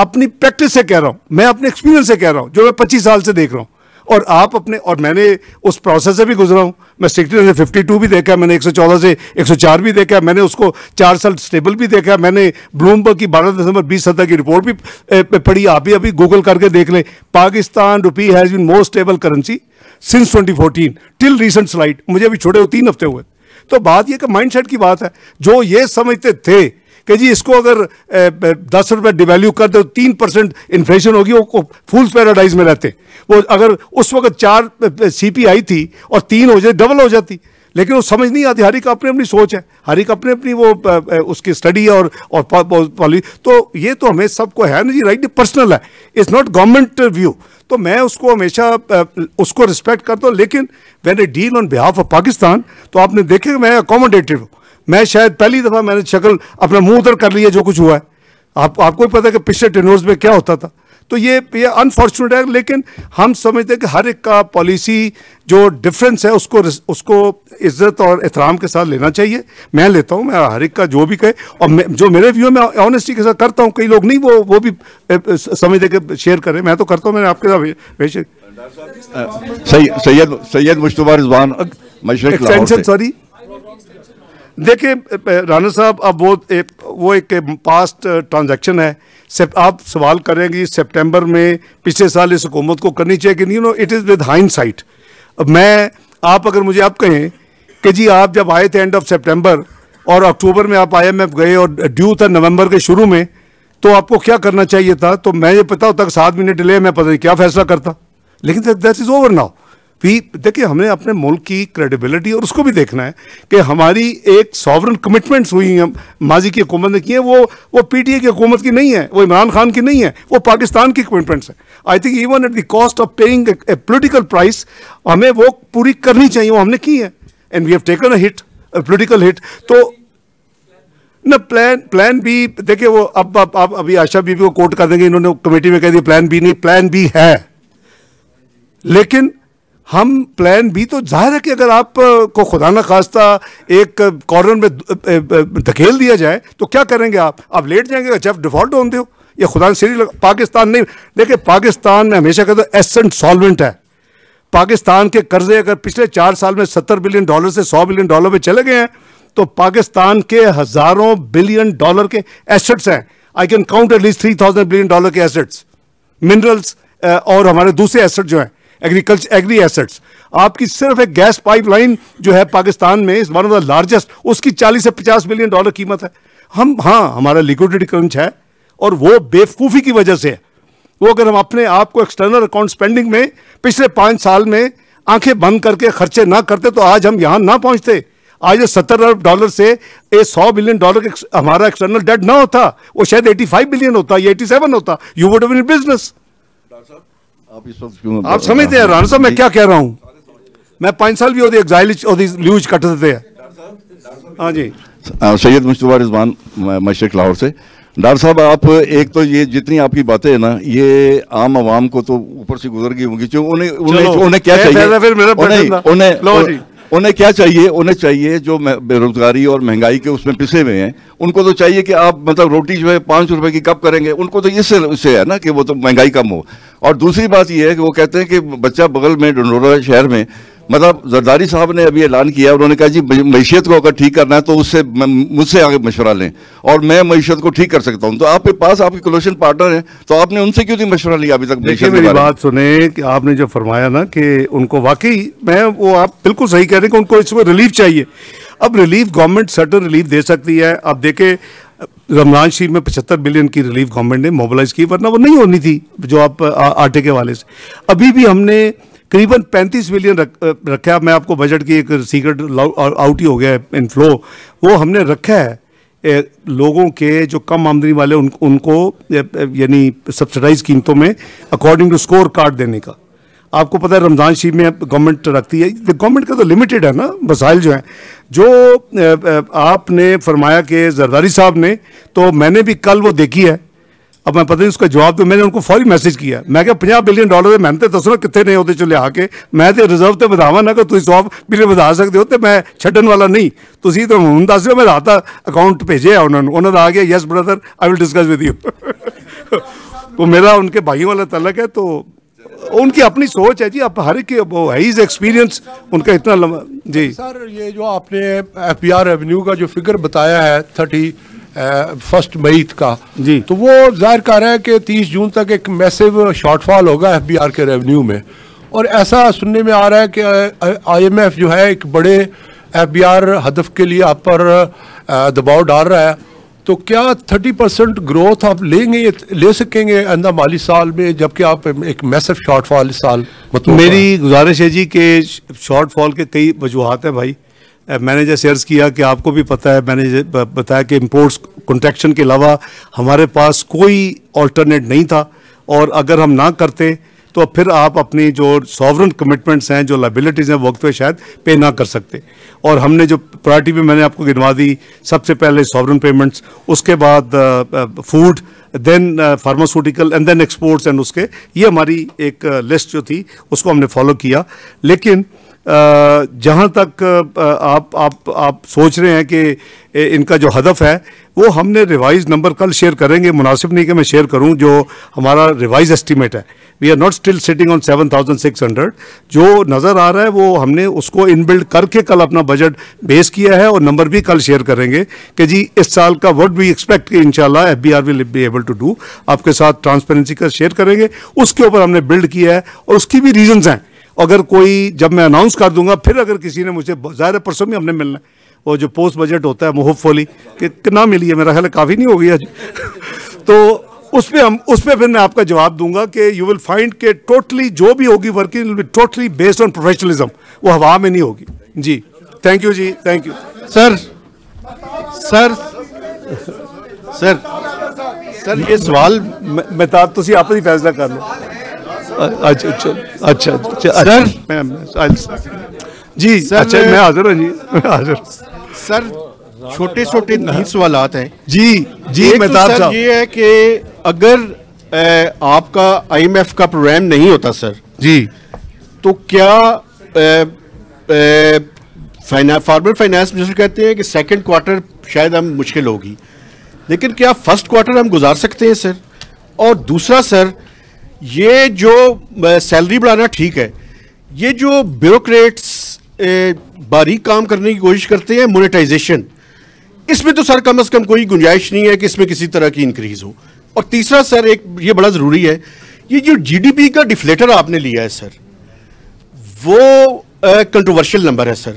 Speaker 2: अपनी प्रैक्टिस से कह रहा हूँ मैं अपने एक्सपीरियंस से कह रहा हूँ जो मैं पच्चीस साल से देख रहा हूँ और आप अपने और मैंने उस प्रोसेस से भी गुजरा हूँ मैं सिक्सटी से फिफ्टी टू भी देखा मैंने एक सौ चौदह से एक सौ चार भी देखा मैंने उसको चार साल स्टेबल भी देखा मैंने ब्लूमबर्ग की बारह दिसंबर बीस सत्रह की रिपोर्ट भी पढ़ी आप भी अभी गूगल करके देख लें Pakistan rupee has been most stable currency since twenty fourteen till recent slide मुझे अभी छोड़े हो तीन हफ्ते हुए तो बात यह कि सेट की बात है जो ये समझते थे कि जी इसको अगर दस रुपये डिवेल्यू कर दो तीन परसेंट इन्फ्लेशन होगी वो फूल पैराडाइज में रहते वो अगर उस वक्त चार सी पी आई थी और तीन हो जाए डबल हो जाती लेकिन वो समझ नहीं आती हर एक अपनी अपनी सोच है हर एक अपनी अपनी वो उसकी स्टडी और और पॉलिसी तो ये तो हमें सबको है ना जी राइट पर्सनल है इट्स नॉट गवर्नमेंट व्यू तो मैं उसको हमेशा उसको रिस्पेक्ट करता हूँ लेकिन when a deal on behalf of Pakistan तो आपने देखे मैं अकोमोडेटिव हूँ मैं शायद पहली दफ़ा मैंने शक्ल अपना मुंह उधर कर लिया जो कुछ हुआ है आप आपको भी पता है कि पिछले टेनोर्स में क्या होता था तो ये ये अनफॉर्चुनेट है लेकिन हम समझते हैं कि हर एक का पॉलिसी जो डिफरेंस है उसको उसको इज्जत और एहतराम के साथ लेना चाहिए मैं लेता हूँ मैं हर एक का जो भी कहे और मैं, जो मेरे व्यू मैं ऑनेस्टी के साथ करता हूँ कई लोग नहीं वो वो भी समझते कि शेयर करें मैं तो करता हूँ मैंने आपके
Speaker 5: साथ
Speaker 2: सैयद सैयद मुश्तबा रिजवान मशरक सॉरी देखिए राना साहब अब वो एक वो एक पास्ट ट्रांजैक्शन है आप सवाल करेंगे सितंबर में पिछले साल इस हुकूमत को करनी चाहिए कि नहीं no it is with hindsight मैं आप अगर मुझे आप कहें कि जी आप जब आए थे एंड ऑफ सेप्टेम्बर और अक्टूबर में आप आई गए और ड्यू था नवंबर के शुरू में तो आपको क्या करना चाहिए था तो मैं ये पता होता कि सात महीने डिले मैं पता नहीं क्या फैसला करता लेकिन that is over now we देखिए हमने अपने मुल्क की क्रेडिबिलिटी और उसको भी देखना है कि हमारी एक सॉवरन कमिटमेंट्स हुई हैं माजी की हुकूमत ने की है वो वो पीटीए की हुकूमत की नहीं है वो इमरान खान की नहीं है वो पाकिस्तान की कमिटमेंट्स है I think even at the cost of paying a political price हमें वो पूरी करनी चाहिए वो हमने की है and we have taken a hit political hit तो न प्लान प्लान बी देखिए वो अब आप अब, अभी आशा बीबी को कोर्ट कर देंगे इन्होंने कमेटी में कह दिया प्लान बी नहीं प्लान बी है लेकिन हम प्लान बी तो जाहिर है कि अगर आप को खुदा न खास्ता एक कॉर्नर में धकेल दिया जाए तो क्या करेंगे आप आप लेट जाएंगे जब डिफॉल्ट होते हो या खुदा सीरी पाकिस्तान नहीं देखिए पाकिस्तान में हमेशा कहते एसेंट सॉल्वेंट है पाकिस्तान के कर्जे अगर पिछले चार साल में सत्तर बिलियन डॉलर से सौ बिलियन डॉलर में चले गए हैं तो पाकिस्तान के हज़ारों बिलियन डॉलर के एसेट्स हैं I can count at least three thousand billion dollar के एसेट्स मिनरल्स और हमारे दूसरे एसेट जो हैं एग्रीकल्चर एग्री एसेट्स आपकी सिर्फ एक गैस पाइपलाइन जो है पाकिस्तान में वन ऑफ द लार्जेस्ट उसकी 40 से 50 मिलियन डॉलर कीमत है हम हाँ हमारा लिक्विडिटी क्रंच है और वो बेवकूफ़ी की वजह से है वो अगर हम अपने आप को एक्सटर्नल अकाउंट स्पेंडिंग में पिछले पाँच साल में आंखें बंद करके खर्चे ना करते तो आज हम यहाँ ना पहुँचते आज सत्तर अरब डॉलर से ये सौ बिलियन डॉलर हमारा एक्सटर्नल डेट ना होता वो शायद एटी फाइव बिलियन होता या एटी सेवन होता यू वुड हैव बिजनेस
Speaker 3: आप समझते हैं राणा साहब मैं क्या
Speaker 2: कह रहा हूँ मैं पांच साल भी एग्जाइल ल्यूज कट देते हैं हाँ जी
Speaker 3: सैयद मुशतबा रिजवान मशरक लाहौर से डॉक्टर साहब आप एक तो ये जितनी आपकी बातें हैं ना ये आम आवाम को तो ऊपर से गुजर गई होंगी जो उन्हें उन्हें, उन्हें क्या चाहिए तो फिर उन्हें उन्हें उन्हें क्या चाहिए उन्हें चाहिए जो बेरोजगारी और महंगाई के उसमें पिसे हुए हैं उनको तो चाहिए कि आप मतलब रोटी जो है पाँच सौ रुपये की कब करेंगे उनको तो इससे इससे है ना कि वो तो महंगाई कम हो और दूसरी बात यह है कि वो कहते हैं कि बच्चा बगल में डंडोरा शहर में मतलब जरदारी साहब ने अभी ऐलान किया उन्होंने कहा जी मीशियत को अगर ठीक करना है तो उससे मुझसे आगे मशवरा लें और मैं मीशत को ठीक कर सकता हूं तो आपके पास आपके कलोशन पार्टनर हैं तो आपने उनसे क्यों नहीं मशवरा लिया अभी तक देखिए मेरी बात
Speaker 2: सुने कि आपने जो फरमाया ना कि उनको वाकई मैं वो आप बिल्कुल सही कह रहे हैं कि उनको इसमें रिलीफ चाहिए अब रिलीफ गवर्नमेंट सर्टन रिलीफ दे सकती है आप देखें रमजान शरीफ में पचहत्तर बिलियन की रिलीफ गवर्नमेंट ने मोबिलाइज की वरना वो नहीं होनी थी जो आप आटे के वाले से अभी भी हमने करीबन 35 बिलियन रख, रखा है मैं आपको बजट की एक सीक्रेट आउट ही हो गया है इन फ्लो वो हमने रखा है ए, लोगों के जो कम आमदनी वाले उन, उनको यानी सब्सिडाइज कीमतों में अकॉर्डिंग टू स्कोर कार्ड देने का आपको पता है रमज़ान शरीफ में गवर्नमेंट रखती है गवर्नमेंट का तो लिमिटेड है ना वसाइल जो हैं जो आपने फरमाया कि जरदारी साहब ने तो मैंने भी कल वो देखी है अब मैं पता नहीं उसका जवाब तो मैंने उनको फौरी मैसेज किया मैं क्या पाँह बिलियन डॉलर की मेहनत दसो कितने नहीं ਉਹਦੇ ਚ ਲਿਆ मैं तो रिजर्व तो बधावा ना ਨਾ तुम ਤੁਸੀਂ बिलियन बधा ਵਧਾ ਸਕਦੇ ਹੋ ਤੇ ਮੈਂ ਛੱਡਣ ਵਾਲਾ ਨਹੀਂ तो हूँ दस ਦੱਸ ਦਿਓ ਮੈਂ ਰਾਤਾ ਅਕਾਊਂਟ ਭੇਜਿਆ उन्होंने उन्होंने आ गया yes brother I will discuss with you वो मेरा उनके भाइयों वाला तलक है तो उनकी अपनी सोच है जी आप हर एक वो है इज एक्सपीरियंस उनका इतना लंबा जी सर
Speaker 5: ये जो आपने एफ रेवेन्यू का जो फिगर बताया है थर्टी फर्स्ट मई का जी तो वो जाहिर कर रहा है कि तीस जून तक एक मैसिव शॉर्टफॉल होगा एफ बी आर के रेवेन्यू में और ऐसा सुनने में आ रहा है कि आई एम एफ जो है एक बड़े एफ बी आर हदफ के लिए आप पर दबाव डाल रहा है तो क्या थर्टी परसेंट ग्रोथ आप लेंगे ले सकेंगे अंदा माली साल में जबकि आप एक मैसेव
Speaker 2: शॉर्टफॉल इस साल मतलब मेरी गुजारिश है जी कि शॉर्टफॉल के कई वजूहत हैं भाई मैंने जैसे अर्ज़ किया कि आपको भी पता है मैंने बताया कि इम्पोर्ट्स कंट्रैक्शन के अलावा हमारे पास कोई ऑल्टरनेट नहीं था और अगर हम ना करते तो फिर आप अपनी जो सॉवरन कमिटमेंट्स हैं जो लाइबिलिटीज़ हैं वक्त पे शायद पे ना कर सकते और हमने जो प्रायोरिटी भी मैंने आपको गिनवा दी सबसे पहले सॉवरन पेमेंट्स उसके बाद food then pharmaceutical and then exports and उसके ये हमारी एक लिस्ट जो थी उसको हमने फॉलो किया लेकिन जहाँ तक आप आप आप सोच रहे हैं कि इनका जो हदफ है वो हमने रिवाइज नंबर कल शेयर करेंगे मुनासिब नहीं कि मैं शेयर करूं जो हमारा रिवाइज एस्टीमेट है we are not still sitting on seven thousand six hundred जो नज़र आ रहा है वो हमने उसको इनबिल्ड करके कल अपना बजट बेस किया है और नंबर भी कल शेयर करेंगे कि जी इस साल का what we expect in F B R will be able to do आपके साथ ट्रांसपेरेंसी का शेयर करेंगे उसके ऊपर हमने बिल्ड किया है और उसकी भी रीजनस हैं अगर कोई जब मैं अनाउंस कर दूंगा फिर अगर किसी ने मुझे ज़ाहिर परसों में हमने मिलना है वो जो पोस्ट बजट होता है होपफुली कितना मिली है मेरा ख्याल काफ़ी नहीं हो गया तो उस पर हम उस पर फिर मैं आपका जवाब दूंगा कि यू विल फाइंड के टोटली जो भी होगी working will be totally based on professionalism वो हवा में नहीं होगी जी थैंक यू जी thank you sir sir sir sir ये सवाल मैं तो आप फैसला कर लो अच्छा, अच्छा, अच्छा, जी अच्छा मैं हाजिर हूँ जी हाजिर सर छोटे छोटे हाँ। तीन सवाल हैं जी जी तो मेहताब साहब ये है कि अगर ए, आपका आईएमएफ का प्रोग्राम नहीं होता सर जी तो क्या फार्मर फाइनेंस मिनिस्टर कहते हैं कि सेकंड क्वार्टर शायद हम मुश्किल होगी लेकिन क्या फर्स्ट क्वार्टर हम गुजार सकते हैं सर और दूसरा सर ये जो सैलरी बढ़ाना ठीक है ये जो ब्यूरोक्रेट्स बारीक काम करने की कोशिश करते हैं मोनेटाइजेशन इसमें तो सर कम से कम कोई गुंजाइश नहीं है कि इसमें किसी तरह की इंक्रीज हो और तीसरा सर एक ये बड़ा ज़रूरी है ये जो जीडीपी का डिफ्लेटर आपने लिया है सर वो कंट्रोवर्शियल नंबर है सर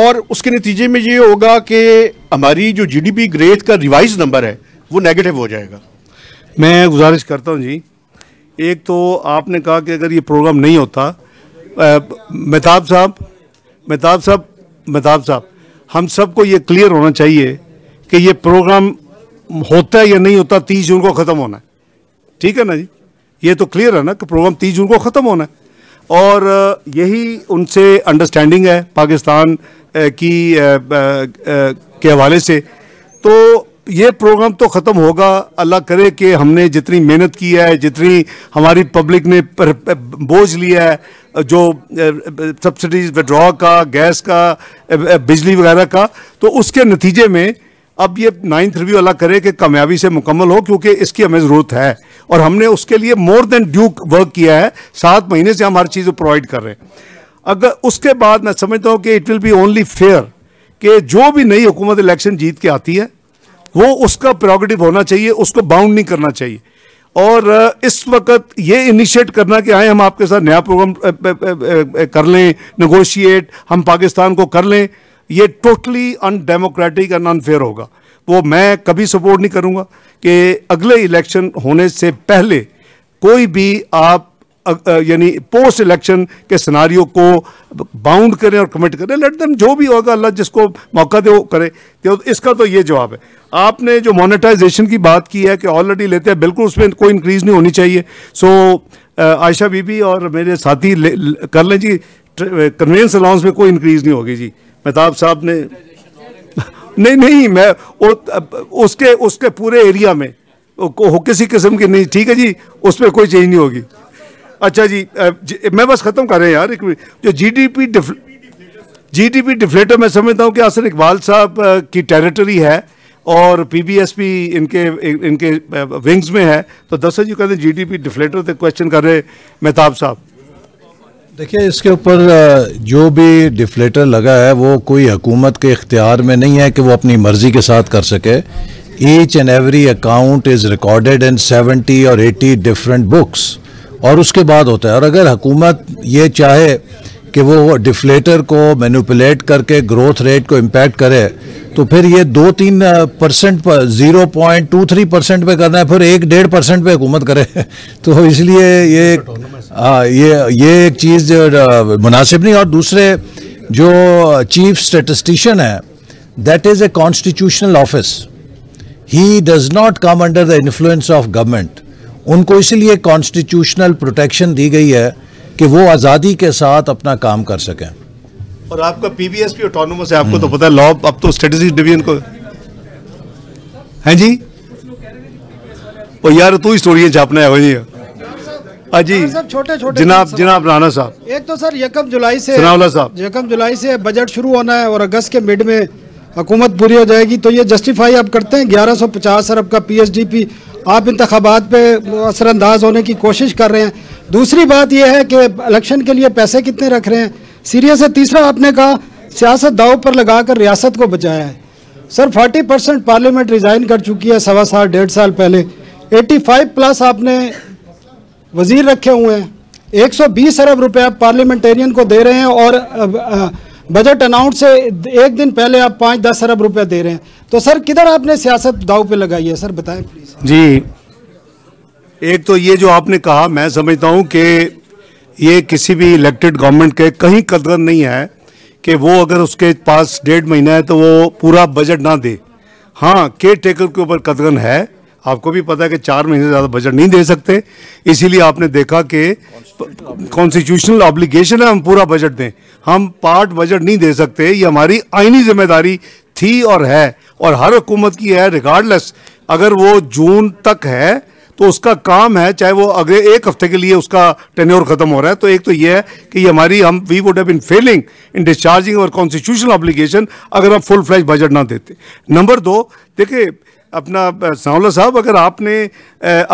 Speaker 2: और उसके नतीजे में ये होगा कि हमारी जो जीडीपी ग्रेथ का रिवाइज नंबर है वो नेगेटिव हो जाएगा मैं गुजारिश करता हूँ जी एक तो आपने कहा कि अगर ये प्रोग्राम नहीं होता मेहताब साहब मेहताब साहब मेहताब साहब हम सबको ये क्लियर होना चाहिए कि ये प्रोग्राम होता है या नहीं होता तीस जून को ख़त्म होना है ठीक है ना जी ये तो क्लियर है ना कि प्रोग्राम तीस जून को ख़त्म होना है और यही उनसे अंडरस्टैंडिंग है पाकिस्तान की के हवाले से तो ये प्रोग्राम तो ख़त्म होगा अल्लाह करे कि हमने जितनी मेहनत की है जितनी हमारी पब्लिक ने बोझ लिया है जो सब्सिडीज विड्रॉ का गैस का बिजली वगैरह का तो उसके नतीजे में अब ये नाइन्थ रिव्यू अल्लाह करे कि कामयाबी से मुकम्मल हो क्योंकि इसकी हमें ज़रूरत है और हमने उसके लिए मोर देन ड्यू वर्क किया है सात महीने से हम हर चीज़ प्रोवाइड कर रहे हैं अगर उसके बाद मैं समझता हूँ कि it will be only fair कि जो भी नई हुकूमत इलेक्शन जीत के आती है वो उसका प्रोगेटिव होना चाहिए उसको बाउंड नहीं करना चाहिए और इस वक्त ये इनिशिएट करना कि आए हम आपके साथ नया प्रोग्राम कर लें नगोशिएट हम पाकिस्तान को कर लें ये टोटली अनडेमोक्रेटिक एंड अनफेयर होगा वो मैं कभी सपोर्ट नहीं करूँगा कि अगले इलेक्शन होने से पहले कोई भी आप यानी पोस्ट इलेक्शन के सिनारियों को बाउंड करें और कमिट करें लेट दम जो भी होगा अल्लाह जिसको मौका दे वो करे तो इसका तो ये जवाब है आपने जो मोनेटाइजेशन की बात की है कि ऑलरेडी लेते हैं बिल्कुल उसमें कोई इंक्रीज़ नहीं होनी चाहिए सो आयशा बीबी और मेरे साथी ले, कर लें जी कन्वेंस अलाउंस में कोई इंक्रीज़ नहीं होगी जी मेहताब साहब ने नहीं नहीं मैं उ, उसके उसके पूरे एरिया में को, किसी किस्म की नहीं ठीक है जी उसमें कोई चेंज नहीं होगी अच्छा जी, मैं बस ख़त्म कर रहे हैं यार एक जो जीडीपी जीडीपी डिफ्लेटर मैं समझता हूँ कि आसर इकबाल साहब की टेरिटरी है और पीबीएसपी इनके इनके विंग्स में है तो दरअसल जी कहते हैं पी डिफ्लेटर तक तो क्वेश्चन कर रहे मेहताब साहब
Speaker 3: देखिए इसके ऊपर जो भी डिफ्लेटर लगा है वो कोई हुकूमत के इख्तियार में नहीं है कि वो अपनी मर्ज़ी के साथ कर सके each and every account is recorded in seventy और एटी डिफरेंट बुक्स और उसके बाद होता है और अगर हुकूमत ये चाहे कि वो डिफ्लेटर को मैनुपलेट करके ग्रोथ रेट को इम्पैक्ट करे तो फिर ये दो तीन परसेंट पर zero point two three percent पर करना है फिर एक डेढ़ परसेंट पर हुकूमत करे तो इसलिए ये ये ये एक चीज़ मुनासिब नहीं और दूसरे जो चीफ स्टेटिस्टिशन है that is a constitutional office he does not come under the influence of government उनको इसलिए कॉन्स्टिट्यूशनल प्रोटेक्शन दी गई है कि वो आज़ादी के साथ अपना काम कर सकें
Speaker 2: और आपका P B S P autonomous है आपको तो हम्म। पता है लॉ अब तो स्टेटिस्टिक्स डिवीजन को हैं जी और यार तू ही स्टोरी है छापना है जी अजी हाँ
Speaker 4: छोटे छोटे जनाब जनाब राणा साहब एक तो सर यकम जुलाई से साहब यकम जुलाई से बजट शुरू होना है और अगस्त के मिड में हुकूमत पूरी हो जाएगी तो ये जस्टिफाई आप करते हैं 1150 अरब का पीएचडीपी आप इंतबात पे असरानंदाज होने की कोशिश कर रहे हैं दूसरी बात यह है कि इलेक्शन के लिए पैसे कितने रख रहे हैं सीरियस है तीसरा आपने कहा सियासत दाव पर लगाकर रियासत को बचाया है सर 40 परसेंट पार्लियामेंट रिज़ाइन कर चुकी है सवा साल डेढ़ साल पहले 85 प्लस आपने वजीर रखे हुए हैं 120 अरब रुपया पार्लियामेंटेरियन को दे रहे हैं और बजट अनाउंस से एक दिन पहले आप पाँच दस अरब रुपया दे रहे हैं तो सर किधर आपने सियासत दाव पे लगाई है सर बताएं प्लीज
Speaker 2: जी एक तो ये जो आपने कहा मैं समझता हूँ कि ये किसी भी इलेक्टेड गवर्नमेंट के कहीं कदर नहीं है कि वो अगर उसके पास डेढ़ महीना है तो वो पूरा बजट ना दे हाँ केयर टेकर के ऊपर कदगन है आपको भी पता है कि चार महीने से ज़्यादा बजट नहीं दे सकते इसीलिए आपने देखा कि कॉन्स्टिट्यूशनल ऑब्लिगेशन है हम पूरा बजट दें हम पार्ट बजट नहीं दे सकते ये हमारी आइनी जिम्मेदारी थी और है और हर हुकूमत की है रिगार्डलेस अगर वो जून तक है तो उसका काम है चाहे वो अगले एक हफ्ते के लिए उसका टेन्योर खत्म हो रहा है तो एक तो ये है कि ये हमारी हम we would have been failing in discharging और कॉन्स्टिट्यूशनल ऑब्लिगेशन अगर हम फुल फ्लैश बजट ना देते नंबर दो देखिए अपना सावला साहब अगर आपने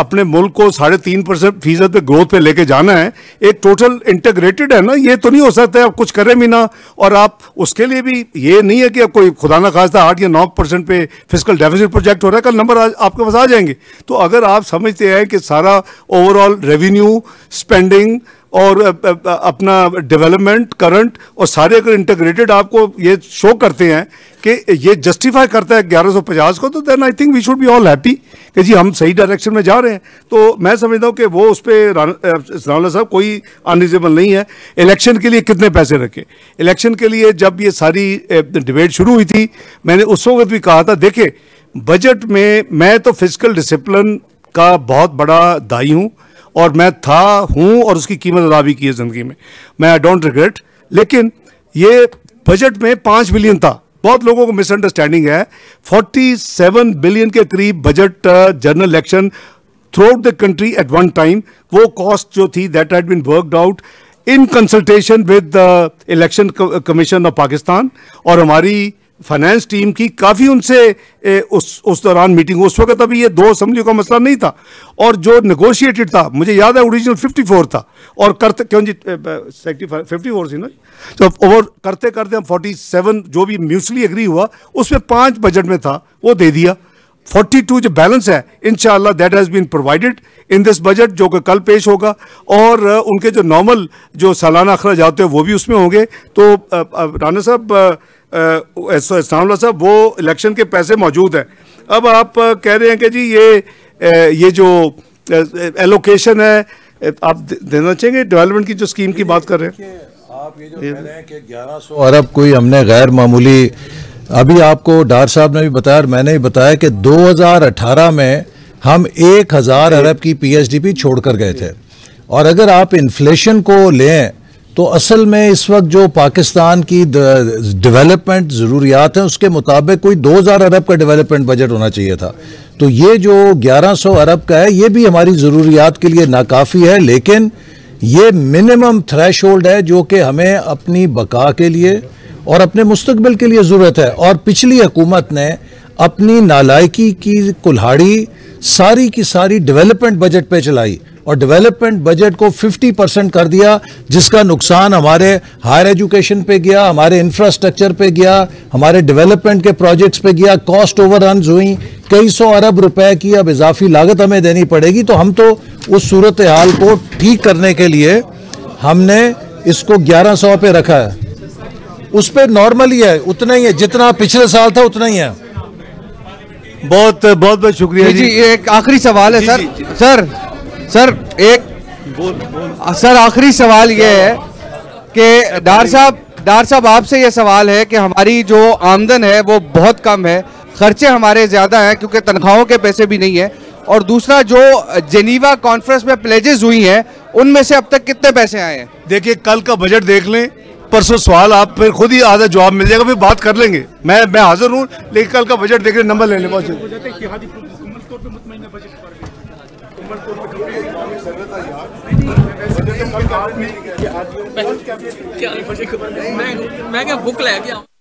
Speaker 2: अपने मुल्क को साढ़े तीन परसेंट फीसद पे ग्रोथ पे लेके जाना है एक टोटल इंटीग्रेटेड है ना ये तो नहीं हो सकता है आप कुछ करें भी ना और आप उसके लिए भी ये नहीं है कि आप कोई खुदा ना खास्ता आठ या नौ परसेंट पे फिजिकल डेफिसिट प्रोजेक्ट हो रहा है कल नंबर आपके पास आ जाएंगे तो अगर आप समझते हैं कि सारा ओवरऑल रेवेन्यू स्पेंडिंग और अपना डेवलपमेंट करंट और सारे अगर इंटीग्रेटेड आपको ये शो करते हैं कि ये जस्टिफाई करता है 1150 को तो then I think we should be all happy कि जी हम सही डायरेक्शन में जा रहे हैं तो मैं समझता हूँ कि वो उस पर रावला साहब कोई अनरिजेबल नहीं है इलेक्शन के लिए कितने पैसे रखे इलेक्शन के लिए जब ये सारी डिबेट शुरू हुई थी मैंने उस वक्त भी कहा था देखे बजट में मैं तो फिजिकल डिसिप्लिन का बहुत बड़ा दाई हूँ और मैं था हूँ और उसकी कीमत अदा भी की है ज़िंदगी में मैं आई डोंट रिग्रेट लेकिन ये बजट में पाँच बिलियन था बहुत लोगों को मिसअंडरस्टैंडिंग है 47 बिलियन के करीब budget general election throughout the country at one time वो कॉस्ट जो थी that had been worked out in consultation with the election commission of Pakistan और हमारी फाइनेंस टीम की काफ़ी उनसे ए, उस उस दौरान मीटिंग उस वक्त अभी ये दो असम्बलियों का मसला नहीं था और जो नगोशिएटेड था मुझे याद है ओरिजिनल 54 था और करते क्यों जी सेक्टी फिफ्टी फोर थी ना तो और करते करते हम 47 जो भी म्यूचुअली एग्री हुआ उसमें पाँच बजट में था वो दे दिया 42 जो बैलेंस है in that has been provided in this budget जो कि कल पेश होगा और उनके जो नॉर्मल जो सालाना अखराज होते हैं वो भी उसमें होंगे तो राना साहब सांवला साहब वो इलेक्शन के पैसे मौजूद हैं अब आप कह रहे हैं कि जी ये ये जो एलोकेशन है आप देना चाहेंगे डेवलपमेंट की जो स्कीम की बात कर रहे हैं
Speaker 5: आप ये जो कह रहे हैं कि 1100
Speaker 3: अरब कोई हमने गैर मामूली अभी आपको डार साहब ने भी बताया और मैंने भी बताया कि 2018 में हम 1000 अरब की पीएचडीपी छोड़कर गए थे और अगर आप इन्फ्लेशन को लें तो असल में इस वक्त जो पाकिस्तान की डेवलपमेंट ज़रूरियात हैं उसके मुताबिक कोई 2000 अरब का डेवलपमेंट बजट होना चाहिए था तो ये जो 1100 अरब का है ये भी हमारी ज़रूरियात के लिए नाकाफ़ी है लेकिन ये मिनिमम थ्रेश है जो कि हमें अपनी बका के लिए और अपने मुस्तबिल के लिए ज़रूरत है और पिछली हुकूमत ने अपनी नालायकी की कुल्हाड़ी सारी की सारी डेवलपमेंट बजट पे चलाई और डेवलपमेंट बजट को 50 परसेंट कर दिया जिसका नुकसान हमारे हायर एजुकेशन पे गया हमारे इंफ्रास्ट्रक्चर पे गया हमारे डेवलपमेंट के प्रोजेक्ट्स पे गया कॉस्ट रन हुई कई सौ अरब रुपए की अब इजाफी लागत हमें देनी पड़ेगी तो हम तो उस सूरत हाल को ठीक करने के लिए हमने इसको ग्यारह पे रखा है उस पर नॉर्मल ही है उतना ही है जितना पिछले साल था उतना ही है बहुत बहुत बहुत शुक्रिया जी, जी, एक आखिरी सवाल है जी, सर सर सर एक बोल, बोल। सर
Speaker 4: आखिरी सवाल ये है कि डार साहब डार साहब आपसे ये सवाल है कि हमारी जो आमदन है वो बहुत कम है खर्चे हमारे ज़्यादा हैं क्योंकि तनख्वाहों के पैसे भी नहीं है और दूसरा जो जेनीवा कॉन्फ्रेंस में प्लेजेस हुई हैं उनमें से अब तक कितने पैसे आए हैं
Speaker 2: देखिए कल का बजट देख लें परसों सवाल आप फिर खुद ही आधा जवाब मिल जाएगा फिर बात कर लेंगे मैं मैं हाजिर हूँ लेकिन कल का बजट देख लें नंबर ले लें
Speaker 5: मैं
Speaker 1: क्या बुक ले गया